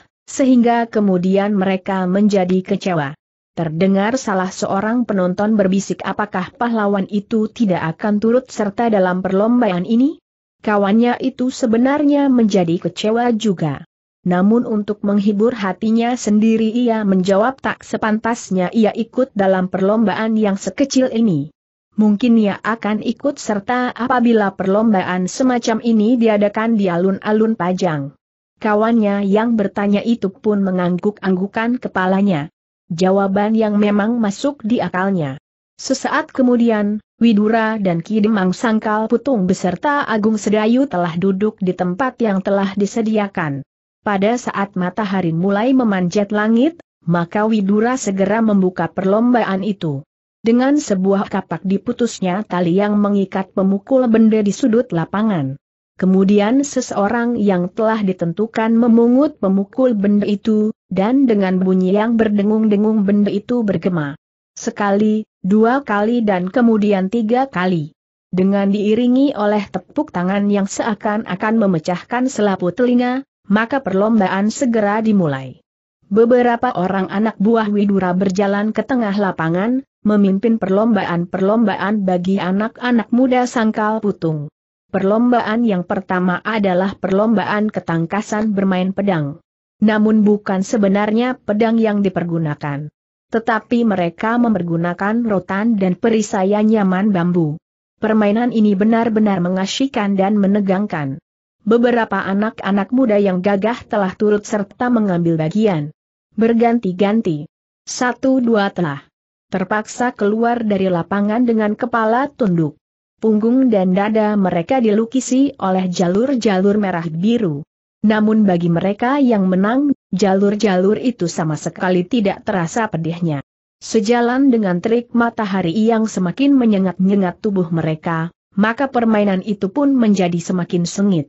sehingga kemudian mereka menjadi kecewa. Terdengar salah seorang penonton berbisik apakah pahlawan itu tidak akan turut serta dalam perlombaan ini? Kawannya itu sebenarnya menjadi kecewa juga. Namun untuk menghibur hatinya sendiri ia menjawab tak sepantasnya ia ikut dalam perlombaan yang sekecil ini. Mungkin ia akan ikut serta apabila perlombaan semacam ini diadakan di alun-alun Pajang. Kawannya yang bertanya itu pun mengangguk-anggukan kepalanya. Jawaban yang memang masuk di akalnya. Sesaat kemudian, Widura dan Kidemang Sangkal Putung beserta Agung Sedayu telah duduk di tempat yang telah disediakan. Pada saat matahari mulai memanjat langit, maka Widura segera membuka perlombaan itu. Dengan sebuah kapak diputusnya tali yang mengikat pemukul benda di sudut lapangan. Kemudian seseorang yang telah ditentukan memungut pemukul benda itu, dan dengan bunyi yang berdengung-dengung benda itu bergema. Sekali, dua kali dan kemudian tiga kali. Dengan diiringi oleh tepuk tangan yang seakan-akan memecahkan selaput telinga, maka perlombaan segera dimulai. Beberapa orang anak buah Widura berjalan ke tengah lapangan, memimpin perlombaan-perlombaan bagi anak-anak muda sangkal putung. Perlombaan yang pertama adalah perlombaan ketangkasan bermain pedang. Namun bukan sebenarnya pedang yang dipergunakan. Tetapi mereka mempergunakan rotan dan perisai nyaman bambu. Permainan ini benar-benar mengasyikkan dan menegangkan. Beberapa anak-anak muda yang gagah telah turut serta mengambil bagian. Berganti-ganti. Satu dua telah terpaksa keluar dari lapangan dengan kepala tunduk. Punggung dan dada mereka dilukisi oleh jalur-jalur merah biru. Namun bagi mereka yang menang Jalur-jalur itu sama sekali tidak terasa pedihnya. Sejalan dengan terik matahari yang semakin menyengat-nyengat tubuh mereka, maka permainan itu pun menjadi semakin sengit.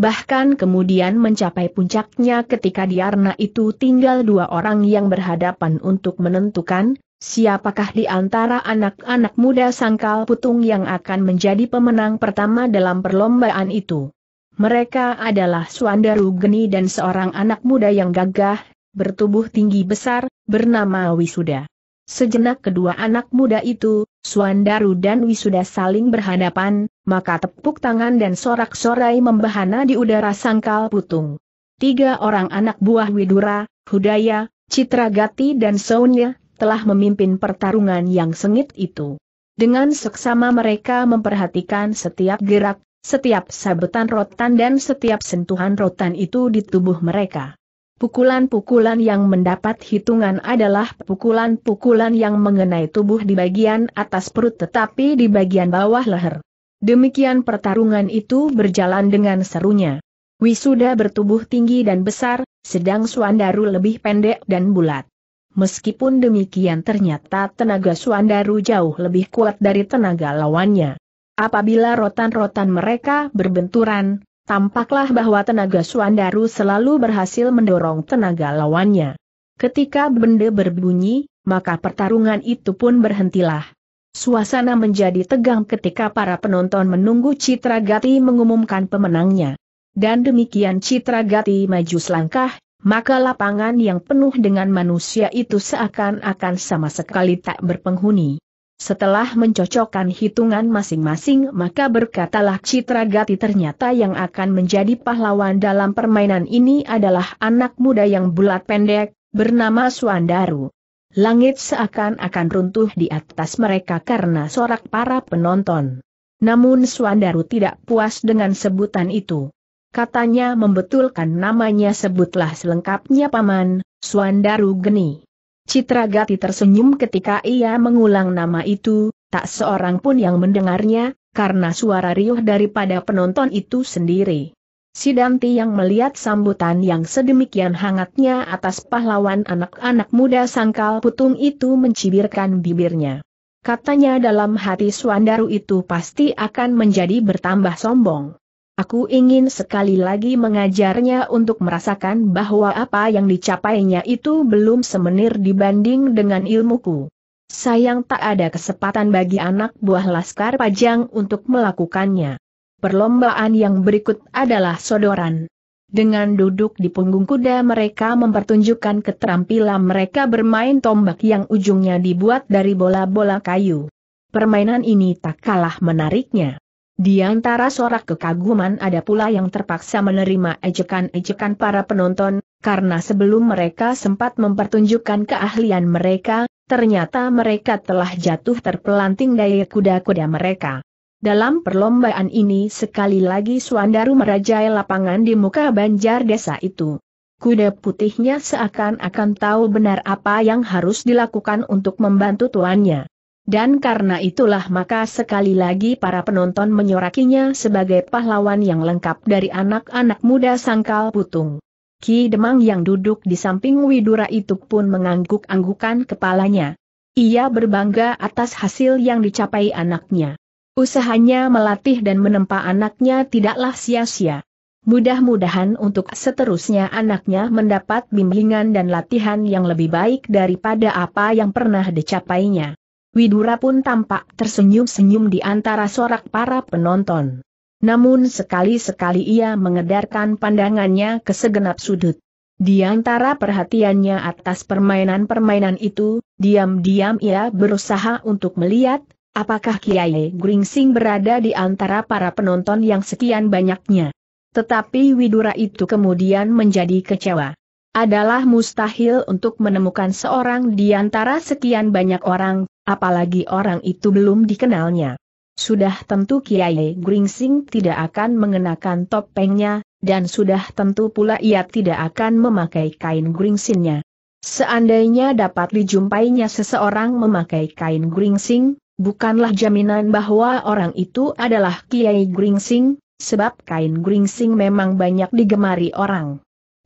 Bahkan kemudian mencapai puncaknya ketika di arna itu tinggal dua orang yang berhadapan untuk menentukan, siapakah di antara anak-anak muda sangkal putung yang akan menjadi pemenang pertama dalam perlombaan itu. Mereka adalah Suandaru Geni dan seorang anak muda yang gagah, bertubuh tinggi besar, bernama Wisuda. Sejenak kedua anak muda itu, Suandaru dan Wisuda saling berhadapan, maka tepuk tangan dan sorak-sorai membahana di udara sangkal putung. Tiga orang anak buah Widura, Hudaya, Citragati dan Sonya, telah memimpin pertarungan yang sengit itu. Dengan seksama mereka memperhatikan setiap gerak, setiap sabetan rotan dan setiap sentuhan rotan itu di tubuh mereka. Pukulan-pukulan yang mendapat hitungan adalah pukulan-pukulan yang mengenai tubuh di bagian atas perut tetapi di bagian bawah leher. Demikian pertarungan itu berjalan dengan serunya. Wisuda bertubuh tinggi dan besar, sedang Suandaru lebih pendek dan bulat. Meskipun demikian ternyata tenaga Suandaru jauh lebih kuat dari tenaga lawannya. Apabila rotan-rotan mereka berbenturan, tampaklah bahwa tenaga Suandaru selalu berhasil mendorong tenaga lawannya. Ketika benda berbunyi, maka pertarungan itu pun berhentilah. Suasana menjadi tegang ketika para penonton menunggu Citra Gati mengumumkan pemenangnya. Dan demikian Citra Gati maju selangkah, maka lapangan yang penuh dengan manusia itu seakan-akan sama sekali tak berpenghuni. Setelah mencocokkan hitungan masing-masing maka berkatalah Citra Gati ternyata yang akan menjadi pahlawan dalam permainan ini adalah anak muda yang bulat pendek, bernama Suandaru. Langit seakan-akan runtuh di atas mereka karena sorak para penonton. Namun Suandaru tidak puas dengan sebutan itu. Katanya membetulkan namanya sebutlah selengkapnya paman, Suandaru Geni. Citra Gati tersenyum ketika ia mengulang nama itu, tak seorang pun yang mendengarnya, karena suara riuh daripada penonton itu sendiri. Sidanti yang melihat sambutan yang sedemikian hangatnya atas pahlawan anak-anak muda sangkal putung itu mencibirkan bibirnya. Katanya dalam hati Suandaru itu pasti akan menjadi bertambah sombong. Aku ingin sekali lagi mengajarnya untuk merasakan bahwa apa yang dicapainya itu belum semenir dibanding dengan ilmuku. Sayang tak ada kesempatan bagi anak buah Laskar Pajang untuk melakukannya. Perlombaan yang berikut adalah sodoran. Dengan duduk di punggung kuda mereka mempertunjukkan keterampilan mereka bermain tombak yang ujungnya dibuat dari bola-bola kayu. Permainan ini tak kalah menariknya. Di antara sorak kekaguman ada pula yang terpaksa menerima ejekan-ejekan para penonton, karena sebelum mereka sempat mempertunjukkan keahlian mereka, ternyata mereka telah jatuh terpelanting daya kuda-kuda mereka. Dalam perlombaan ini sekali lagi Suandaru merajai lapangan di muka banjar desa itu. Kuda putihnya seakan-akan tahu benar apa yang harus dilakukan untuk membantu tuannya. Dan karena itulah maka sekali lagi para penonton menyorakinya sebagai pahlawan yang lengkap dari anak-anak muda sangkal putung. Ki Demang yang duduk di samping Widura itu pun mengangguk-anggukan kepalanya. Ia berbangga atas hasil yang dicapai anaknya. Usahanya melatih dan menempa anaknya tidaklah sia-sia. Mudah-mudahan untuk seterusnya anaknya mendapat bimbingan dan latihan yang lebih baik daripada apa yang pernah dicapainya. Widura pun tampak tersenyum-senyum di antara sorak para penonton. Namun sekali-sekali ia mengedarkan pandangannya ke segenap sudut. Di antara perhatiannya atas permainan-permainan itu, diam-diam ia berusaha untuk melihat, apakah Kiai Gringsing berada di antara para penonton yang sekian banyaknya. Tetapi Widura itu kemudian menjadi kecewa. Adalah mustahil untuk menemukan seorang di antara sekian banyak orang, apalagi orang itu belum dikenalnya. Sudah tentu Kiai Gringsing tidak akan mengenakan topengnya, dan sudah tentu pula ia tidak akan memakai kain Gringsingnya. Seandainya dapat dijumpainya seseorang memakai kain gringsing, bukanlah jaminan bahwa orang itu adalah Kiai Gringsing, sebab kain gringsing memang banyak digemari orang.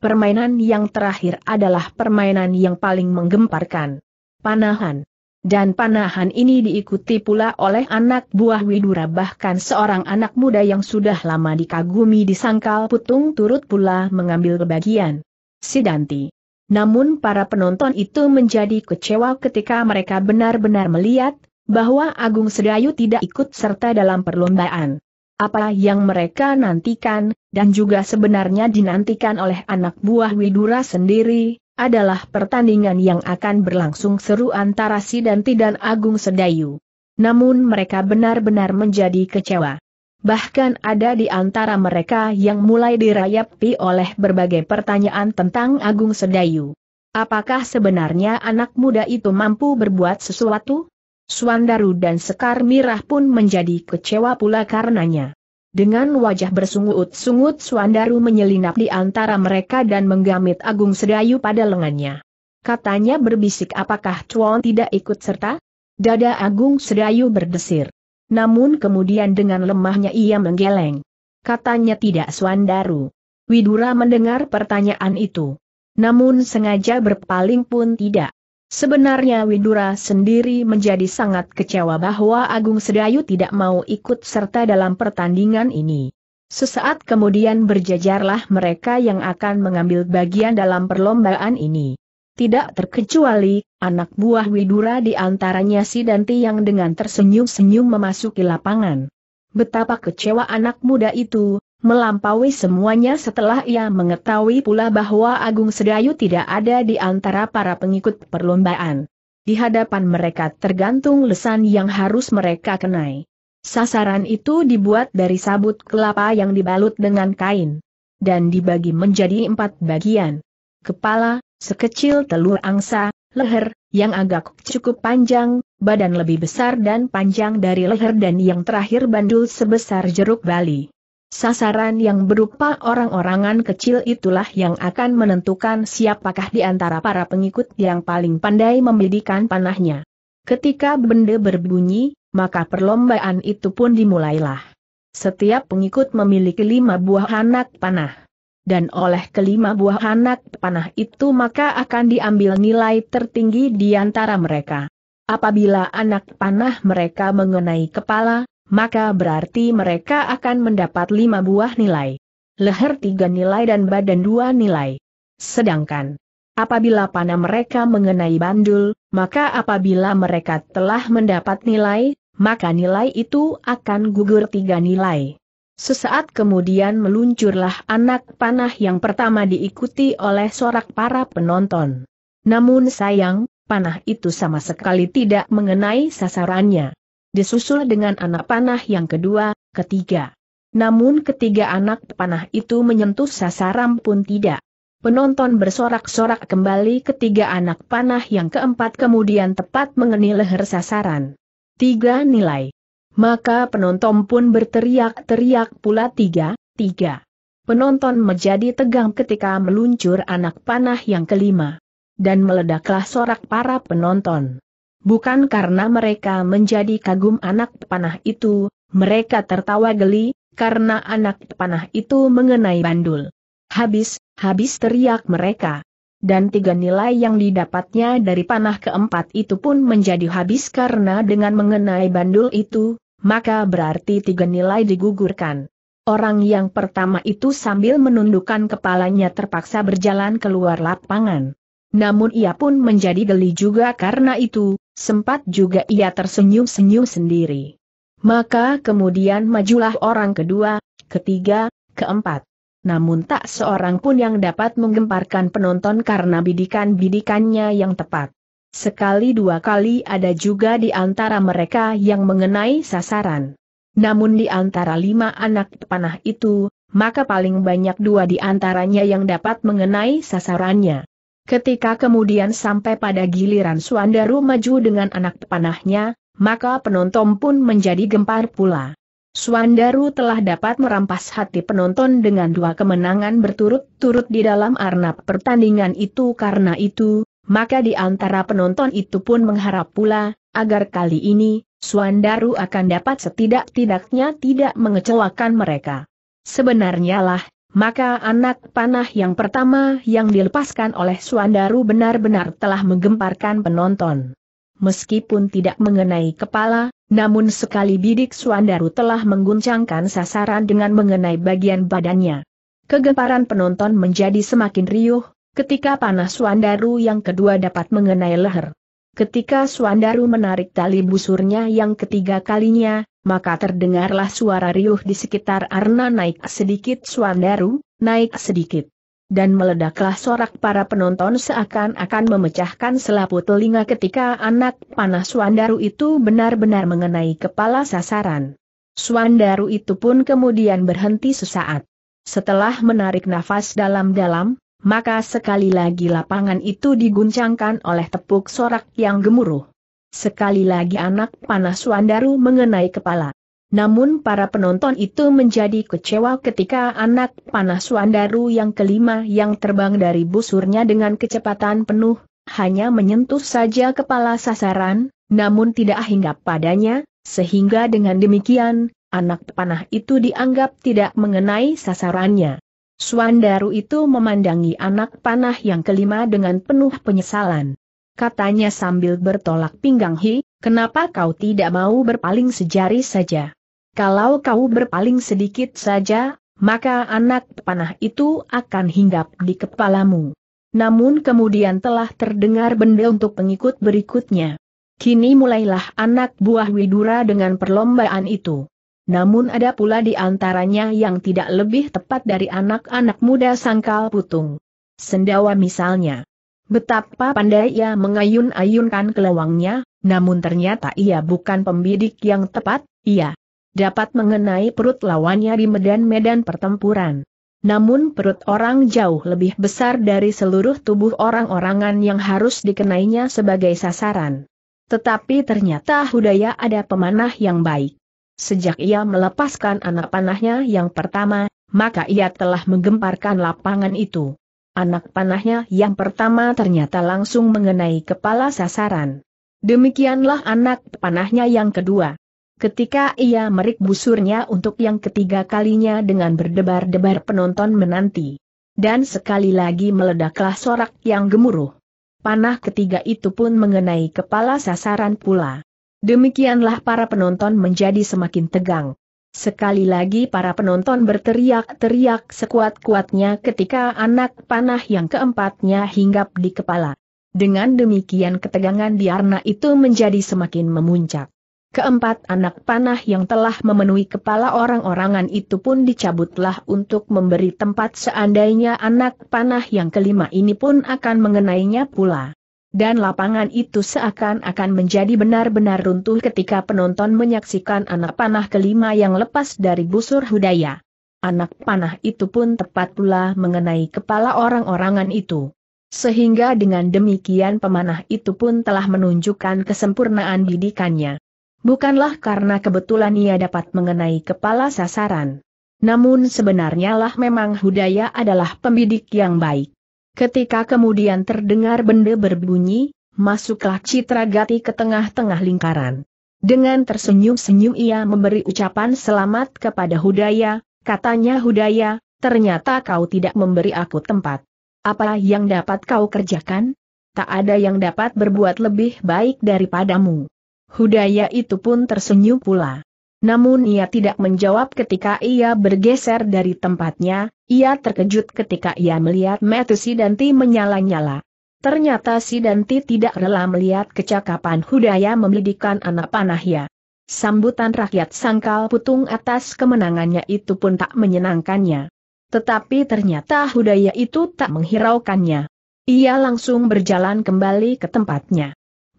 Permainan yang terakhir adalah permainan yang paling menggemparkan. Panahan. Dan panahan ini diikuti pula oleh anak buah Widura bahkan seorang anak muda yang sudah lama dikagumi di sangkal putung turut pula mengambil bagian. Sidanti. Namun para penonton itu menjadi kecewa ketika mereka benar-benar melihat bahwa Agung Sedayu tidak ikut serta dalam perlombaan apa yang mereka nantikan, dan juga sebenarnya dinantikan oleh anak buah Widura sendiri, adalah pertandingan yang akan berlangsung seru antara Sidanti dan Agung Sedayu. Namun mereka benar-benar menjadi kecewa. Bahkan ada di antara mereka yang mulai dirayapi oleh berbagai pertanyaan tentang Agung Sedayu. Apakah sebenarnya anak muda itu mampu berbuat sesuatu? Suandaru dan Sekar Mirah pun menjadi kecewa pula karenanya. Dengan wajah bersungut-sungut Suandaru menyelinap di antara mereka dan menggamit Agung Sedayu pada lengannya. Katanya berbisik apakah Chuan tidak ikut serta? Dada Agung Sedayu berdesir. Namun kemudian dengan lemahnya ia menggeleng. Katanya tidak Suandaru. Widura mendengar pertanyaan itu. Namun sengaja berpaling pun tidak. Sebenarnya Widura sendiri menjadi sangat kecewa bahwa Agung Sedayu tidak mau ikut serta dalam pertandingan ini. Sesaat kemudian berjajarlah mereka yang akan mengambil bagian dalam perlombaan ini. Tidak terkecuali, anak buah Widura di antaranya si Danti yang dengan tersenyum-senyum memasuki lapangan. Betapa kecewa anak muda itu, melampaui semuanya setelah ia mengetahui pula bahwa Agung Sedayu tidak ada di antara para pengikut perlombaan. Di hadapan mereka tergantung lesan yang harus mereka kenai. Sasaran itu dibuat dari sabut kelapa yang dibalut dengan kain. Dan dibagi menjadi empat bagian. Kepala, sekecil telur angsa, leher, yang agak cukup panjang, badan lebih besar dan panjang dari leher dan yang terakhir bandul sebesar jeruk bali. Sasaran yang berupa orang-orangan kecil itulah yang akan menentukan siapakah di antara para pengikut yang paling pandai membidikan panahnya. Ketika benda berbunyi, maka perlombaan itu pun dimulailah. Setiap pengikut memiliki lima buah anak panah. Dan oleh kelima buah anak panah itu maka akan diambil nilai tertinggi di antara mereka. Apabila anak panah mereka mengenai kepala, maka berarti mereka akan mendapat lima buah nilai. Leher tiga nilai dan badan dua nilai. Sedangkan, apabila panah mereka mengenai bandul, maka apabila mereka telah mendapat nilai, maka nilai itu akan gugur tiga nilai. Sesaat kemudian meluncurlah anak panah yang pertama diikuti oleh sorak para penonton. Namun sayang, panah itu sama sekali tidak mengenai sasarannya disusul dengan anak panah yang kedua, ketiga. Namun ketiga anak panah itu menyentuh sasaran pun tidak. Penonton bersorak-sorak kembali ketiga anak panah yang keempat kemudian tepat mengenai leher sasaran. Tiga nilai. Maka penonton pun berteriak-teriak pula tiga, tiga. Penonton menjadi tegang ketika meluncur anak panah yang kelima. Dan meledaklah sorak para penonton. Bukan karena mereka menjadi kagum anak panah itu, mereka tertawa geli, karena anak panah itu mengenai bandul. Habis, habis teriak mereka. Dan tiga nilai yang didapatnya dari panah keempat itu pun menjadi habis karena dengan mengenai bandul itu, maka berarti tiga nilai digugurkan. Orang yang pertama itu sambil menundukkan kepalanya terpaksa berjalan keluar lapangan. Namun ia pun menjadi geli juga karena itu, Sempat juga ia tersenyum-senyum sendiri. Maka kemudian majulah orang kedua, ketiga, keempat. Namun tak seorang pun yang dapat menggemparkan penonton karena bidikan-bidikannya yang tepat. Sekali dua kali ada juga di antara mereka yang mengenai sasaran. Namun di antara lima anak panah itu, maka paling banyak dua di antaranya yang dapat mengenai sasarannya. Ketika kemudian sampai pada giliran Suandaru maju dengan anak panahnya, maka penonton pun menjadi gempar pula. Suandaru telah dapat merampas hati penonton dengan dua kemenangan berturut-turut di dalam arnab pertandingan itu karena itu, maka di antara penonton itu pun mengharap pula, agar kali ini, Suandaru akan dapat setidak-tidaknya tidak mengecewakan mereka. Sebenarnya lah, maka anak panah yang pertama yang dilepaskan oleh Suandaru benar-benar telah menggemparkan penonton. Meskipun tidak mengenai kepala, namun sekali bidik Suandaru telah mengguncangkan sasaran dengan mengenai bagian badannya. Kegemparan penonton menjadi semakin riuh, ketika panah Suandaru yang kedua dapat mengenai leher. Ketika Suandaru menarik tali busurnya yang ketiga kalinya, maka terdengarlah suara riuh di sekitar Arna naik sedikit Suandaru, naik sedikit. Dan meledaklah sorak para penonton seakan-akan memecahkan selaput telinga ketika anak panah Suandaru itu benar-benar mengenai kepala sasaran. Suandaru itu pun kemudian berhenti sesaat. Setelah menarik nafas dalam-dalam, maka sekali lagi lapangan itu diguncangkan oleh tepuk sorak yang gemuruh. Sekali lagi anak panah Suandaru mengenai kepala. Namun para penonton itu menjadi kecewa ketika anak panah Suandaru yang kelima yang terbang dari busurnya dengan kecepatan penuh, hanya menyentuh saja kepala sasaran, namun tidak hinggap padanya, sehingga dengan demikian, anak panah itu dianggap tidak mengenai sasarannya. Suandaru itu memandangi anak panah yang kelima dengan penuh penyesalan. Katanya sambil bertolak pinggang Hi, kenapa kau tidak mau berpaling sejari saja? Kalau kau berpaling sedikit saja, maka anak panah itu akan hinggap di kepalamu. Namun kemudian telah terdengar benda untuk pengikut berikutnya. Kini mulailah anak buah Widura dengan perlombaan itu namun ada pula di antaranya yang tidak lebih tepat dari anak-anak muda sangkal putung. Sendawa misalnya. Betapa pandai ia mengayun-ayunkan kelawangnya, namun ternyata ia bukan pembidik yang tepat, ia dapat mengenai perut lawannya di medan-medan pertempuran. Namun perut orang jauh lebih besar dari seluruh tubuh orang-orangan yang harus dikenainya sebagai sasaran. Tetapi ternyata Hudaya ada pemanah yang baik. Sejak ia melepaskan anak panahnya yang pertama, maka ia telah menggemparkan lapangan itu. Anak panahnya yang pertama ternyata langsung mengenai kepala sasaran. Demikianlah anak panahnya yang kedua. Ketika ia merik busurnya untuk yang ketiga kalinya dengan berdebar-debar penonton menanti. Dan sekali lagi meledaklah sorak yang gemuruh. Panah ketiga itu pun mengenai kepala sasaran pula. Demikianlah para penonton menjadi semakin tegang. Sekali lagi para penonton berteriak-teriak sekuat-kuatnya ketika anak panah yang keempatnya hinggap di kepala. Dengan demikian ketegangan di arena itu menjadi semakin memuncak. Keempat anak panah yang telah memenuhi kepala orang-orangan itu pun dicabutlah untuk memberi tempat seandainya anak panah yang kelima ini pun akan mengenainya pula dan lapangan itu seakan-akan menjadi benar-benar runtuh ketika penonton menyaksikan anak panah kelima yang lepas dari busur hudaya. Anak panah itu pun tepat pula mengenai kepala orang-orangan itu. Sehingga dengan demikian pemanah itu pun telah menunjukkan kesempurnaan didikannya. Bukanlah karena kebetulan ia dapat mengenai kepala sasaran. Namun sebenarnya lah memang Hudaya adalah pembidik yang baik. Ketika kemudian terdengar benda berbunyi, masuklah Citra Gati ke tengah-tengah lingkaran. Dengan tersenyum-senyum ia memberi ucapan selamat kepada Hudaya, katanya Hudaya, ternyata kau tidak memberi aku tempat. Apa yang dapat kau kerjakan? Tak ada yang dapat berbuat lebih baik daripadamu. Hudaya itu pun tersenyum pula. Namun ia tidak menjawab ketika ia bergeser dari tempatnya, ia terkejut ketika ia melihat mata danti menyala-nyala. Ternyata Sidanti tidak rela melihat kecakapan Hudaya memelidikan anak panahnya. Sambutan rakyat sangkal putung atas kemenangannya itu pun tak menyenangkannya. Tetapi ternyata Hudaya itu tak menghiraukannya. Ia langsung berjalan kembali ke tempatnya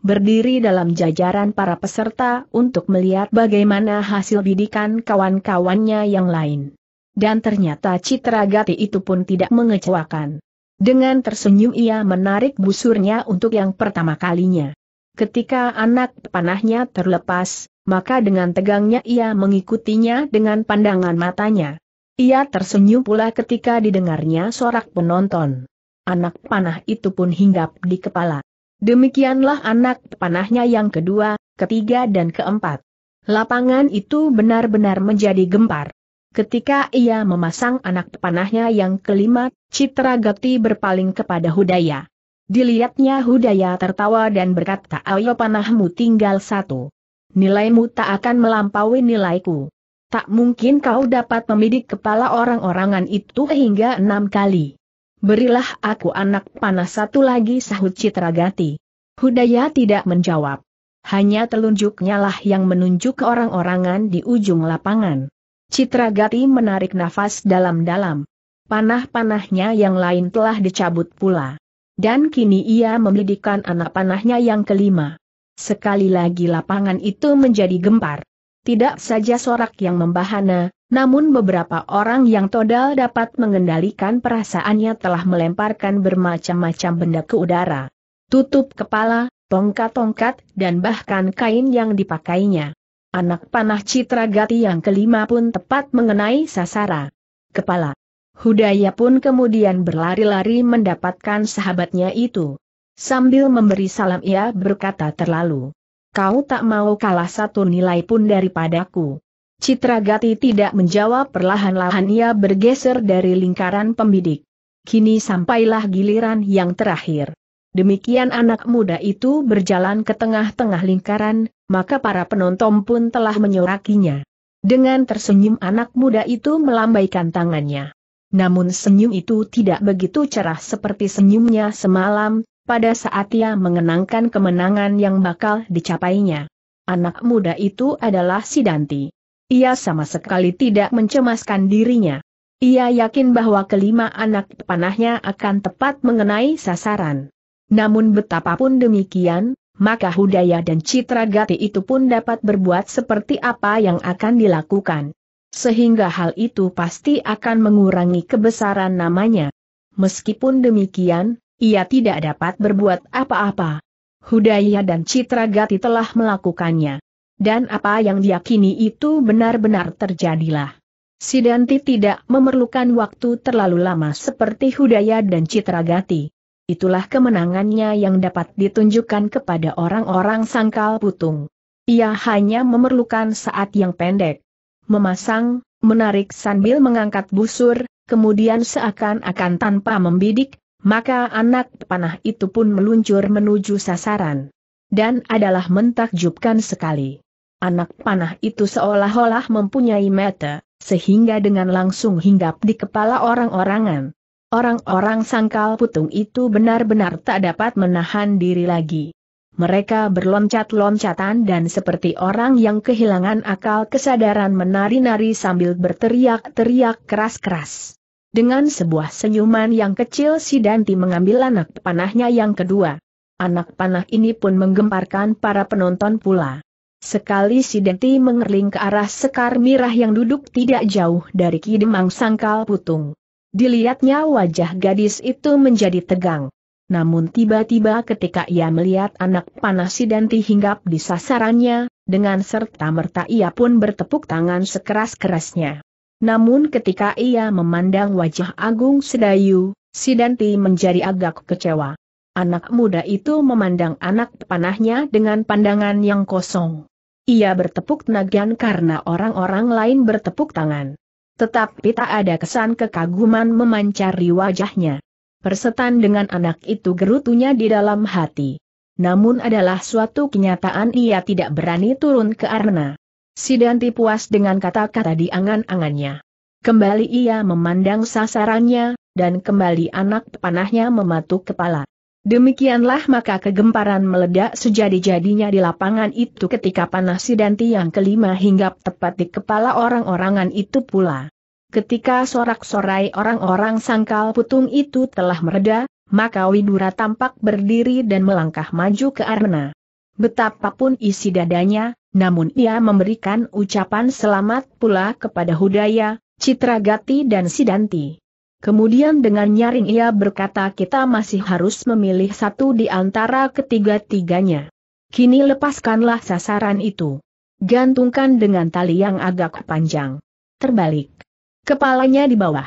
berdiri dalam jajaran para peserta untuk melihat bagaimana hasil bidikan kawan-kawannya yang lain. Dan ternyata Citra Gati itu pun tidak mengecewakan. Dengan tersenyum ia menarik busurnya untuk yang pertama kalinya. Ketika anak panahnya terlepas, maka dengan tegangnya ia mengikutinya dengan pandangan matanya. Ia tersenyum pula ketika didengarnya sorak penonton. Anak panah itu pun hinggap di kepala. Demikianlah anak panahnya yang kedua, ketiga dan keempat. Lapangan itu benar-benar menjadi gempar. Ketika ia memasang anak panahnya yang kelima, Citra Gati berpaling kepada Hudaya. Dilihatnya Hudaya tertawa dan berkata ayo panahmu tinggal satu. Nilaimu tak akan melampaui nilaiku. Tak mungkin kau dapat memidik kepala orang-orangan itu hingga enam kali. Berilah aku anak panah satu lagi sahut Citragati. Hudaya tidak menjawab. Hanya telunjuknya lah yang menunjuk ke orang-orangan di ujung lapangan. Citragati menarik nafas dalam-dalam. Panah-panahnya yang lain telah dicabut pula. Dan kini ia memelidikan anak panahnya yang kelima. Sekali lagi lapangan itu menjadi gempar. Tidak saja sorak yang membahana, namun beberapa orang yang todal dapat mengendalikan perasaannya telah melemparkan bermacam-macam benda ke udara. Tutup kepala, tongkat-tongkat, dan bahkan kain yang dipakainya. Anak panah Citra Gati yang kelima pun tepat mengenai sasara. Kepala. Hudaya pun kemudian berlari-lari mendapatkan sahabatnya itu. Sambil memberi salam ia berkata terlalu. Kau tak mau kalah satu nilai pun daripadaku. Citra Gati tidak menjawab perlahan-lahan ia bergeser dari lingkaran pembidik. Kini sampailah giliran yang terakhir. Demikian anak muda itu berjalan ke tengah-tengah lingkaran, maka para penonton pun telah menyorakinya. Dengan tersenyum anak muda itu melambaikan tangannya. Namun senyum itu tidak begitu cerah seperti senyumnya semalam, pada saat ia mengenangkan kemenangan yang bakal dicapainya. Anak muda itu adalah Sidanti. Ia sama sekali tidak mencemaskan dirinya. Ia yakin bahwa kelima anak panahnya akan tepat mengenai sasaran. Namun betapapun demikian, maka Hudaya dan Citra Gati itu pun dapat berbuat seperti apa yang akan dilakukan. Sehingga hal itu pasti akan mengurangi kebesaran namanya. Meskipun demikian, ia tidak dapat berbuat apa-apa. Hudaya dan Citra Gati telah melakukannya dan apa yang diyakini itu benar-benar terjadilah. Sidanti tidak memerlukan waktu terlalu lama seperti Hudaya dan Citragati. Itulah kemenangannya yang dapat ditunjukkan kepada orang-orang sangkal putung. Ia hanya memerlukan saat yang pendek. Memasang, menarik sambil mengangkat busur, kemudian seakan-akan tanpa membidik, maka anak panah itu pun meluncur menuju sasaran. Dan adalah mentakjubkan sekali anak panah itu seolah-olah mempunyai mata, sehingga dengan langsung hinggap di kepala orang-orangan. Orang-orang sangkal putung itu benar-benar tak dapat menahan diri lagi. Mereka berloncat-loncatan dan seperti orang yang kehilangan akal kesadaran menari-nari sambil berteriak-teriak keras-keras. Dengan sebuah senyuman yang kecil si Danti mengambil anak panahnya yang kedua. Anak panah ini pun menggemparkan para penonton pula. Sekali si Denti mengerling ke arah Sekar Mirah yang duduk tidak jauh dari Kidemang Sangkal Putung. Dilihatnya wajah gadis itu menjadi tegang. Namun tiba-tiba ketika ia melihat anak panah si hinggap di sasarannya, dengan serta-merta ia pun bertepuk tangan sekeras-kerasnya. Namun ketika ia memandang wajah Agung Sedayu, si menjadi agak kecewa. Anak muda itu memandang anak panahnya dengan pandangan yang kosong. Ia bertepuk tangan karena orang-orang lain bertepuk tangan. Tetapi tak ada kesan kekaguman memancari wajahnya. Persetan dengan anak itu gerutunya di dalam hati. Namun adalah suatu kenyataan ia tidak berani turun ke arena. Sidanti puas dengan kata-kata di angan-angannya. Kembali ia memandang sasarannya, dan kembali anak panahnya mematuk kepala. Demikianlah maka kegemparan meledak sejadi-jadinya di lapangan itu ketika panah sidanti yang kelima hinggap tepat di kepala orang-orangan itu pula. Ketika sorak-sorai orang-orang sangkal putung itu telah mereda, maka Widura tampak berdiri dan melangkah maju ke arena. Betapapun isi dadanya, namun ia memberikan ucapan selamat pula kepada Hudaya, Citragati dan Sidanti. Kemudian dengan nyaring ia berkata kita masih harus memilih satu di antara ketiga-tiganya. Kini lepaskanlah sasaran itu. Gantungkan dengan tali yang agak panjang. Terbalik. Kepalanya di bawah.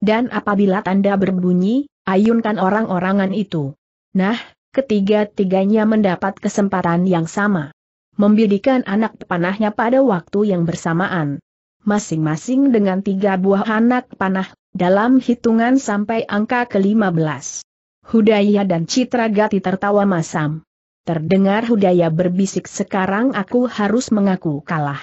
Dan apabila tanda berbunyi, ayunkan orang-orangan itu. Nah, ketiga-tiganya mendapat kesempatan yang sama. Membidikan anak panahnya pada waktu yang bersamaan masing-masing dengan tiga buah anak panah, dalam hitungan sampai angka ke-15. Hudaya dan Citra Gati tertawa masam. Terdengar Hudaya berbisik sekarang aku harus mengaku kalah.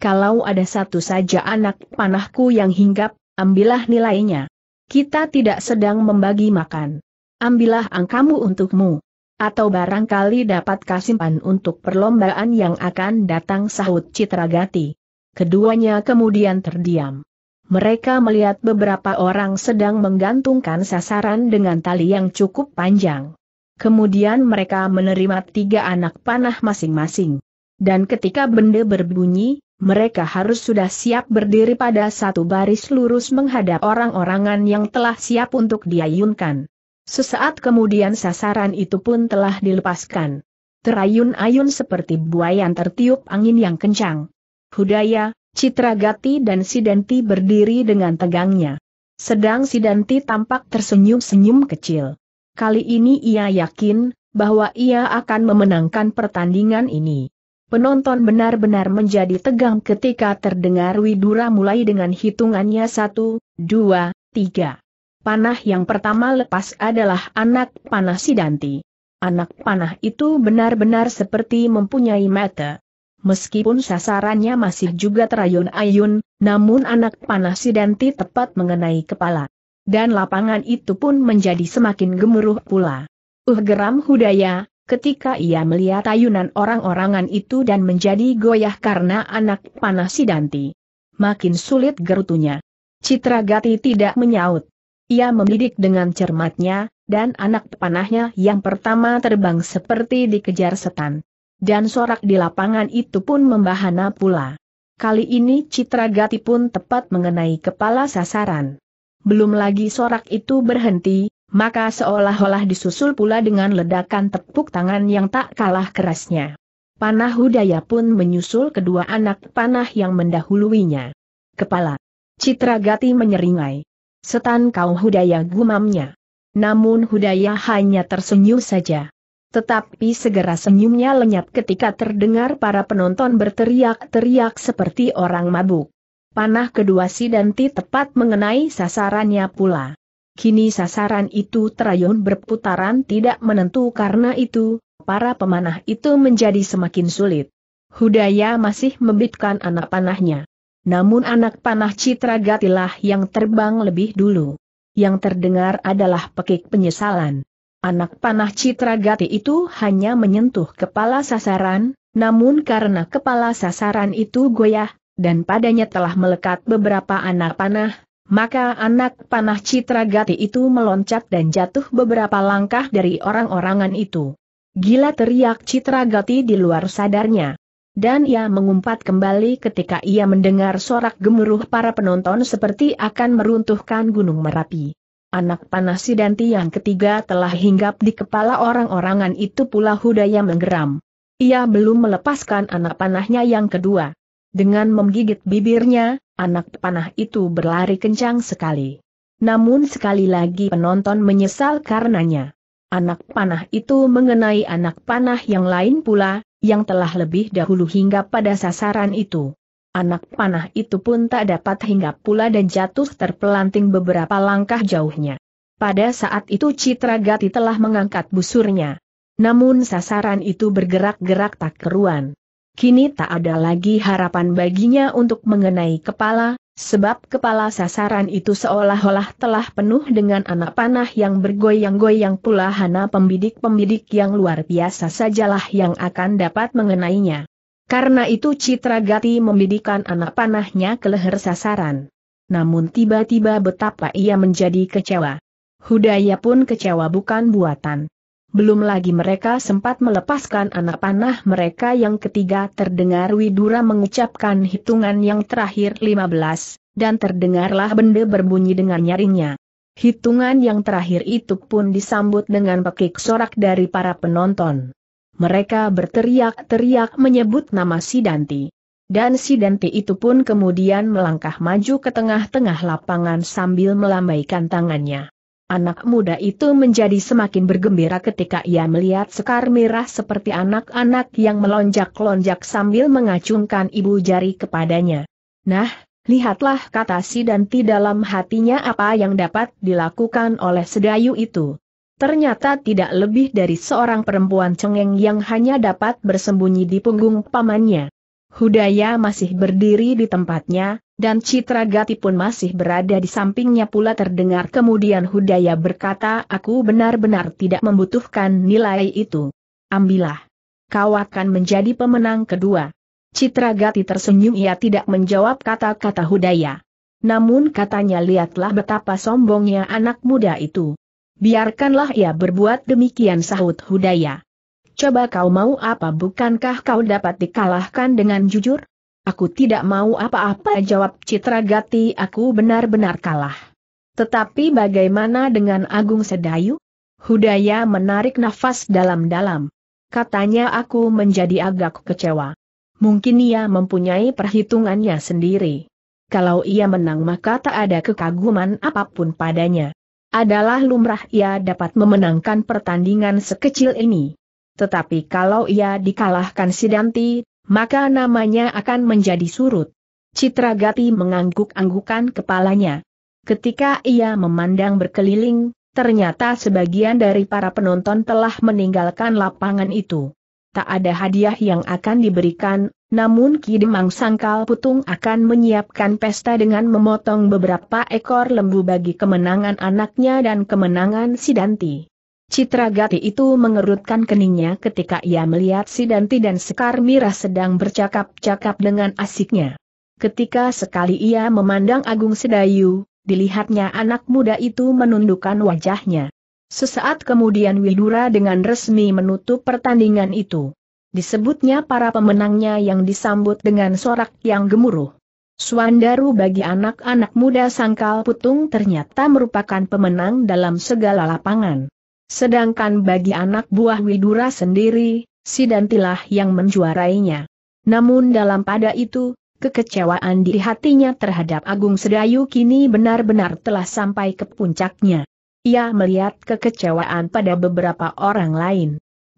Kalau ada satu saja anak panahku yang hinggap, ambillah nilainya. Kita tidak sedang membagi makan. Ambillah angkamu untukmu. Atau barangkali dapat kasimpan untuk perlombaan yang akan datang sahut Citra Gati keduanya kemudian terdiam. Mereka melihat beberapa orang sedang menggantungkan sasaran dengan tali yang cukup panjang. Kemudian mereka menerima tiga anak panah masing-masing. Dan ketika benda berbunyi, mereka harus sudah siap berdiri pada satu baris lurus menghadap orang-orangan yang telah siap untuk diayunkan. Sesaat kemudian sasaran itu pun telah dilepaskan. Terayun-ayun seperti buaya yang tertiup angin yang kencang. Hudaya, Citragati dan Sidanti berdiri dengan tegangnya. Sedang Sidanti tampak tersenyum-senyum kecil. Kali ini ia yakin, bahwa ia akan memenangkan pertandingan ini. Penonton benar-benar menjadi tegang ketika terdengar Widura mulai dengan hitungannya satu, dua, tiga. Panah yang pertama lepas adalah anak panah Sidanti. Anak panah itu benar-benar seperti mempunyai mata. Meskipun sasarannya masih juga terayun-ayun, namun anak panah Sidanti tepat mengenai kepala. Dan lapangan itu pun menjadi semakin gemuruh pula. Uh geram Hudaya, ketika ia melihat ayunan orang-orangan itu dan menjadi goyah karena anak panah Sidanti. Makin sulit gerutunya. Citra Gati tidak menyaut. Ia mendidik dengan cermatnya, dan anak panahnya yang pertama terbang seperti dikejar setan dan sorak di lapangan itu pun membahana pula. Kali ini citra gati pun tepat mengenai kepala sasaran. Belum lagi sorak itu berhenti, maka seolah-olah disusul pula dengan ledakan tepuk tangan yang tak kalah kerasnya. Panah Hudaya pun menyusul kedua anak panah yang mendahuluinya. Kepala. Citra Gati menyeringai. Setan kau Hudaya gumamnya. Namun Hudaya hanya tersenyum saja. Tetapi segera senyumnya lenyap ketika terdengar para penonton berteriak-teriak seperti orang mabuk. Panah kedua si Danti tepat mengenai sasarannya pula. Kini sasaran itu terayun berputaran tidak menentu karena itu, para pemanah itu menjadi semakin sulit. Hudaya masih membitkan anak panahnya. Namun anak panah Citra Gatilah yang terbang lebih dulu. Yang terdengar adalah pekik penyesalan. Anak panah citra gati itu hanya menyentuh kepala sasaran, namun karena kepala sasaran itu goyah, dan padanya telah melekat beberapa anak panah, maka anak panah citra gati itu meloncat dan jatuh beberapa langkah dari orang-orangan itu. Gila teriak citra gati di luar sadarnya. Dan ia mengumpat kembali ketika ia mendengar sorak gemuruh para penonton seperti akan meruntuhkan gunung Merapi. Anak panah Sidanti yang ketiga telah hinggap di kepala orang-orangan itu pula Hudaya menggeram. Ia belum melepaskan anak panahnya yang kedua. Dengan menggigit bibirnya, anak panah itu berlari kencang sekali. Namun sekali lagi penonton menyesal karenanya. Anak panah itu mengenai anak panah yang lain pula, yang telah lebih dahulu hingga pada sasaran itu. Anak panah itu pun tak dapat hingga pula dan jatuh terpelanting beberapa langkah jauhnya. Pada saat itu Citra Gati telah mengangkat busurnya. Namun sasaran itu bergerak-gerak tak keruan. Kini tak ada lagi harapan baginya untuk mengenai kepala, sebab kepala sasaran itu seolah-olah telah penuh dengan anak panah yang bergoyang-goyang pula hana pembidik-pembidik yang luar biasa sajalah yang akan dapat mengenainya. Karena itu Citra Gati membidikan anak panahnya ke leher sasaran. Namun tiba-tiba betapa ia menjadi kecewa. Hudaya pun kecewa bukan buatan. Belum lagi mereka sempat melepaskan anak panah mereka yang ketiga terdengar Widura mengucapkan hitungan yang terakhir 15, dan terdengarlah benda berbunyi dengan nyaringnya. Hitungan yang terakhir itu pun disambut dengan pekik sorak dari para penonton mereka berteriak-teriak menyebut nama Sidanti. Dan Sidanti itu pun kemudian melangkah maju ke tengah-tengah lapangan sambil melambaikan tangannya. Anak muda itu menjadi semakin bergembira ketika ia melihat sekar merah seperti anak-anak yang melonjak-lonjak sambil mengacungkan ibu jari kepadanya. Nah, lihatlah kata Sidanti dalam hatinya apa yang dapat dilakukan oleh sedayu itu ternyata tidak lebih dari seorang perempuan cengeng yang hanya dapat bersembunyi di punggung pamannya. Hudaya masih berdiri di tempatnya, dan Citra Gati pun masih berada di sampingnya pula terdengar kemudian Hudaya berkata aku benar-benar tidak membutuhkan nilai itu. Ambillah. Kau akan menjadi pemenang kedua. Citra Gati tersenyum ia tidak menjawab kata-kata Hudaya. Namun katanya lihatlah betapa sombongnya anak muda itu. Biarkanlah ia berbuat demikian sahut Hudaya. Coba kau mau apa bukankah kau dapat dikalahkan dengan jujur? Aku tidak mau apa-apa jawab Citra Gati aku benar-benar kalah. Tetapi bagaimana dengan Agung Sedayu? Hudaya menarik nafas dalam-dalam. Katanya aku menjadi agak kecewa. Mungkin ia mempunyai perhitungannya sendiri. Kalau ia menang maka tak ada kekaguman apapun padanya adalah lumrah ia dapat memenangkan pertandingan sekecil ini. Tetapi kalau ia dikalahkan Sidanti, maka namanya akan menjadi surut. Citra Gati mengangguk-anggukan kepalanya. Ketika ia memandang berkeliling, ternyata sebagian dari para penonton telah meninggalkan lapangan itu tak ada hadiah yang akan diberikan, namun Ki Demang Sangkal Putung akan menyiapkan pesta dengan memotong beberapa ekor lembu bagi kemenangan anaknya dan kemenangan Sidanti. Citra Gati itu mengerutkan keningnya ketika ia melihat Sidanti dan Sekar Mira sedang bercakap-cakap dengan asiknya. Ketika sekali ia memandang Agung Sedayu, dilihatnya anak muda itu menundukkan wajahnya. Sesaat kemudian Widura dengan resmi menutup pertandingan itu. Disebutnya para pemenangnya yang disambut dengan sorak yang gemuruh. Suandaru bagi anak-anak muda Sangkal Putung ternyata merupakan pemenang dalam segala lapangan. Sedangkan bagi anak buah Widura sendiri, Sidantilah yang menjuarainya. Namun dalam pada itu, kekecewaan di hatinya terhadap Agung Sedayu kini benar-benar telah sampai ke puncaknya. Ia melihat kekecewaan pada beberapa orang lain.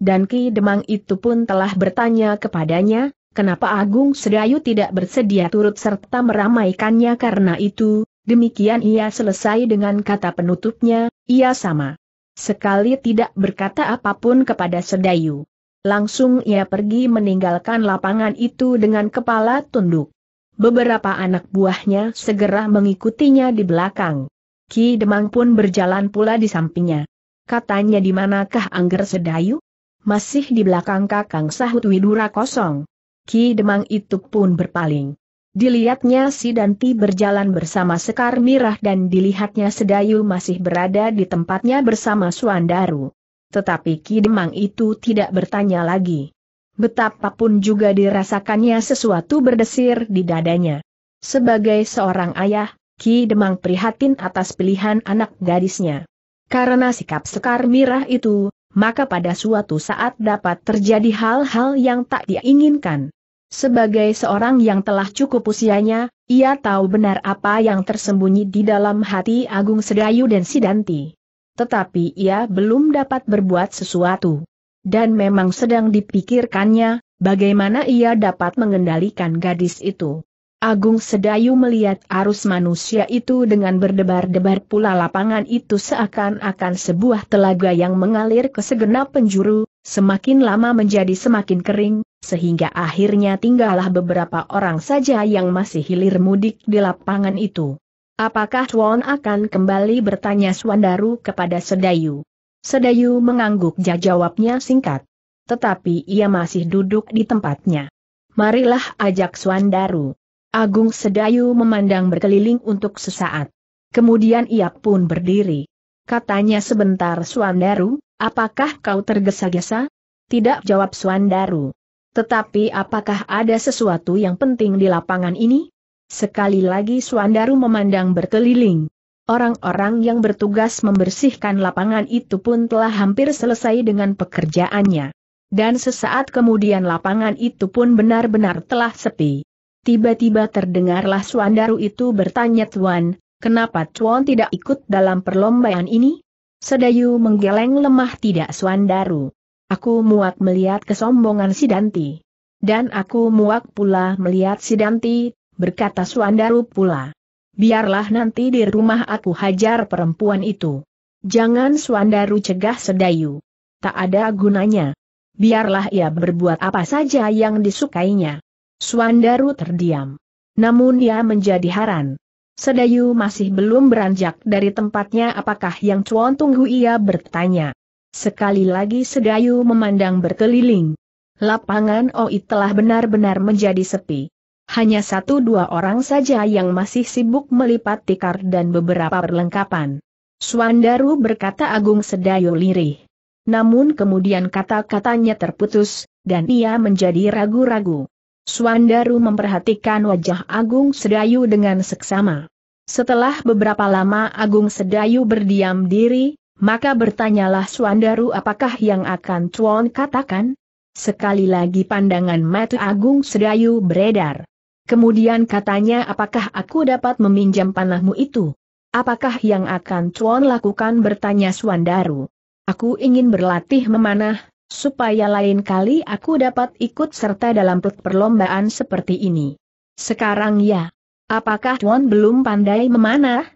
Dan Ki Demang itu pun telah bertanya kepadanya, kenapa Agung Sedayu tidak bersedia turut serta meramaikannya karena itu, demikian ia selesai dengan kata penutupnya, ia sama. Sekali tidak berkata apapun kepada Sedayu. Langsung ia pergi meninggalkan lapangan itu dengan kepala tunduk. Beberapa anak buahnya segera mengikutinya di belakang. Ki Demang pun berjalan pula di sampingnya. Katanya di manakah Angger Sedayu? Masih di belakang kakang sahut Widura kosong. Ki Demang itu pun berpaling. Dilihatnya si Danti berjalan bersama Sekar Mirah dan dilihatnya Sedayu masih berada di tempatnya bersama Suandaru. Tetapi Ki Demang itu tidak bertanya lagi. Betapapun juga dirasakannya sesuatu berdesir di dadanya. Sebagai seorang ayah, Ki Demang prihatin atas pilihan anak gadisnya. Karena sikap Sekar Mirah itu, maka pada suatu saat dapat terjadi hal-hal yang tak diinginkan. Sebagai seorang yang telah cukup usianya, ia tahu benar apa yang tersembunyi di dalam hati Agung Sedayu dan Sidanti. Tetapi ia belum dapat berbuat sesuatu. Dan memang sedang dipikirkannya, bagaimana ia dapat mengendalikan gadis itu. Agung Sedayu melihat arus manusia itu dengan berdebar-debar pula lapangan itu seakan-akan sebuah telaga yang mengalir ke segenap penjuru, semakin lama menjadi semakin kering, sehingga akhirnya tinggallah beberapa orang saja yang masih hilir mudik di lapangan itu. Apakah Tuan akan kembali bertanya Swandaru kepada Sedayu? Sedayu mengangguk jawabnya singkat. Tetapi ia masih duduk di tempatnya. Marilah ajak Swandaru. Agung Sedayu memandang berkeliling untuk sesaat. Kemudian ia pun berdiri. Katanya sebentar Suandaru, apakah kau tergesa-gesa? Tidak jawab Suandaru. Tetapi apakah ada sesuatu yang penting di lapangan ini? Sekali lagi Suandaru memandang berkeliling. Orang-orang yang bertugas membersihkan lapangan itu pun telah hampir selesai dengan pekerjaannya. Dan sesaat kemudian lapangan itu pun benar-benar telah sepi. Tiba-tiba terdengarlah Suandaru itu bertanya Tuan, kenapa Tuan tidak ikut dalam perlombaan ini? Sedayu menggeleng lemah tidak Suandaru. Aku muak melihat kesombongan Sidanti. Dan aku muak pula melihat Sidanti, berkata Suandaru pula. Biarlah nanti di rumah aku hajar perempuan itu. Jangan Suandaru cegah Sedayu. Tak ada gunanya. Biarlah ia berbuat apa saja yang disukainya. Suandaru terdiam. Namun ia menjadi haran. Sedayu masih belum beranjak dari tempatnya apakah yang cuan tunggu ia bertanya. Sekali lagi Sedayu memandang berkeliling. Lapangan Oi telah benar-benar menjadi sepi. Hanya satu dua orang saja yang masih sibuk melipat tikar dan beberapa perlengkapan. Suandaru berkata Agung Sedayu lirih. Namun kemudian kata-katanya terputus, dan ia menjadi ragu-ragu. Suandaru memperhatikan wajah Agung Sedayu dengan seksama. Setelah beberapa lama Agung Sedayu berdiam diri, maka bertanyalah Suandaru apakah yang akan Tuan katakan? Sekali lagi pandangan mata Agung Sedayu beredar. Kemudian katanya apakah aku dapat meminjam panahmu itu? Apakah yang akan Tuan lakukan bertanya Suandaru? Aku ingin berlatih memanah, supaya lain kali aku dapat ikut serta dalam perlombaan seperti ini. Sekarang ya, apakah Tuan belum pandai memanah?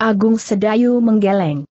Agung Sedayu menggeleng.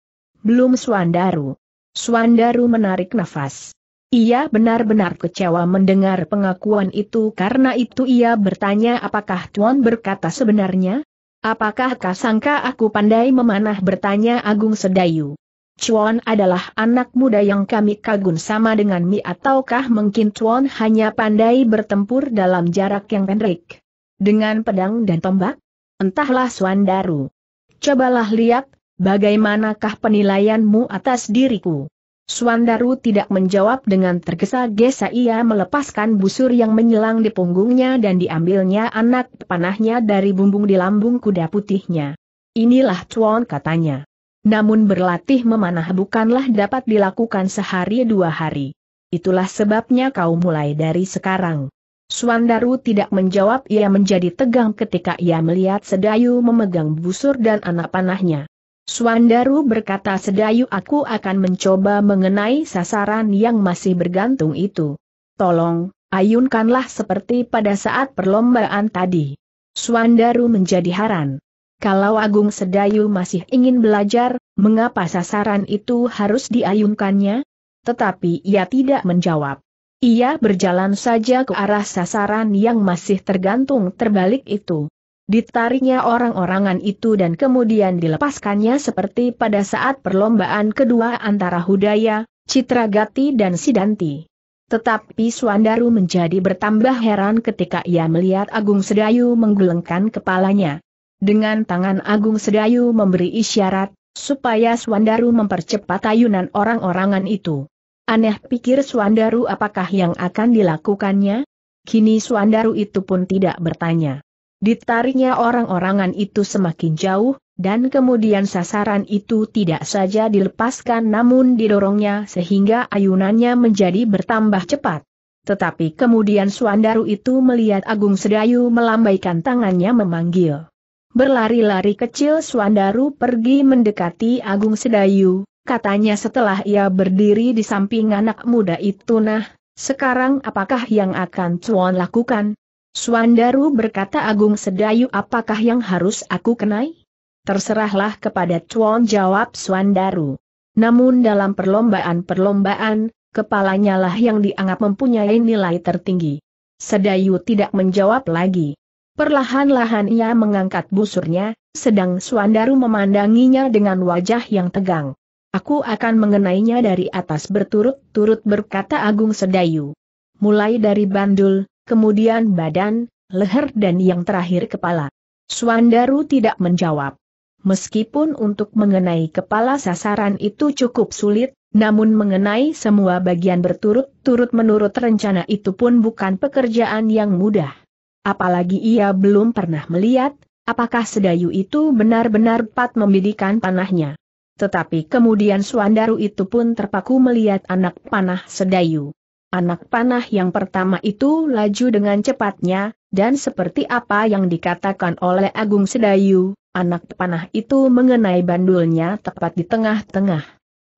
Belum Suandaru. Suandaru menarik nafas. Ia benar-benar kecewa mendengar pengakuan itu karena itu ia bertanya apakah Tuan berkata sebenarnya? Apakah kasangka aku pandai memanah bertanya Agung Sedayu. Chuan adalah anak muda yang kami kagum sama dengan Mi ataukah mungkin Chuan hanya pandai bertempur dalam jarak yang pendek? Dengan pedang dan tombak? Entahlah Suan Daru. Cobalah lihat, bagaimanakah penilaianmu atas diriku? Suandaru tidak menjawab dengan tergesa-gesa ia melepaskan busur yang menyelang di punggungnya dan diambilnya anak panahnya dari bumbung di lambung kuda putihnya. Inilah Chuan katanya. Namun berlatih memanah bukanlah dapat dilakukan sehari dua hari. Itulah sebabnya kau mulai dari sekarang. Suandaru tidak menjawab ia menjadi tegang ketika ia melihat Sedayu memegang busur dan anak panahnya. Suandaru berkata Sedayu aku akan mencoba mengenai sasaran yang masih bergantung itu. Tolong, ayunkanlah seperti pada saat perlombaan tadi. Suandaru menjadi haran. Kalau Agung Sedayu masih ingin belajar, mengapa sasaran itu harus diayunkannya? Tetapi ia tidak menjawab. Ia berjalan saja ke arah sasaran yang masih tergantung terbalik itu. Ditariknya orang-orangan itu dan kemudian dilepaskannya seperti pada saat perlombaan kedua antara Hudaya, Citragati dan Sidanti. Tetapi Suandaru menjadi bertambah heran ketika ia melihat Agung Sedayu menggelengkan kepalanya. Dengan tangan Agung Sedayu memberi isyarat, supaya Swandaru mempercepat ayunan orang-orangan itu. Aneh pikir Swandaru apakah yang akan dilakukannya? Kini Swandaru itu pun tidak bertanya. Ditariknya orang-orangan itu semakin jauh, dan kemudian sasaran itu tidak saja dilepaskan namun didorongnya sehingga ayunannya menjadi bertambah cepat. Tetapi kemudian Swandaru itu melihat Agung Sedayu melambaikan tangannya memanggil. Berlari-lari kecil Suandaru pergi mendekati Agung Sedayu, katanya setelah ia berdiri di samping anak muda itu nah, sekarang apakah yang akan Cuan lakukan? Suandaru berkata Agung Sedayu apakah yang harus aku kenai? Terserahlah kepada Cuan jawab Suandaru. Namun dalam perlombaan-perlombaan, kepalanya lah yang dianggap mempunyai nilai tertinggi. Sedayu tidak menjawab lagi. Perlahan-lahan ia mengangkat busurnya, sedang Suandaru memandanginya dengan wajah yang tegang. Aku akan mengenainya dari atas berturut-turut berkata Agung Sedayu. Mulai dari bandul, kemudian badan, leher dan yang terakhir kepala. Suandaru tidak menjawab. Meskipun untuk mengenai kepala sasaran itu cukup sulit, namun mengenai semua bagian berturut-turut menurut rencana itu pun bukan pekerjaan yang mudah. Apalagi ia belum pernah melihat, apakah sedayu itu benar-benar pat membidikan panahnya. Tetapi kemudian Suandaru itu pun terpaku melihat anak panah sedayu. Anak panah yang pertama itu laju dengan cepatnya, dan seperti apa yang dikatakan oleh Agung Sedayu, anak panah itu mengenai bandulnya tepat di tengah-tengah.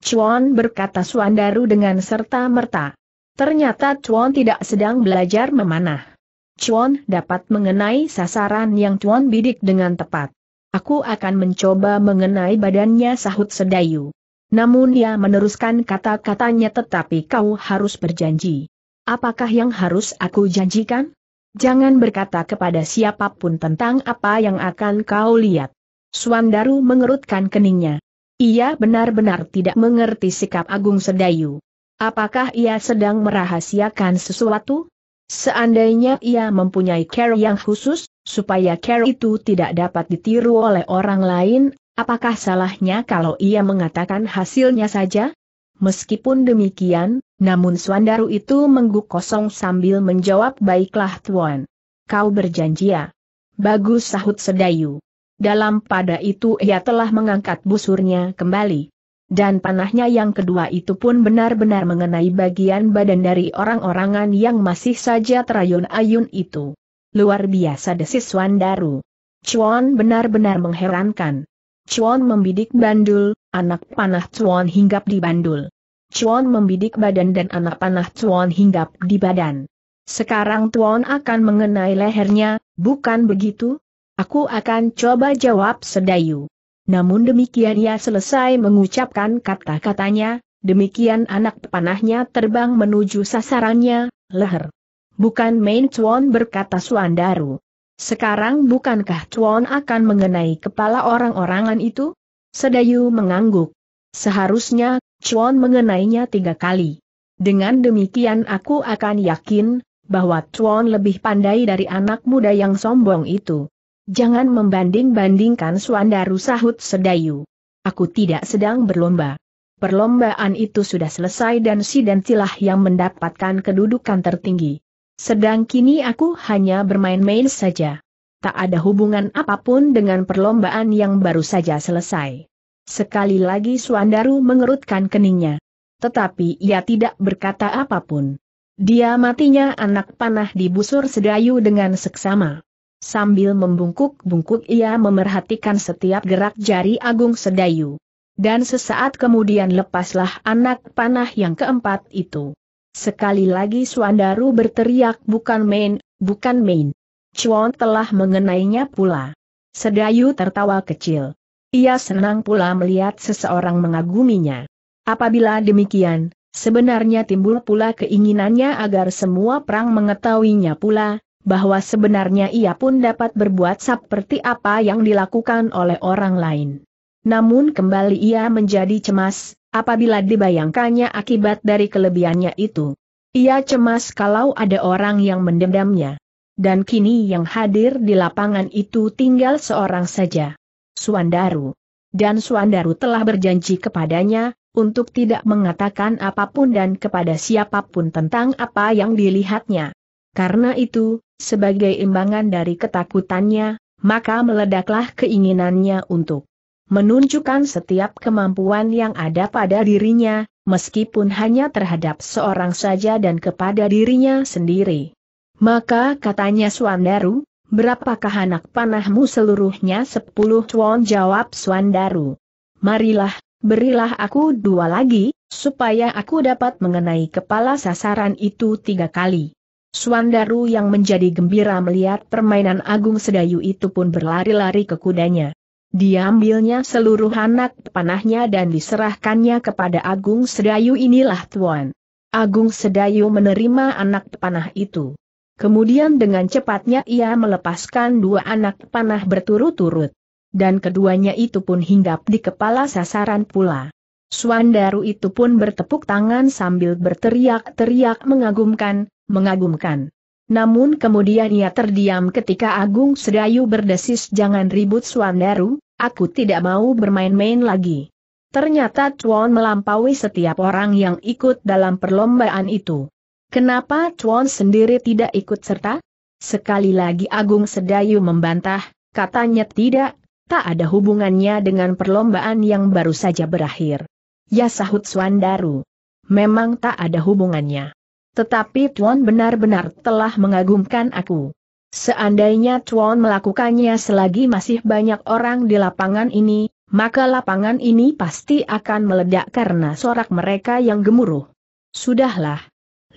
Chuan berkata Suandaru dengan serta-merta. Ternyata Chuan tidak sedang belajar memanah. Chuan dapat mengenai sasaran yang Chuan bidik dengan tepat. Aku akan mencoba mengenai badannya sahut sedayu. Namun ia meneruskan kata-katanya tetapi kau harus berjanji. Apakah yang harus aku janjikan? Jangan berkata kepada siapapun tentang apa yang akan kau lihat. Suandaru mengerutkan keningnya. Ia benar-benar tidak mengerti sikap Agung Sedayu. Apakah ia sedang merahasiakan sesuatu? Seandainya ia mempunyai care yang khusus, supaya care itu tidak dapat ditiru oleh orang lain, apakah salahnya kalau ia mengatakan hasilnya saja? Meskipun demikian, namun Swandaru itu mengguk kosong sambil menjawab baiklah Tuan. Kau berjanji ya. Bagus sahut Sedayu. Dalam pada itu ia telah mengangkat busurnya kembali dan panahnya yang kedua itu pun benar-benar mengenai bagian badan dari orang-orangan yang masih saja terayun-ayun itu. Luar biasa desis Wandaru. Chuan benar-benar mengherankan. Chuan membidik bandul, anak panah Chuan hinggap di bandul. Chuan membidik badan dan anak panah Chuan hinggap di badan. Sekarang Chuan akan mengenai lehernya, bukan begitu? Aku akan coba jawab Sedayu. Namun demikian ia selesai mengucapkan kata-katanya, demikian anak panahnya terbang menuju sasarannya, leher. Bukan main Chuan berkata Suandaru. Sekarang bukankah Chuan akan mengenai kepala orang-orangan itu? Sedayu mengangguk. Seharusnya, Chuan mengenainya tiga kali. Dengan demikian aku akan yakin, bahwa Chuan lebih pandai dari anak muda yang sombong itu. Jangan membanding-bandingkan Suandaru sahut Sedayu. Aku tidak sedang berlomba. Perlombaan itu sudah selesai dan si dan Dentilah yang mendapatkan kedudukan tertinggi. Sedang kini aku hanya bermain-main saja. Tak ada hubungan apapun dengan perlombaan yang baru saja selesai. Sekali lagi Suandaru mengerutkan keningnya. Tetapi ia tidak berkata apapun. Dia matinya anak panah di busur sedayu dengan seksama. Sambil membungkuk-bungkuk ia memerhatikan setiap gerak jari Agung Sedayu. Dan sesaat kemudian lepaslah anak panah yang keempat itu. Sekali lagi Suandaru berteriak bukan main, bukan main. Chuan telah mengenainya pula. Sedayu tertawa kecil. Ia senang pula melihat seseorang mengaguminya. Apabila demikian, sebenarnya timbul pula keinginannya agar semua perang mengetahuinya pula, bahwa sebenarnya ia pun dapat berbuat seperti apa yang dilakukan oleh orang lain. Namun kembali ia menjadi cemas, apabila dibayangkannya akibat dari kelebihannya itu. Ia cemas kalau ada orang yang mendendamnya. Dan kini yang hadir di lapangan itu tinggal seorang saja. Suandaru. Dan Suandaru telah berjanji kepadanya, untuk tidak mengatakan apapun dan kepada siapapun tentang apa yang dilihatnya. Karena itu, sebagai imbangan dari ketakutannya, maka meledaklah keinginannya untuk menunjukkan setiap kemampuan yang ada pada dirinya, meskipun hanya terhadap seorang saja dan kepada dirinya sendiri. Maka katanya Suandaru, berapakah anak panahmu seluruhnya sepuluh cuan. jawab Suandaru. Marilah, berilah aku dua lagi, supaya aku dapat mengenai kepala sasaran itu tiga kali. Suandaru yang menjadi gembira melihat permainan Agung Sedayu itu pun berlari-lari ke kudanya. Diambilnya seluruh anak panahnya dan diserahkannya kepada Agung Sedayu inilah tuan. Agung Sedayu menerima anak panah itu. Kemudian dengan cepatnya ia melepaskan dua anak panah berturut-turut. Dan keduanya itu pun hinggap di kepala sasaran pula. Suandaru itu pun bertepuk tangan sambil berteriak-teriak mengagumkan, mengagumkan. Namun kemudian ia terdiam ketika Agung Sedayu berdesis jangan ribut Swandaru, aku tidak mau bermain-main lagi. Ternyata Chuan melampaui setiap orang yang ikut dalam perlombaan itu. Kenapa Chuan sendiri tidak ikut serta? Sekali lagi Agung Sedayu membantah, katanya tidak, tak ada hubungannya dengan perlombaan yang baru saja berakhir. Ya sahut Swandaru. Memang tak ada hubungannya. Tetapi Tuan benar-benar telah mengagumkan aku. Seandainya Tuan melakukannya selagi masih banyak orang di lapangan ini, maka lapangan ini pasti akan meledak karena sorak mereka yang gemuruh. Sudahlah.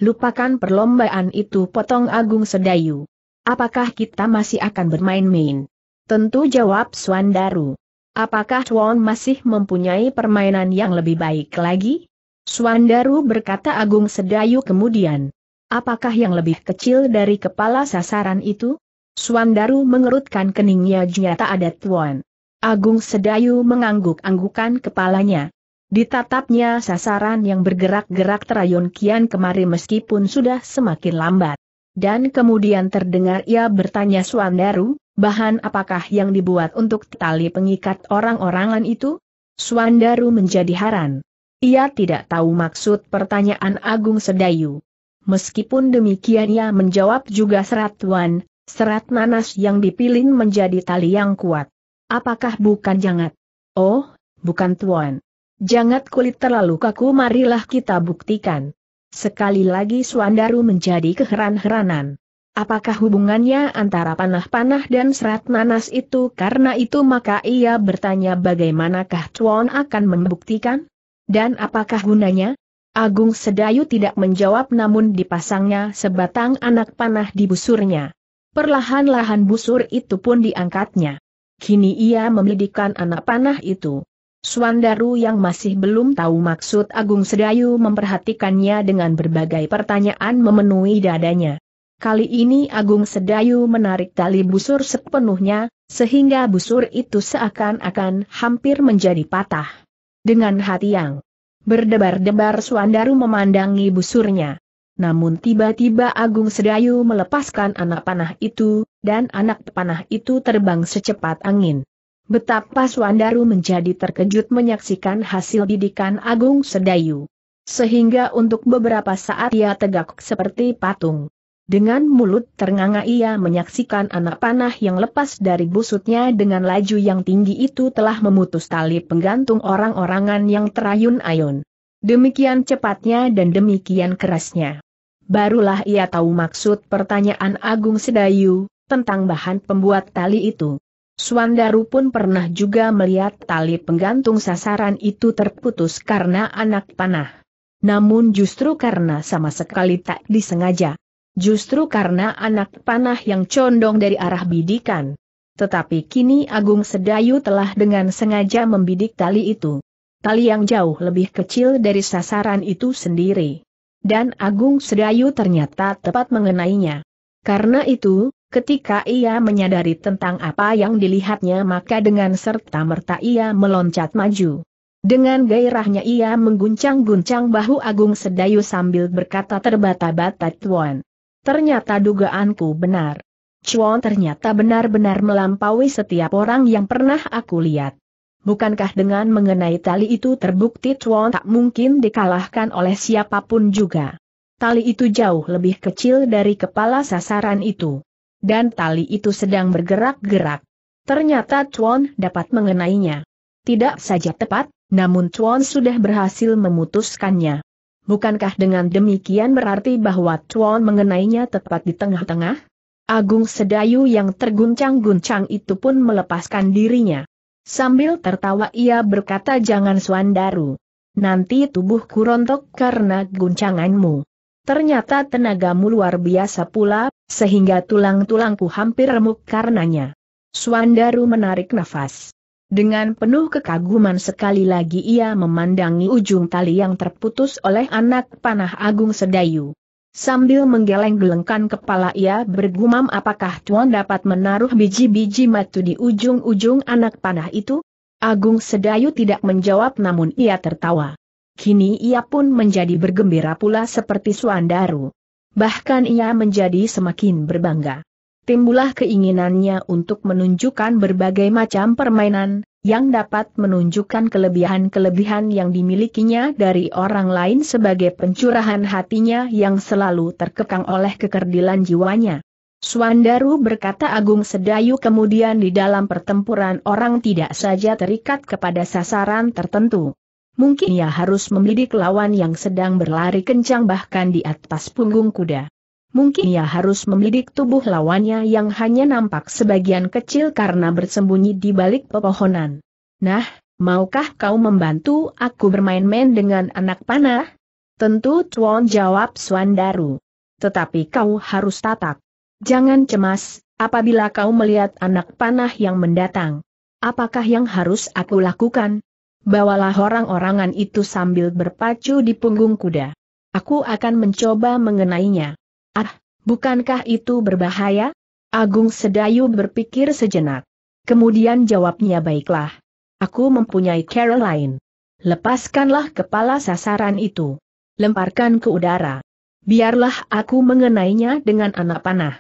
Lupakan perlombaan itu potong Agung Sedayu. Apakah kita masih akan bermain-main? Tentu jawab Swandaru. Apakah Tuan masih mempunyai permainan yang lebih baik lagi? Suandaru berkata Agung Sedayu kemudian. Apakah yang lebih kecil dari kepala sasaran itu? Suandaru mengerutkan keningnya jata ada tuan. Agung Sedayu mengangguk-anggukan kepalanya. Ditatapnya sasaran yang bergerak-gerak terayun kian kemari meskipun sudah semakin lambat. Dan kemudian terdengar ia bertanya Suandaru, bahan apakah yang dibuat untuk tali pengikat orang-orangan itu? Suandaru menjadi haran. Ia tidak tahu maksud pertanyaan Agung Sedayu. Meskipun demikian ia menjawab juga serat Tuan, serat nanas yang dipilin menjadi tali yang kuat. Apakah bukan jangat? Oh, bukan Tuan. Jangat kulit terlalu kaku marilah kita buktikan. Sekali lagi Suandaru menjadi keheran-heranan. Apakah hubungannya antara panah-panah dan serat nanas itu karena itu maka ia bertanya bagaimanakah Tuan akan membuktikan? Dan apakah gunanya? Agung Sedayu tidak menjawab namun dipasangnya sebatang anak panah di busurnya. Perlahan-lahan busur itu pun diangkatnya. Kini ia memidikkan anak panah itu. Swandaru yang masih belum tahu maksud Agung Sedayu memperhatikannya dengan berbagai pertanyaan memenuhi dadanya. Kali ini Agung Sedayu menarik tali busur sepenuhnya, sehingga busur itu seakan-akan hampir menjadi patah. Dengan hati yang berdebar-debar Suandaru memandangi busurnya. Namun tiba-tiba Agung Sedayu melepaskan anak panah itu, dan anak panah itu terbang secepat angin. Betapa Suandaru menjadi terkejut menyaksikan hasil didikan Agung Sedayu. Sehingga untuk beberapa saat ia tegak seperti patung. Dengan mulut ternganga ia menyaksikan anak panah yang lepas dari busutnya dengan laju yang tinggi itu telah memutus tali penggantung orang-orangan yang terayun-ayun. Demikian cepatnya dan demikian kerasnya. Barulah ia tahu maksud pertanyaan Agung Sedayu, tentang bahan pembuat tali itu. Suandaru pun pernah juga melihat tali penggantung sasaran itu terputus karena anak panah. Namun justru karena sama sekali tak disengaja, Justru karena anak panah yang condong dari arah bidikan. Tetapi kini Agung Sedayu telah dengan sengaja membidik tali itu. Tali yang jauh lebih kecil dari sasaran itu sendiri. Dan Agung Sedayu ternyata tepat mengenainya. Karena itu, Ketika ia menyadari tentang apa yang dilihatnya maka dengan serta-merta ia meloncat maju. Dengan gairahnya ia mengguncang-guncang bahu Agung Sedayu sambil berkata terbata-bata Tuan. Ternyata dugaanku benar. Chuan ternyata benar-benar melampaui setiap orang yang pernah aku lihat. Bukankah dengan mengenai tali itu terbukti Chuan tak mungkin dikalahkan oleh siapapun juga. Tali itu jauh lebih kecil dari kepala sasaran itu. Dan tali itu sedang bergerak-gerak. Ternyata Chuan dapat mengenainya. Tidak saja tepat, namun Chuan sudah berhasil memutuskannya. Bukankah dengan demikian berarti bahwa Chuan mengenainya tepat di tengah-tengah? Agung Sedayu yang terguncang-guncang itu pun melepaskan dirinya. Sambil tertawa ia berkata jangan Suandaru. Nanti tubuhku rontok karena guncanganmu. Ternyata tenagamu luar biasa pula, sehingga tulang-tulangku hampir remuk karenanya. Suandaru menarik nafas. Dengan penuh kekaguman sekali lagi ia memandangi ujung tali yang terputus oleh anak panah Agung Sedayu. Sambil menggeleng-gelengkan kepala ia bergumam apakah Tuan dapat menaruh biji-biji matu di ujung-ujung anak panah itu? Agung Sedayu tidak menjawab namun ia tertawa. Kini ia pun menjadi bergembira pula seperti Suandaru. Bahkan ia menjadi semakin berbangga timbullah keinginannya untuk menunjukkan berbagai macam permainan, yang dapat menunjukkan kelebihan-kelebihan yang dimilikinya dari orang lain sebagai pencurahan hatinya yang selalu terkekang oleh kekerdilan jiwanya. Swandaru berkata Agung Sedayu kemudian di dalam pertempuran orang tidak saja terikat kepada sasaran tertentu. Mungkin ia harus membidik lawan yang sedang berlari kencang bahkan di atas punggung kuda. Mungkin ia harus membidik tubuh lawannya yang hanya nampak sebagian kecil karena bersembunyi di balik pepohonan. Nah, maukah kau membantu aku bermain-main dengan anak panah? Tentu Tuan jawab Swandaru. Tetapi kau harus tatap. Jangan cemas, apabila kau melihat anak panah yang mendatang. Apakah yang harus aku lakukan? Bawalah orang-orangan itu sambil berpacu di punggung kuda. Aku akan mencoba mengenainya. Ah, bukankah itu berbahaya? Agung Sedayu berpikir sejenak. Kemudian jawabnya baiklah. Aku mempunyai Caroline. Lepaskanlah kepala sasaran itu. Lemparkan ke udara. Biarlah aku mengenainya dengan anak panah.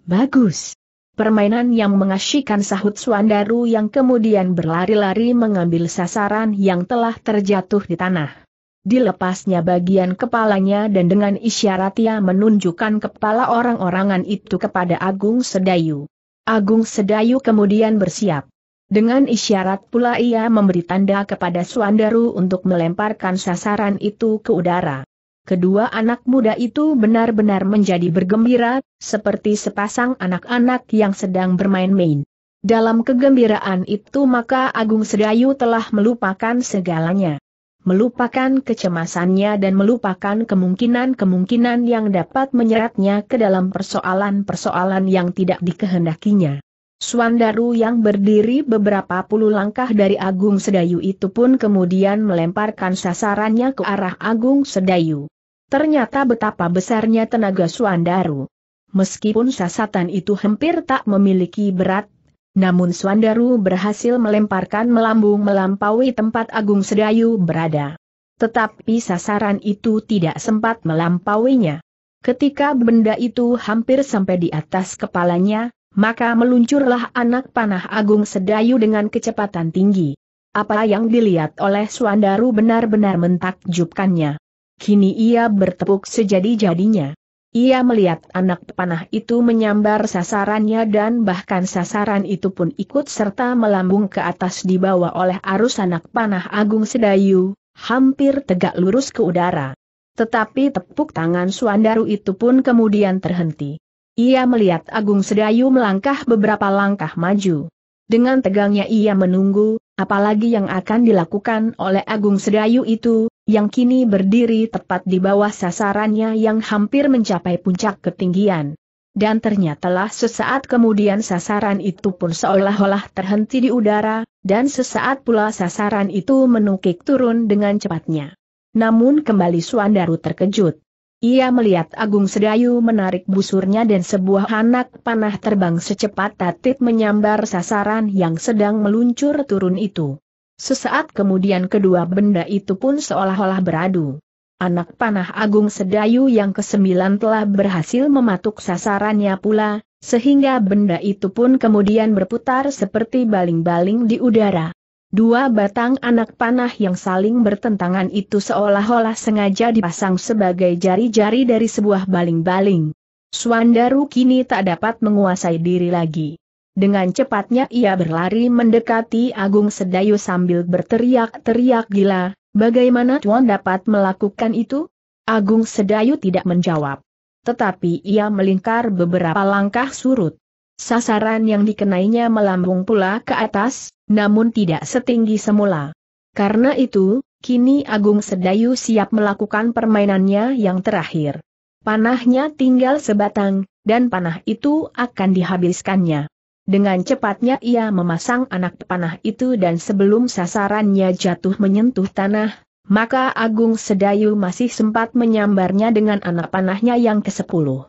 Bagus. Permainan yang mengasyikan sahut Swandaru yang kemudian berlari-lari mengambil sasaran yang telah terjatuh di tanah dilepasnya bagian kepalanya dan dengan isyarat ia menunjukkan kepala orang-orangan itu kepada Agung Sedayu. Agung Sedayu kemudian bersiap. Dengan isyarat pula ia memberi tanda kepada Suandaru untuk melemparkan sasaran itu ke udara. Kedua anak muda itu benar-benar menjadi bergembira, seperti sepasang anak-anak yang sedang bermain-main. Dalam kegembiraan itu maka Agung Sedayu telah melupakan segalanya melupakan kecemasannya dan melupakan kemungkinan-kemungkinan yang dapat menyeretnya ke dalam persoalan-persoalan yang tidak dikehendakinya. Suandaru yang berdiri beberapa puluh langkah dari Agung Sedayu itu pun kemudian melemparkan sasarannya ke arah Agung Sedayu. Ternyata betapa besarnya tenaga Suandaru. Meskipun sasatan itu hampir tak memiliki berat, namun Swandaru berhasil melemparkan melambung melampaui tempat Agung Sedayu berada. Tetapi sasaran itu tidak sempat melampauinya. Ketika benda itu hampir sampai di atas kepalanya, maka meluncurlah anak panah Agung Sedayu dengan kecepatan tinggi. Apa yang dilihat oleh Swandaru benar-benar mentakjubkannya. Kini ia bertepuk sejadi-jadinya. Ia melihat anak panah itu menyambar sasarannya dan bahkan sasaran itu pun ikut serta melambung ke atas dibawa oleh arus anak panah Agung Sedayu, hampir tegak lurus ke udara. Tetapi tepuk tangan Suandaru itu pun kemudian terhenti. Ia melihat Agung Sedayu melangkah beberapa langkah maju. Dengan tegangnya ia menunggu, apalagi yang akan dilakukan oleh Agung Sedayu itu, yang kini berdiri tepat di bawah sasarannya yang hampir mencapai puncak ketinggian. Dan ternyatalah sesaat kemudian sasaran itu pun seolah-olah terhenti di udara, dan sesaat pula sasaran itu menukik turun dengan cepatnya. Namun kembali Suandaru terkejut. Ia melihat Agung Sedayu menarik busurnya dan sebuah anak panah terbang secepat tatit menyambar sasaran yang sedang meluncur turun itu. Sesaat kemudian kedua benda itu pun seolah-olah beradu. Anak panah Agung Sedayu yang kesembilan telah berhasil mematuk sasarannya pula, sehingga benda itu pun kemudian berputar seperti baling-baling di udara. Dua batang anak panah yang saling bertentangan itu seolah-olah sengaja dipasang sebagai jari-jari dari sebuah baling-baling. Suandaru kini tak dapat menguasai diri lagi. Dengan cepatnya ia berlari mendekati Agung Sedayu sambil berteriak-teriak gila, bagaimana Tuan dapat melakukan itu? Agung Sedayu tidak menjawab. Tetapi ia melingkar beberapa langkah surut. Sasaran yang dikenainya melambung pula ke atas, namun tidak setinggi semula. Karena itu, kini Agung Sedayu siap melakukan permainannya yang terakhir. Panahnya tinggal sebatang, dan panah itu akan dihabiskannya. Dengan cepatnya ia memasang anak panah itu dan sebelum sasarannya jatuh menyentuh tanah, maka Agung Sedayu masih sempat menyambarnya dengan anak panahnya yang ke-10.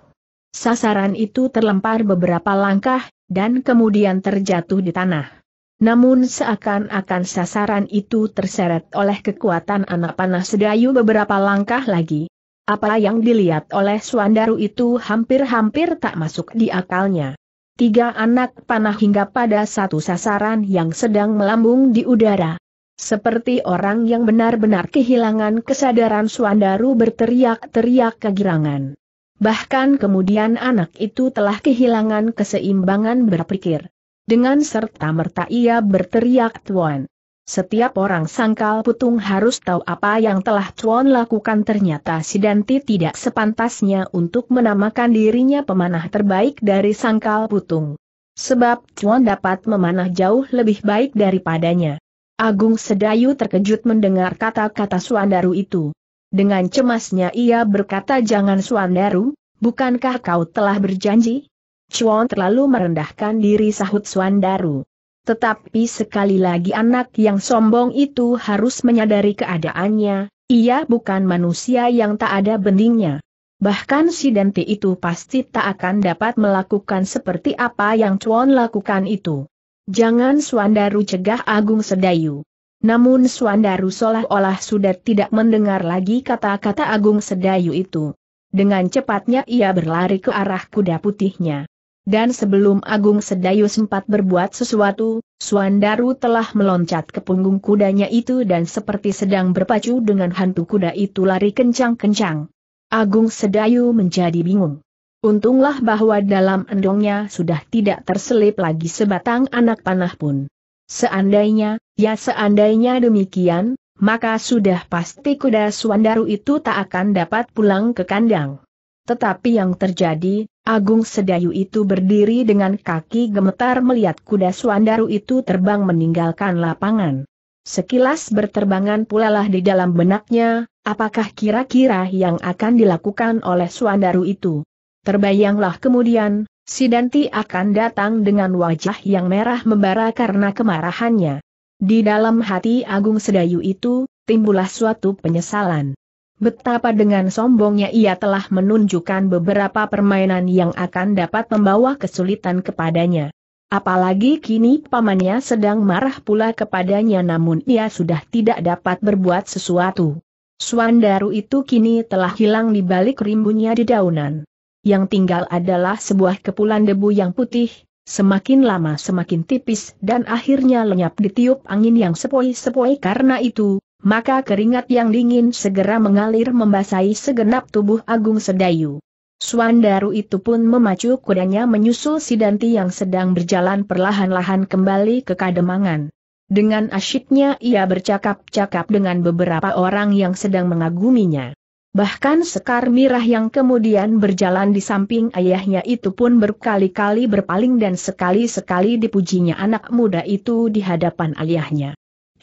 Sasaran itu terlempar beberapa langkah, dan kemudian terjatuh di tanah. Namun seakan-akan sasaran itu terseret oleh kekuatan anak panah Sedayu beberapa langkah lagi. Apa yang dilihat oleh Suandaru itu hampir-hampir tak masuk di akalnya. Tiga anak panah hingga pada satu sasaran yang sedang melambung di udara. Seperti orang yang benar-benar kehilangan kesadaran Suandaru berteriak-teriak kegirangan. Bahkan kemudian anak itu telah kehilangan keseimbangan berpikir. Dengan serta merta ia berteriak Tuan. Setiap orang sangkal putung harus tahu apa yang telah Chuan lakukan ternyata si Danti tidak sepantasnya untuk menamakan dirinya pemanah terbaik dari sangkal putung. Sebab Chuan dapat memanah jauh lebih baik daripadanya. Agung Sedayu terkejut mendengar kata-kata Suandaru itu. Dengan cemasnya ia berkata jangan Suandaru, bukankah kau telah berjanji? Chuan terlalu merendahkan diri sahut Suandaru. Tetapi sekali lagi anak yang sombong itu harus menyadari keadaannya, ia bukan manusia yang tak ada bendingnya. Bahkan si Dante itu pasti tak akan dapat melakukan seperti apa yang Chuan lakukan itu. Jangan Suandaru cegah Agung Sedayu. Namun Suandaru seolah-olah sudah tidak mendengar lagi kata-kata Agung Sedayu itu. Dengan cepatnya ia berlari ke arah kuda putihnya. Dan sebelum Agung Sedayu sempat berbuat sesuatu, Suandaru telah meloncat ke punggung kudanya itu dan seperti sedang berpacu dengan hantu kuda itu lari kencang-kencang. Agung Sedayu menjadi bingung. Untunglah bahwa dalam endongnya sudah tidak terselip lagi sebatang anak panah pun. Seandainya, ya seandainya demikian, maka sudah pasti kuda Suandaru itu tak akan dapat pulang ke kandang. Tetapi yang terjadi, Agung Sedayu itu berdiri dengan kaki gemetar melihat kuda Suandaru itu terbang meninggalkan lapangan. Sekilas berterbangan pula lah di dalam benaknya, apakah kira-kira yang akan dilakukan oleh Suandaru itu. Terbayanglah kemudian, si Danti akan datang dengan wajah yang merah membara karena kemarahannya. Di dalam hati Agung Sedayu itu, timbullah suatu penyesalan. Betapa dengan sombongnya ia telah menunjukkan beberapa permainan yang akan dapat membawa kesulitan kepadanya. Apalagi kini pamannya sedang marah pula kepadanya namun ia sudah tidak dapat berbuat sesuatu. Suandaru itu kini telah hilang di balik rimbunnya di daunan. Yang tinggal adalah sebuah kepulan debu yang putih, semakin lama semakin tipis dan akhirnya lenyap ditiup angin yang sepoi-sepoi karena itu, maka keringat yang dingin segera mengalir membasahi segenap tubuh Agung Sedayu. Suandaru itu pun memacu kudanya menyusul Sidanti yang sedang berjalan perlahan-lahan kembali ke Kademangan. Dengan asyiknya ia bercakap-cakap dengan beberapa orang yang sedang mengaguminya. Bahkan Sekar Mirah yang kemudian berjalan di samping ayahnya itu pun berkali-kali berpaling dan sekali-sekali dipujinya anak muda itu di hadapan ayahnya.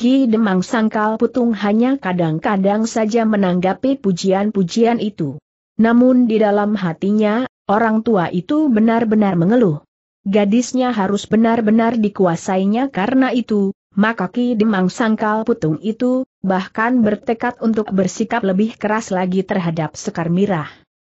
Ki Demang Sangkal Putung hanya kadang-kadang saja menanggapi pujian-pujian itu. Namun di dalam hatinya, orang tua itu benar-benar mengeluh. Gadisnya harus benar-benar dikuasainya karena itu, maka Ki Demang Sangkal Putung itu, bahkan bertekad untuk bersikap lebih keras lagi terhadap Sekar Mirah.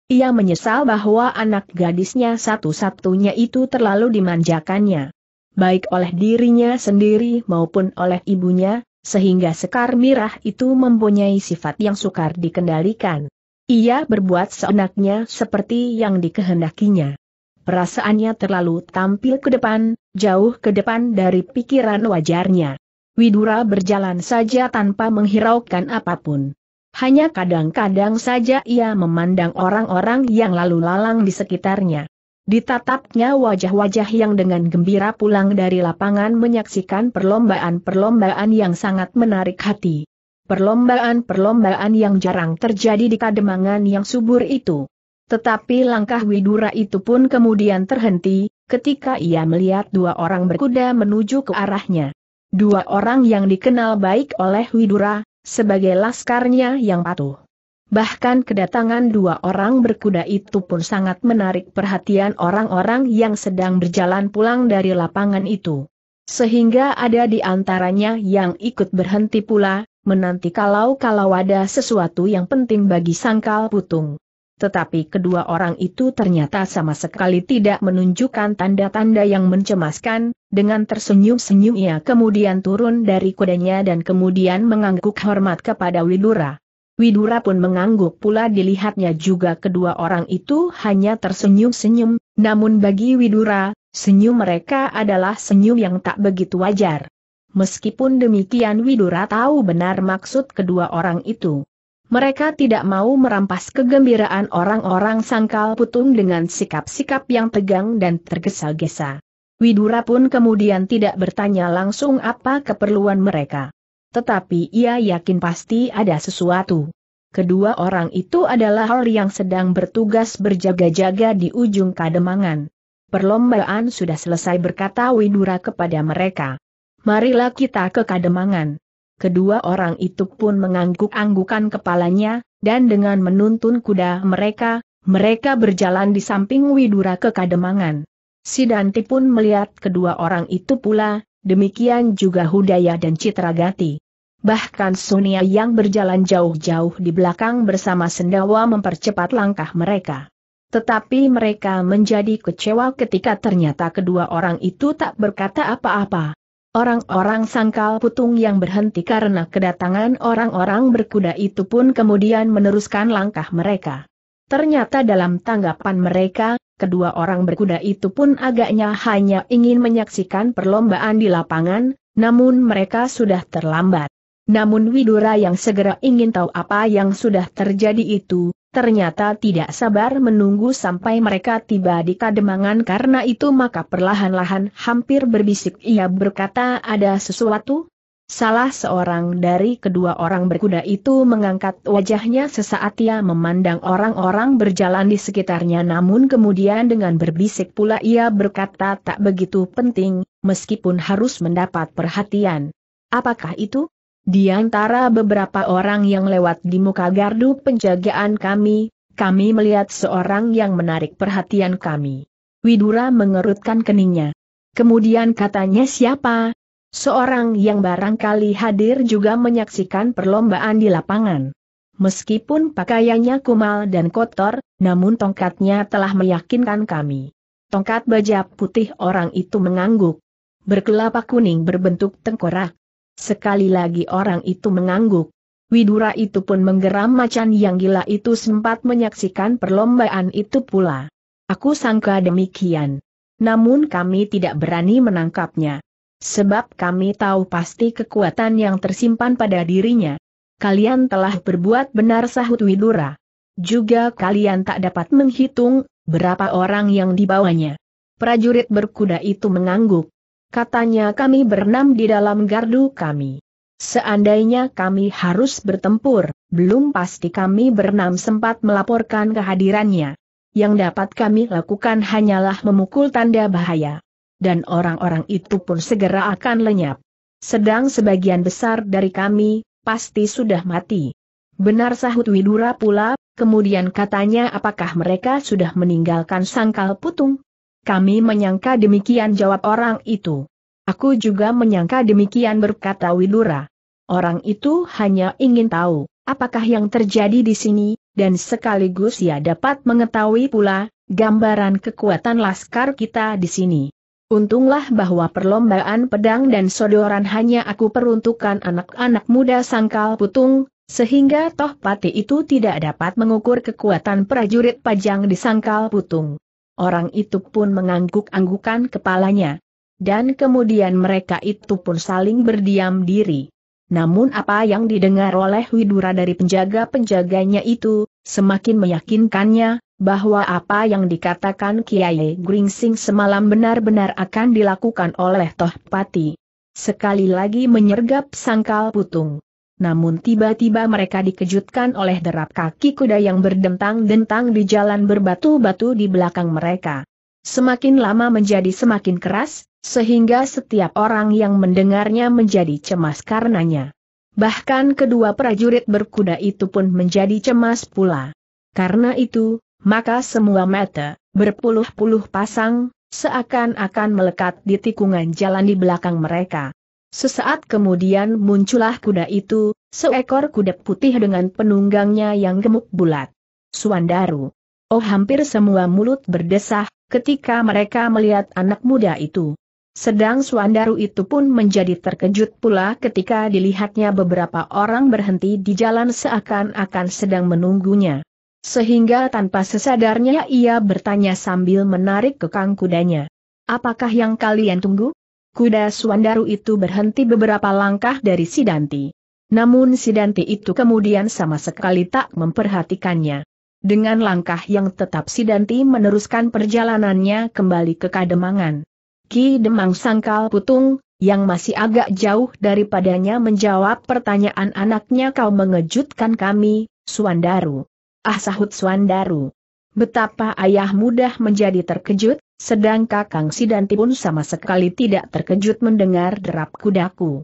Ia menyesal bahwa anak gadisnya satu-satunya itu terlalu dimanjakannya baik oleh dirinya sendiri maupun oleh ibunya, sehingga Sekar Mirah itu mempunyai sifat yang sukar dikendalikan. Ia berbuat seenaknya seperti yang dikehendakinya. Perasaannya terlalu tampil ke depan, jauh ke depan dari pikiran wajarnya. Widura berjalan saja tanpa menghiraukan apapun. Hanya kadang-kadang saja ia memandang orang-orang yang lalu lalang di sekitarnya. Ditatapnya wajah-wajah yang dengan gembira pulang dari lapangan menyaksikan perlombaan-perlombaan yang sangat menarik hati. Perlombaan-perlombaan yang jarang terjadi di kademangan yang subur itu. Tetapi langkah Widura itu pun kemudian terhenti, ketika ia melihat dua orang berkuda menuju ke arahnya. Dua orang yang dikenal baik oleh Widura, sebagai laskarnya yang patuh. Bahkan kedatangan dua orang berkuda itu pun sangat menarik perhatian orang-orang yang sedang berjalan pulang dari lapangan itu. Sehingga ada di antaranya yang ikut berhenti pula, menanti kalau-kalau ada sesuatu yang penting bagi sangkal putung. Tetapi kedua orang itu ternyata sama sekali tidak menunjukkan tanda-tanda yang mencemaskan, dengan tersenyum-senyum ia kemudian turun dari kudanya dan kemudian mengangguk hormat kepada Widura. Widura pun mengangguk pula dilihatnya juga kedua orang itu hanya tersenyum-senyum, namun bagi Widura, senyum mereka adalah senyum yang tak begitu wajar. Meskipun demikian Widura tahu benar maksud kedua orang itu. Mereka tidak mau merampas kegembiraan orang-orang sangkal putung dengan sikap-sikap yang tegang dan tergesa-gesa. Widura pun kemudian tidak bertanya langsung apa keperluan mereka. Tetapi ia yakin pasti ada sesuatu. Kedua orang itu adalah hal yang sedang bertugas berjaga-jaga di ujung kademangan. Perlombaan sudah selesai berkata Widura kepada mereka. Marilah kita ke kademangan. Kedua orang itu pun mengangguk-anggukan kepalanya, dan dengan menuntun kuda mereka, mereka berjalan di samping Widura ke Kademangan. Sidanti pun melihat kedua orang itu pula, demikian juga Hudaya dan Citragati. Bahkan Sunia yang berjalan jauh-jauh di belakang bersama Sendawa mempercepat langkah mereka. Tetapi mereka menjadi kecewa ketika ternyata kedua orang itu tak berkata apa-apa. Orang-orang sangkal putung yang berhenti karena kedatangan orang-orang berkuda itu pun kemudian meneruskan langkah mereka. Ternyata dalam tanggapan mereka, kedua orang berkuda itu pun agaknya hanya ingin menyaksikan perlombaan di lapangan, namun mereka sudah terlambat. Namun Widura yang segera ingin tahu apa yang sudah terjadi itu, ternyata tidak sabar menunggu sampai mereka tiba di kademangan karena itu maka perlahan-lahan hampir berbisik ia berkata ada sesuatu, Salah seorang dari kedua orang berkuda itu mengangkat wajahnya sesaat ia memandang orang-orang berjalan di sekitarnya namun kemudian dengan berbisik pula ia berkata tak begitu penting, meskipun harus mendapat perhatian. Apakah itu? Di antara beberapa orang yang lewat di muka gardu penjagaan kami, kami melihat seorang yang menarik perhatian kami. Widura mengerutkan keningnya. Kemudian katanya siapa, Seorang yang barangkali hadir juga menyaksikan perlombaan di lapangan. Meskipun pakaiannya kumal dan kotor, namun tongkatnya telah meyakinkan kami. Tongkat baja putih orang itu mengangguk. Berkelapa kuning berbentuk tengkorak. Sekali lagi orang itu mengangguk. Widura itu pun menggeram macan yang gila itu sempat menyaksikan perlombaan itu pula. Aku sangka demikian. Namun kami tidak berani menangkapnya. Sebab kami tahu pasti kekuatan yang tersimpan pada dirinya. Kalian telah berbuat benar sahut Widura. Juga kalian tak dapat menghitung, berapa orang yang dibawanya. Prajurit berkuda itu mengangguk. Katanya kami berenam di dalam gardu kami. Seandainya kami harus bertempur, belum pasti kami berenam sempat melaporkan kehadirannya. Yang dapat kami lakukan hanyalah memukul tanda bahaya dan orang-orang itu pun segera akan lenyap. Sedang sebagian besar dari kami, pasti sudah mati. Benar sahut Widura pula, kemudian katanya apakah mereka sudah meninggalkan sangkal putung? Kami menyangka demikian jawab orang itu. Aku juga menyangka demikian berkata Widura. Orang itu hanya ingin tahu, apakah yang terjadi di sini, dan sekaligus ia dapat mengetahui pula, gambaran kekuatan laskar kita di sini. Untunglah bahwa perlombaan pedang dan sodoran hanya aku peruntukkan anak-anak muda sangkal putung, sehingga toh pati itu tidak dapat mengukur kekuatan prajurit pajang di sangkal putung. Orang itu pun mengangguk-anggukan kepalanya. Dan kemudian mereka itu pun saling berdiam diri. Namun apa yang didengar oleh Widura dari penjaga-penjaganya itu, semakin meyakinkannya, bahwa apa yang dikatakan Kiai Gringsing semalam benar-benar akan dilakukan oleh Toh Pati. Sekali lagi menyergap sangkal putung. Namun tiba-tiba mereka dikejutkan oleh derap kaki kuda yang berdentang-dentang di jalan berbatu-batu di belakang mereka. Semakin lama menjadi semakin keras, sehingga setiap orang yang mendengarnya menjadi cemas karenanya. Bahkan kedua prajurit berkuda itu pun menjadi cemas pula. Karena itu, maka semua mata, berpuluh-puluh pasang, seakan-akan melekat di tikungan jalan di belakang mereka. Sesaat kemudian muncullah kuda itu, seekor kuda putih dengan penunggangnya yang gemuk bulat. Suandaru. Oh hampir semua mulut berdesah, ketika mereka melihat anak muda itu. Sedang Suandaru itu pun menjadi terkejut pula ketika dilihatnya beberapa orang berhenti di jalan seakan-akan sedang menunggunya. Sehingga tanpa sesadarnya ia bertanya sambil menarik kekang kudanya. Apakah yang kalian tunggu? Kuda Suandaru itu berhenti beberapa langkah dari Sidanti. Namun Sidanti itu kemudian sama sekali tak memperhatikannya. Dengan langkah yang tetap Sidanti meneruskan perjalanannya kembali ke Kademangan. Ki Demang Sangkal Putung, yang masih agak jauh daripadanya menjawab pertanyaan anaknya kau mengejutkan kami, Suandaru. Ah sahut Suandaru. Betapa ayah mudah menjadi terkejut, sedang kakang Sidanti pun sama sekali tidak terkejut mendengar derap kudaku.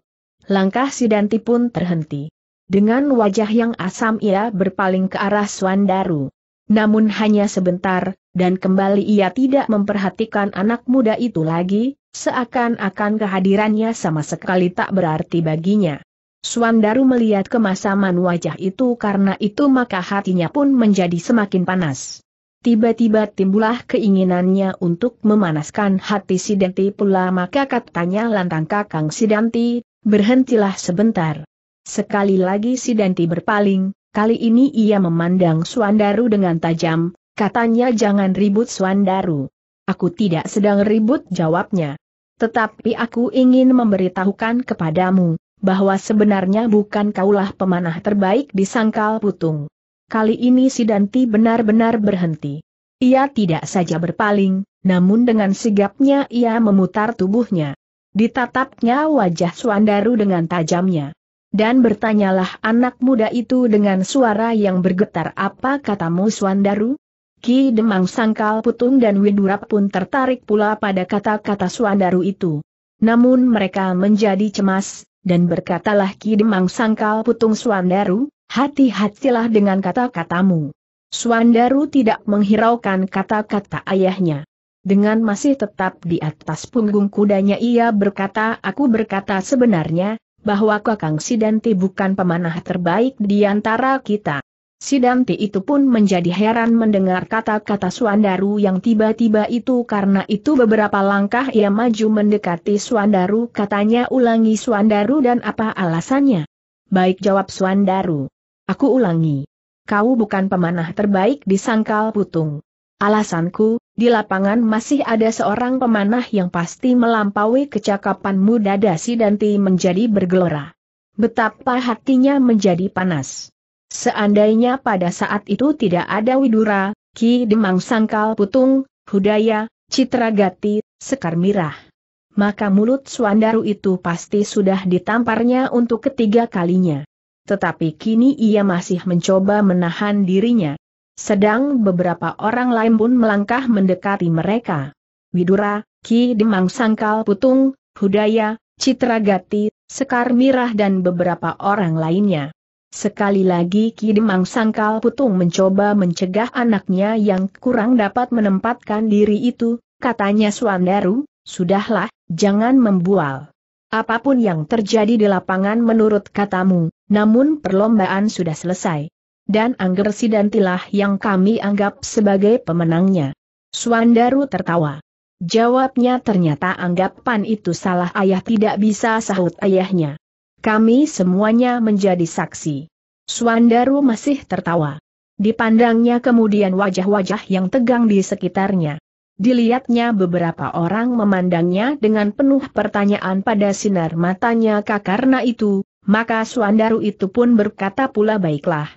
Langkah Sidanti pun terhenti. Dengan wajah yang asam ia berpaling ke arah Suandaru. Namun hanya sebentar, dan kembali ia tidak memperhatikan anak muda itu lagi, seakan-akan kehadirannya sama sekali tak berarti baginya. Suandaru melihat kemasaman wajah itu karena itu maka hatinya pun menjadi semakin panas. Tiba-tiba timbullah keinginannya untuk memanaskan hati Sidanti pula maka katanya lantang kakang Sidanti, berhentilah sebentar. Sekali lagi Sidanti berpaling, kali ini ia memandang Suandaru dengan tajam, katanya jangan ribut Suandaru. Aku tidak sedang ribut jawabnya. Tetapi aku ingin memberitahukan kepadamu, bahwa sebenarnya bukan kaulah pemanah terbaik di sangkal putung. Kali ini si Danti benar-benar berhenti. Ia tidak saja berpaling, namun dengan sigapnya ia memutar tubuhnya. Ditatapnya wajah Suandaru dengan tajamnya. Dan bertanyalah anak muda itu dengan suara yang bergetar apa katamu Suandaru? Ki Demang Sangkal Putung dan Widura pun tertarik pula pada kata-kata Suandaru itu. Namun mereka menjadi cemas, dan berkatalah Ki Demang Sangkal Putung Suandaru, hati-hatilah dengan kata-katamu. Suandaru tidak menghiraukan kata-kata ayahnya. Dengan masih tetap di atas punggung kudanya ia berkata aku berkata sebenarnya, bahwa Kakang Sidanti bukan pemanah terbaik di antara kita. Sidanti itu pun menjadi heran mendengar kata-kata Suandaru yang tiba-tiba itu karena itu beberapa langkah ia maju mendekati Suandaru katanya ulangi Suandaru dan apa alasannya? Baik jawab Suandaru. Aku ulangi. Kau bukan pemanah terbaik di Sangkal Putung. Alasanku, di lapangan masih ada seorang pemanah yang pasti melampaui kecakapanmu dada Sidanti menjadi bergelora. Betapa hatinya menjadi panas. Seandainya pada saat itu tidak ada Widura, Ki Demang Sangkal Putung, Hudaya, Citra Citragati, Sekar Mirah. Maka mulut Suandaru itu pasti sudah ditamparnya untuk ketiga kalinya. Tetapi kini ia masih mencoba menahan dirinya. Sedang beberapa orang lain pun melangkah mendekati mereka. Widura, Ki Demang Sangkal Putung, Hudaya, Citra Citragati, Sekar Mirah dan beberapa orang lainnya. Sekali lagi Ki Demang Sangkal Putung mencoba mencegah anaknya yang kurang dapat menempatkan diri itu, katanya Suandaru, sudahlah, jangan membual. Apapun yang terjadi di lapangan menurut katamu, namun perlombaan sudah selesai. Dan Angger Sidantilah yang kami anggap sebagai pemenangnya. Suandaru tertawa. Jawabnya ternyata anggapan itu salah ayah tidak bisa sahut ayahnya. Kami semuanya menjadi saksi. Suandaru masih tertawa. Dipandangnya kemudian wajah-wajah yang tegang di sekitarnya. Dilihatnya beberapa orang memandangnya dengan penuh pertanyaan pada sinar matanya kak karena itu, maka Suandaru itu pun berkata pula baiklah.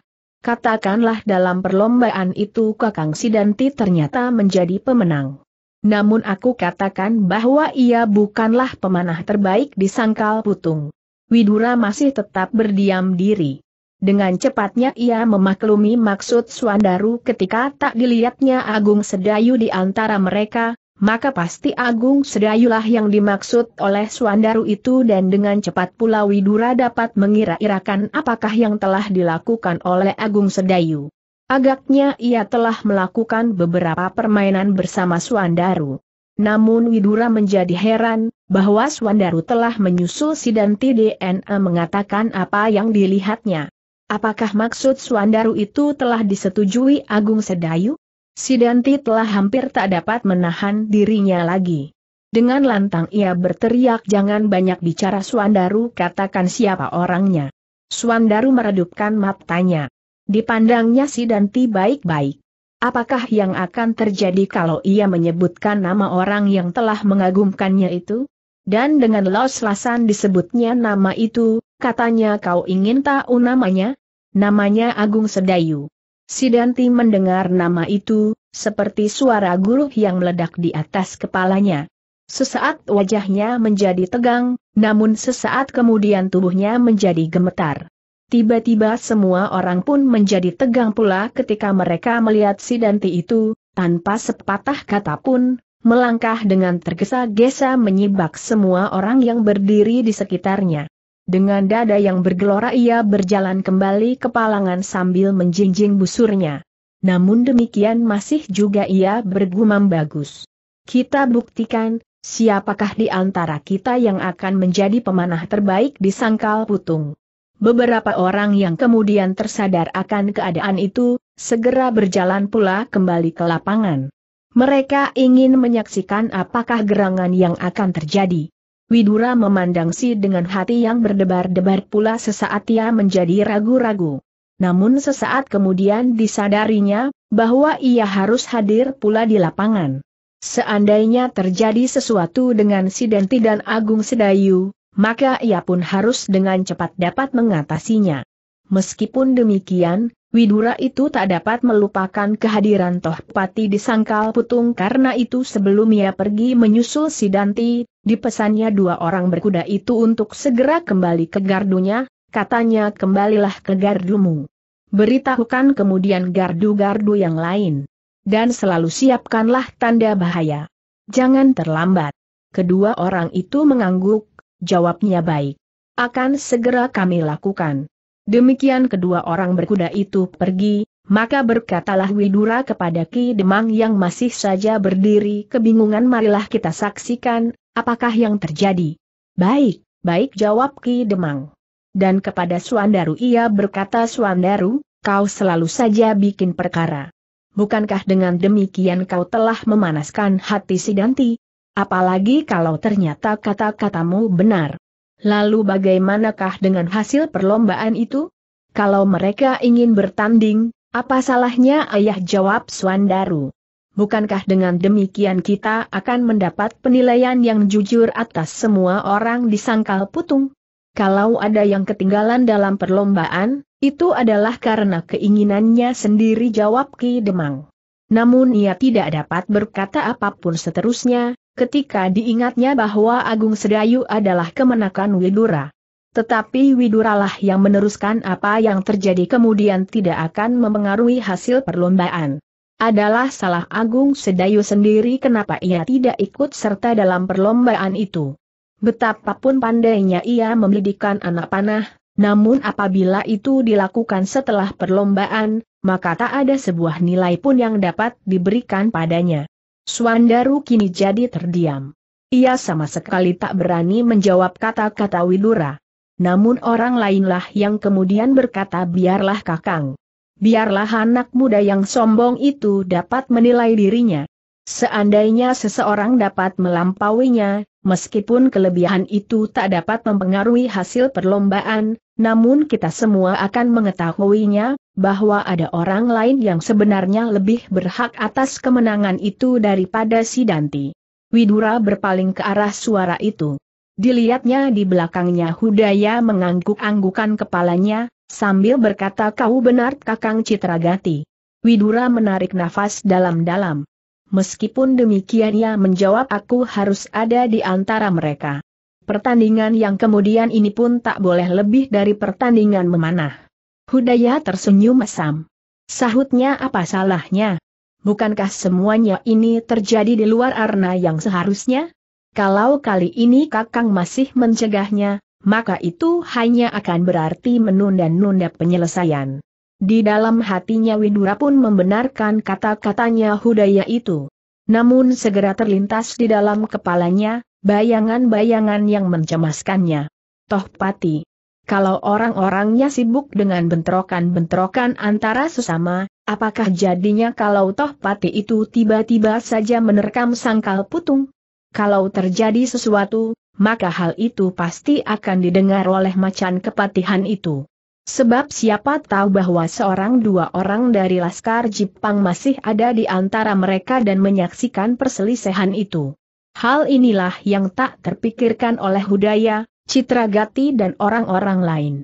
Katakanlah dalam perlombaan itu Kakang Sidanti ternyata menjadi pemenang. Namun aku katakan bahwa ia bukanlah pemanah terbaik di Sangkal Putung. Widura masih tetap berdiam diri. Dengan cepatnya ia memaklumi maksud Swandaru ketika tak dilihatnya Agung Sedayu di antara mereka, maka pasti Agung Sedayulah yang dimaksud oleh Swandaru itu dan dengan cepat pula Widura dapat mengira-irakan apakah yang telah dilakukan oleh Agung Sedayu. Agaknya ia telah melakukan beberapa permainan bersama Swandaru. Namun Widura menjadi heran, bahwa Swandaru telah menyusul Sidanti DNA mengatakan apa yang dilihatnya. Apakah maksud Swandaru itu telah disetujui Agung Sedayu? Sidanti telah hampir tak dapat menahan dirinya lagi. Dengan lantang ia berteriak jangan banyak bicara Swandaru katakan siapa orangnya. Swandaru meredupkan matanya. Dipandangnya Sidanti baik-baik. Apakah yang akan terjadi kalau ia menyebutkan nama orang yang telah mengagumkannya itu? Dan dengan los-lasan disebutnya nama itu, katanya kau ingin tahu namanya? Namanya Agung Sedayu. Sidanti mendengar nama itu, seperti suara guru yang meledak di atas kepalanya. Sesaat wajahnya menjadi tegang, namun sesaat kemudian tubuhnya menjadi gemetar. Tiba-tiba semua orang pun menjadi tegang pula ketika mereka melihat si Danti itu, tanpa sepatah kata pun, melangkah dengan tergesa-gesa menyibak semua orang yang berdiri di sekitarnya. Dengan dada yang bergelora ia berjalan kembali ke palangan sambil menjinjing busurnya. Namun demikian masih juga ia bergumam bagus. Kita buktikan, siapakah di antara kita yang akan menjadi pemanah terbaik di sangkal putung. Beberapa orang yang kemudian tersadar akan keadaan itu, segera berjalan pula kembali ke lapangan. Mereka ingin menyaksikan apakah gerangan yang akan terjadi. Widura memandang si dengan hati yang berdebar-debar pula sesaat ia menjadi ragu-ragu. Namun sesaat kemudian disadarinya, bahwa ia harus hadir pula di lapangan. Seandainya terjadi sesuatu dengan si Denti dan Agung Sedayu, maka ia pun harus dengan cepat dapat mengatasinya. Meskipun demikian, Widura itu tak dapat melupakan kehadiran Tohpati di Sangkal Putung karena itu sebelum ia pergi menyusul Sidanti, dipesannya dua orang berkuda itu untuk segera kembali ke gardunya, katanya kembalilah ke gardumu. Beritahukan kemudian gardu-gardu yang lain. Dan selalu siapkanlah tanda bahaya. Jangan terlambat. Kedua orang itu mengangguk, Jawabnya baik. Akan segera kami lakukan. Demikian kedua orang berkuda itu pergi, maka berkatalah Widura kepada Ki Demang yang masih saja berdiri kebingungan marilah kita saksikan, apakah yang terjadi. Baik, baik jawab Ki Demang. Dan kepada Suandaru ia berkata Suandaru, kau selalu saja bikin perkara. Bukankah dengan demikian kau telah memanaskan hati Sidanti, Apalagi kalau ternyata kata-katamu benar. Lalu bagaimanakah dengan hasil perlombaan itu? Kalau mereka ingin bertanding, apa salahnya ayah jawab Swandaru? Bukankah dengan demikian kita akan mendapat penilaian yang jujur atas semua orang di sangkal putung? Kalau ada yang ketinggalan dalam perlombaan, itu adalah karena keinginannya sendiri jawab Ki Demang. Namun ia tidak dapat berkata apapun seterusnya, ketika diingatnya bahwa Agung Sedayu adalah kemenakan Widura. Tetapi Widuralah yang meneruskan apa yang terjadi kemudian tidak akan mempengaruhi hasil perlombaan. Adalah salah Agung Sedayu sendiri kenapa ia tidak ikut serta dalam perlombaan itu. Betapapun pandainya ia membidikan anak panah, namun apabila itu dilakukan setelah perlombaan, maka tak ada sebuah nilai pun yang dapat diberikan padanya. Swandaru kini jadi terdiam. Ia sama sekali tak berani menjawab kata-kata Widura. Namun orang lainlah yang kemudian berkata biarlah kakang. Biarlah anak muda yang sombong itu dapat menilai dirinya. Seandainya seseorang dapat melampauinya, meskipun kelebihan itu tak dapat mempengaruhi hasil perlombaan, namun kita semua akan mengetahuinya bahwa ada orang lain yang sebenarnya lebih berhak atas kemenangan itu daripada si Danti. Widura berpaling ke arah suara itu. Dilihatnya di belakangnya Hudaya mengangguk-anggukan kepalanya, sambil berkata kau benar kakang Citragati. Widura menarik nafas dalam-dalam. Meskipun demikian ia menjawab aku harus ada di antara mereka. Pertandingan yang kemudian ini pun tak boleh lebih dari pertandingan memanah. Hudaya tersenyum mesam. Sahutnya apa salahnya? Bukankah semuanya ini terjadi di luar arna yang seharusnya? Kalau kali ini Kakang masih mencegahnya, maka itu hanya akan berarti menunda-nunda penyelesaian. Di dalam hatinya Widura pun membenarkan kata-katanya Hudaya itu. Namun segera terlintas di dalam kepalanya, bayangan-bayangan yang mencemaskannya. Toh pati, kalau orang-orangnya sibuk dengan bentrokan-bentrokan antara sesama, apakah jadinya kalau toh pati itu tiba-tiba saja menerkam sangkal putung? Kalau terjadi sesuatu, maka hal itu pasti akan didengar oleh macan kepatihan itu. Sebab siapa tahu bahwa seorang dua orang dari Laskar Jepang masih ada di antara mereka dan menyaksikan perselisihan itu. Hal inilah yang tak terpikirkan oleh Hudaya, Citra Gati dan orang-orang lain.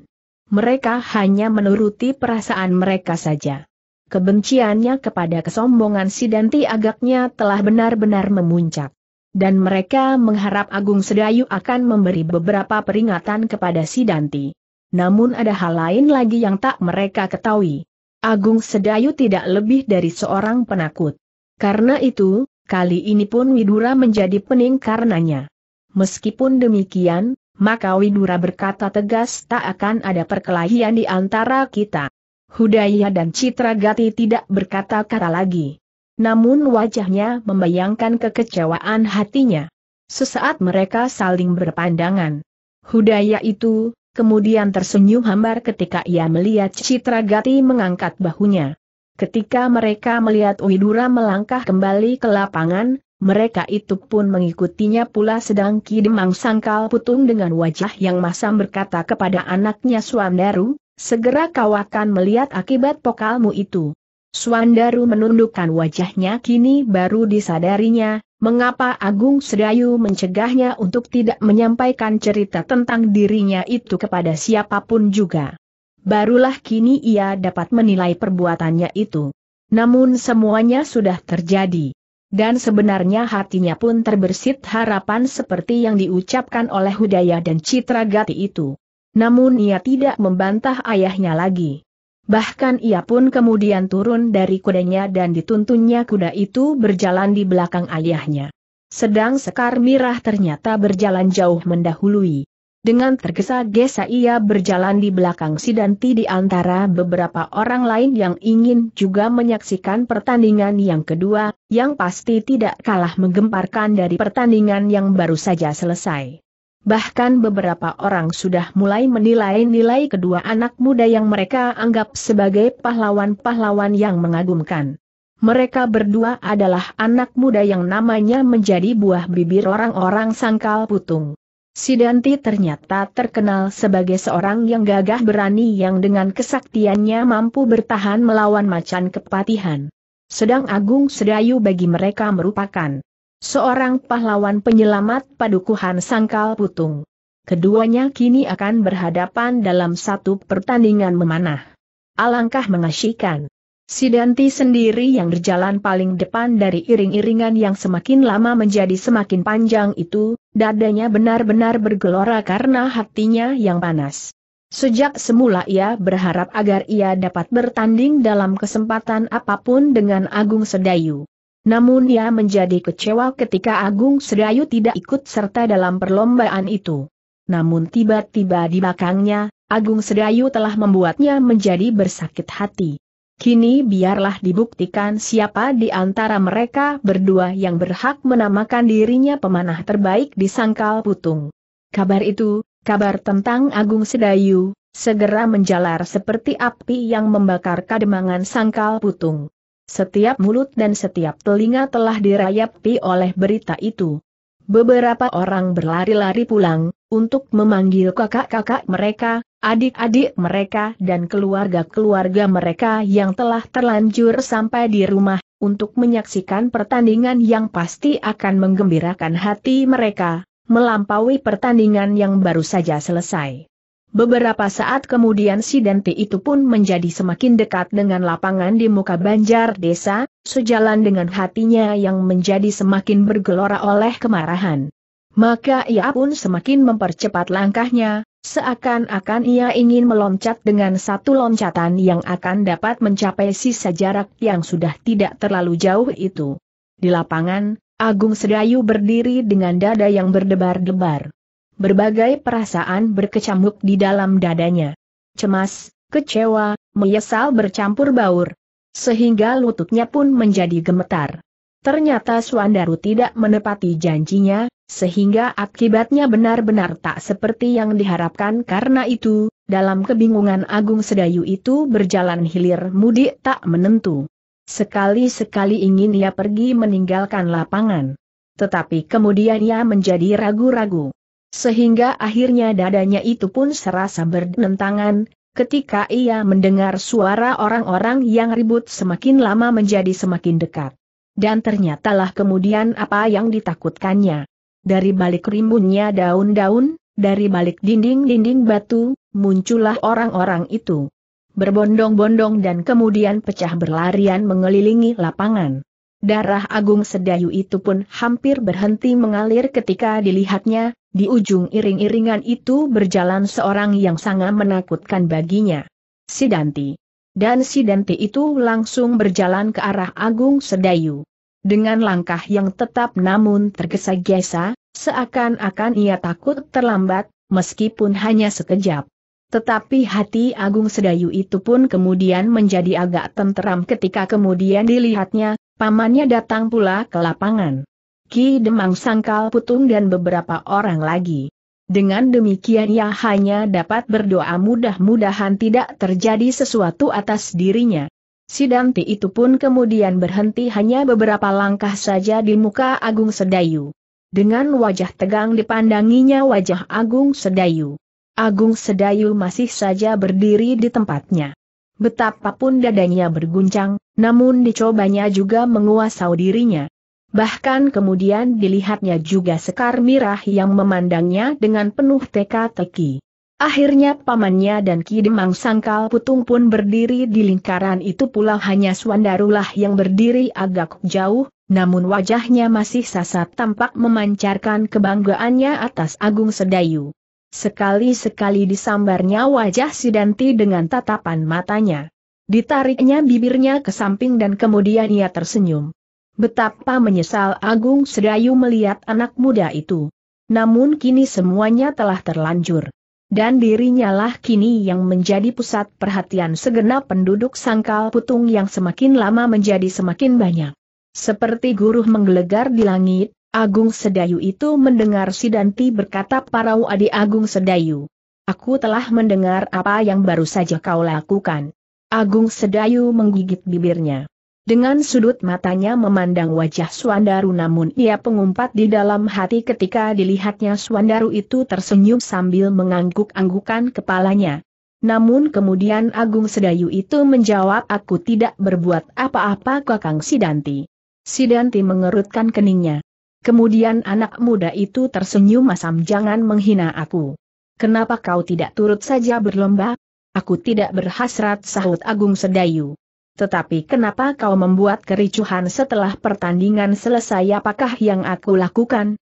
Mereka hanya menuruti perasaan mereka saja. Kebenciannya kepada kesombongan Sidanti agaknya telah benar-benar memuncak. Dan mereka mengharap Agung Sedayu akan memberi beberapa peringatan kepada Sidanti. Namun ada hal lain lagi yang tak mereka ketahui. Agung Sedayu tidak lebih dari seorang penakut. Karena itu, kali ini pun Widura menjadi pening karenanya. Meskipun demikian, maka Widura berkata tegas tak akan ada perkelahian di antara kita. Hudaya dan Citra Gati tidak berkata-kata lagi. Namun wajahnya membayangkan kekecewaan hatinya. Sesaat mereka saling berpandangan. Hudaya itu, kemudian tersenyum hambar ketika ia melihat Citra Gati mengangkat bahunya. Ketika mereka melihat Widura melangkah kembali ke lapangan, mereka itu pun mengikutinya pula sedang Kidemang Sangkal Putung dengan wajah yang masam berkata kepada anaknya Suandaru, segera kau akan melihat akibat pokalmu itu. Suandaru menundukkan wajahnya kini baru disadarinya, mengapa Agung Sedayu mencegahnya untuk tidak menyampaikan cerita tentang dirinya itu kepada siapapun juga. Barulah kini ia dapat menilai perbuatannya itu. Namun semuanya sudah terjadi dan sebenarnya hatinya pun terbersit harapan seperti yang diucapkan oleh Hudaya dan Citra Citragati itu. Namun ia tidak membantah ayahnya lagi. Bahkan ia pun kemudian turun dari kudanya dan dituntunnya kuda itu berjalan di belakang ayahnya. Sedang Sekar Mirah ternyata berjalan jauh mendahului. Dengan tergesa-gesa ia berjalan di belakang Sidanti di antara beberapa orang lain yang ingin juga menyaksikan pertandingan yang kedua, yang pasti tidak kalah menggemparkan dari pertandingan yang baru saja selesai. Bahkan beberapa orang sudah mulai menilai nilai kedua anak muda yang mereka anggap sebagai pahlawan-pahlawan yang mengagumkan. Mereka berdua adalah anak muda yang namanya menjadi buah bibir orang-orang sangkal putung. Sidanti ternyata terkenal sebagai seorang yang gagah berani yang dengan kesaktiannya mampu bertahan melawan macan kepatihan. Sedang Agung Sedayu bagi mereka merupakan seorang pahlawan penyelamat padukuhan sangkal putung. Keduanya kini akan berhadapan dalam satu pertandingan memanah. Alangkah mengasyikan. Sidanti sendiri yang berjalan paling depan dari iring-iringan yang semakin lama menjadi semakin panjang itu, dadanya benar-benar bergelora karena hatinya yang panas. Sejak semula ia berharap agar ia dapat bertanding dalam kesempatan apapun dengan Agung Sedayu. Namun ia menjadi kecewa ketika Agung Sedayu tidak ikut serta dalam perlombaan itu. Namun tiba-tiba di belakangnya, Agung Sedayu telah membuatnya menjadi bersakit hati. Kini biarlah dibuktikan siapa di antara mereka berdua yang berhak menamakan dirinya pemanah terbaik di Sangkal Putung. Kabar itu, kabar tentang Agung Sedayu, segera menjalar seperti api yang membakar kademangan Sangkal Putung. Setiap mulut dan setiap telinga telah dirayapi oleh berita itu. Beberapa orang berlari-lari pulang, untuk memanggil kakak-kakak mereka, adik-adik mereka dan keluarga-keluarga mereka yang telah terlanjur sampai di rumah, untuk menyaksikan pertandingan yang pasti akan menggembirakan hati mereka, melampaui pertandingan yang baru saja selesai. Beberapa saat kemudian si Dante itu pun menjadi semakin dekat dengan lapangan di muka banjar desa, sejalan dengan hatinya yang menjadi semakin bergelora oleh kemarahan. Maka ia pun semakin mempercepat langkahnya, seakan-akan ia ingin meloncat dengan satu loncatan yang akan dapat mencapai sisa jarak yang sudah tidak terlalu jauh itu. Di lapangan, Agung Sedayu berdiri dengan dada yang berdebar-debar. Berbagai perasaan berkecamuk di dalam dadanya. Cemas, kecewa, menyesal bercampur baur. Sehingga lututnya pun menjadi gemetar. Ternyata Suandaru tidak menepati janjinya, sehingga akibatnya benar-benar tak seperti yang diharapkan karena itu, dalam kebingungan Agung Sedayu itu berjalan hilir mudik tak menentu. Sekali-sekali ingin ia pergi meninggalkan lapangan. Tetapi kemudian ia menjadi ragu-ragu. Sehingga akhirnya dadanya itu pun serasa berdentangan, ketika ia mendengar suara orang-orang yang ribut semakin lama menjadi semakin dekat. Dan ternyatalah kemudian apa yang ditakutkannya. Dari balik rimbunnya daun-daun, dari balik dinding-dinding batu, muncullah orang-orang itu. Berbondong-bondong dan kemudian pecah berlarian mengelilingi lapangan. Darah Agung Sedayu itu pun hampir berhenti mengalir ketika dilihatnya, di ujung iring-iringan itu berjalan seorang yang sangat menakutkan baginya. Sidanti. Dan si Dante itu langsung berjalan ke arah Agung Sedayu. Dengan langkah yang tetap namun tergesa-gesa, seakan-akan ia takut terlambat, meskipun hanya sekejap. Tetapi hati Agung Sedayu itu pun kemudian menjadi agak tenteram ketika kemudian dilihatnya, pamannya datang pula ke lapangan. Ki Demang Sangkal Putung dan beberapa orang lagi. Dengan demikian ia hanya dapat berdoa mudah-mudahan tidak terjadi sesuatu atas dirinya. Sidanti itu pun kemudian berhenti hanya beberapa langkah saja di muka Agung Sedayu. Dengan wajah tegang dipandanginya wajah Agung Sedayu. Agung Sedayu masih saja berdiri di tempatnya. Betapapun dadanya berguncang, namun dicobanya juga menguasai dirinya bahkan kemudian dilihatnya juga Sekar Mirah yang memandangnya dengan penuh teka-teki. Akhirnya pamannya dan Ki Demang Sangkal Putung pun berdiri di lingkaran itu pula hanya Suandarulah yang berdiri agak jauh, namun wajahnya masih sasat tampak memancarkan kebanggaannya atas Agung Sedayu. Sekali-sekali disambarnya wajah Sidanti dengan tatapan matanya. Ditariknya bibirnya ke samping dan kemudian ia tersenyum. Betapa menyesal Agung Sedayu melihat anak muda itu. Namun kini semuanya telah terlanjur. Dan dirinya lah kini yang menjadi pusat perhatian segenap penduduk sangkal putung yang semakin lama menjadi semakin banyak. Seperti guru menggelegar di langit, Agung Sedayu itu mendengar Sidanti berkata parau adi Agung Sedayu. Aku telah mendengar apa yang baru saja kau lakukan. Agung Sedayu menggigit bibirnya. Dengan sudut matanya memandang wajah Swandaru, namun ia pengumpat di dalam hati ketika dilihatnya Swandaru itu tersenyum sambil mengangguk-anggukan kepalanya. Namun kemudian Agung Sedayu itu menjawab aku tidak berbuat apa-apa kakang Sidanti. Sidanti mengerutkan keningnya. Kemudian anak muda itu tersenyum masam jangan menghina aku. Kenapa kau tidak turut saja berlomba? Aku tidak berhasrat sahut Agung Sedayu. Tetapi kenapa kau membuat kericuhan setelah pertandingan selesai apakah yang aku lakukan?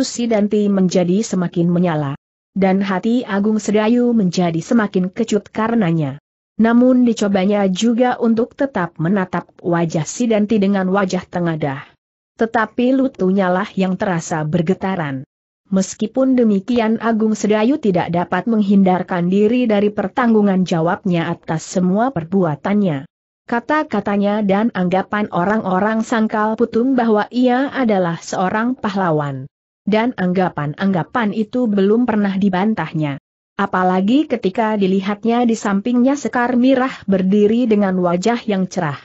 Sidanti menjadi semakin menyala. Dan hati Agung Sedayu menjadi semakin kecut karenanya. Namun dicobanya juga untuk tetap menatap wajah Sidanti dengan wajah tengadah. Tetapi lutunya lah yang terasa bergetaran. Meskipun demikian Agung Sedayu tidak dapat menghindarkan diri dari pertanggungan jawabnya atas semua perbuatannya. Kata-katanya dan anggapan orang-orang sangkal putung bahwa ia adalah seorang pahlawan. Dan anggapan-anggapan itu belum pernah dibantahnya. Apalagi ketika dilihatnya di sampingnya Sekar Mirah berdiri dengan wajah yang cerah.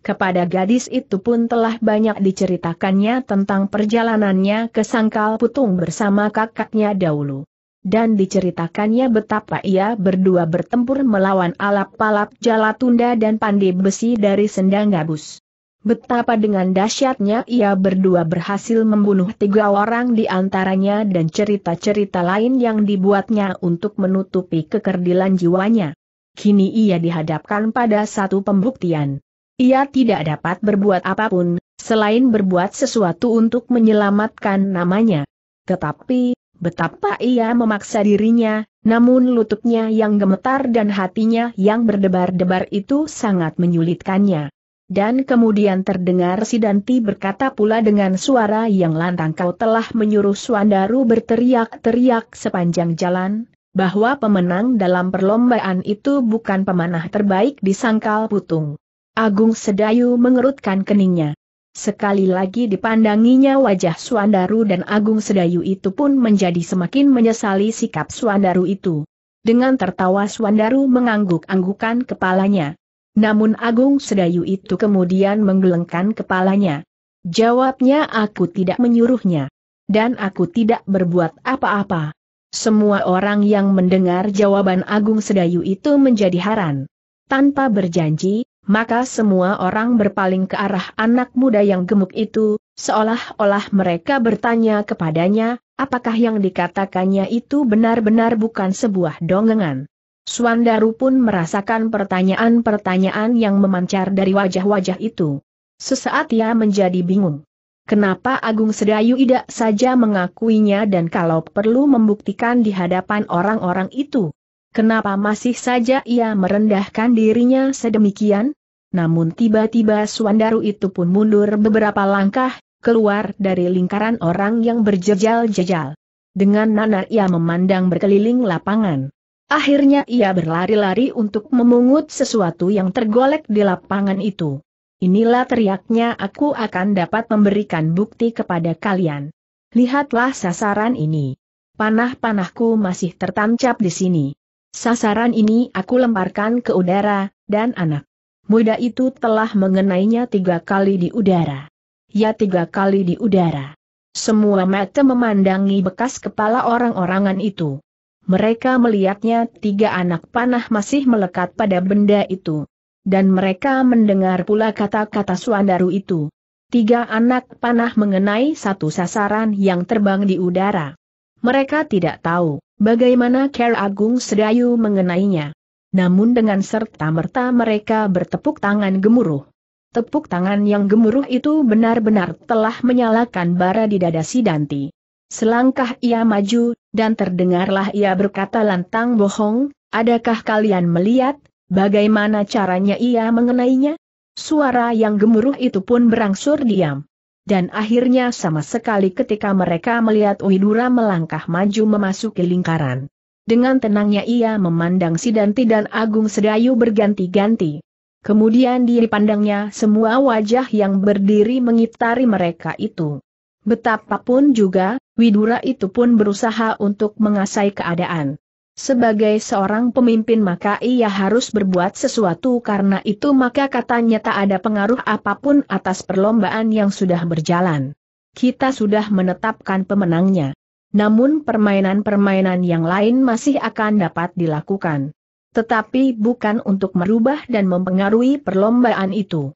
Kepada gadis itu pun telah banyak diceritakannya tentang perjalanannya ke Sangkal Putung bersama kakaknya dahulu dan diceritakannya betapa ia berdua bertempur melawan alap-alap Jalatunda dan pandai besi dari sendang gabus. Betapa dengan dahsyatnya ia berdua berhasil membunuh tiga orang di antaranya dan cerita-cerita lain yang dibuatnya untuk menutupi kekerdilan jiwanya. Kini ia dihadapkan pada satu pembuktian. Ia tidak dapat berbuat apapun, selain berbuat sesuatu untuk menyelamatkan namanya. Tetapi, betapa ia memaksa dirinya, namun lututnya yang gemetar dan hatinya yang berdebar-debar itu sangat menyulitkannya. Dan kemudian terdengar Sidanti berkata pula dengan suara yang lantang kau telah menyuruh Suandaru berteriak-teriak sepanjang jalan, bahwa pemenang dalam perlombaan itu bukan pemanah terbaik di Sangkal Putung. Agung Sedayu mengerutkan keningnya. Sekali lagi dipandanginya wajah Suandaru dan Agung Sedayu itu pun menjadi semakin menyesali sikap Suandaru itu. Dengan tertawa Suandaru mengangguk-anggukan kepalanya. Namun Agung Sedayu itu kemudian menggelengkan kepalanya. Jawabnya aku tidak menyuruhnya. Dan aku tidak berbuat apa-apa. Semua orang yang mendengar jawaban Agung Sedayu itu menjadi haran. Tanpa berjanji, maka semua orang berpaling ke arah anak muda yang gemuk itu, seolah-olah mereka bertanya kepadanya, apakah yang dikatakannya itu benar-benar bukan sebuah dongengan. Suandaru pun merasakan pertanyaan-pertanyaan yang memancar dari wajah-wajah itu. Sesaat ia menjadi bingung. Kenapa Agung Sedayu tidak saja mengakuinya dan kalau perlu membuktikan di hadapan orang-orang itu? Kenapa masih saja ia merendahkan dirinya sedemikian? Namun tiba-tiba Suandaru itu pun mundur beberapa langkah, keluar dari lingkaran orang yang berjejal-jejal. Dengan nana ia memandang berkeliling lapangan. Akhirnya ia berlari-lari untuk memungut sesuatu yang tergolek di lapangan itu. Inilah teriaknya aku akan dapat memberikan bukti kepada kalian. Lihatlah sasaran ini. Panah-panahku masih tertancap di sini. Sasaran ini aku lemparkan ke udara, dan anak muda itu telah mengenainya tiga kali di udara. Ya tiga kali di udara. Semua mata memandangi bekas kepala orang-orangan itu. Mereka melihatnya tiga anak panah masih melekat pada benda itu. Dan mereka mendengar pula kata-kata Suandaru itu. Tiga anak panah mengenai satu sasaran yang terbang di udara. Mereka tidak tahu bagaimana Ker Agung Sedayu mengenainya. Namun dengan serta-merta mereka bertepuk tangan gemuruh. Tepuk tangan yang gemuruh itu benar-benar telah menyalakan bara di dada Sidanti. Selangkah ia maju, dan terdengarlah ia berkata lantang bohong, adakah kalian melihat, bagaimana caranya ia mengenainya? Suara yang gemuruh itu pun berangsur diam dan akhirnya sama sekali ketika mereka melihat Widura melangkah maju memasuki lingkaran. Dengan tenangnya ia memandang Sidanti dan Agung Sedayu berganti-ganti. Kemudian dipandangnya semua wajah yang berdiri mengitari mereka itu. Betapapun juga, Widura itu pun berusaha untuk mengasai keadaan. Sebagai seorang pemimpin maka ia harus berbuat sesuatu karena itu maka katanya tak ada pengaruh apapun atas perlombaan yang sudah berjalan. Kita sudah menetapkan pemenangnya. Namun permainan-permainan yang lain masih akan dapat dilakukan. Tetapi bukan untuk merubah dan mempengaruhi perlombaan itu.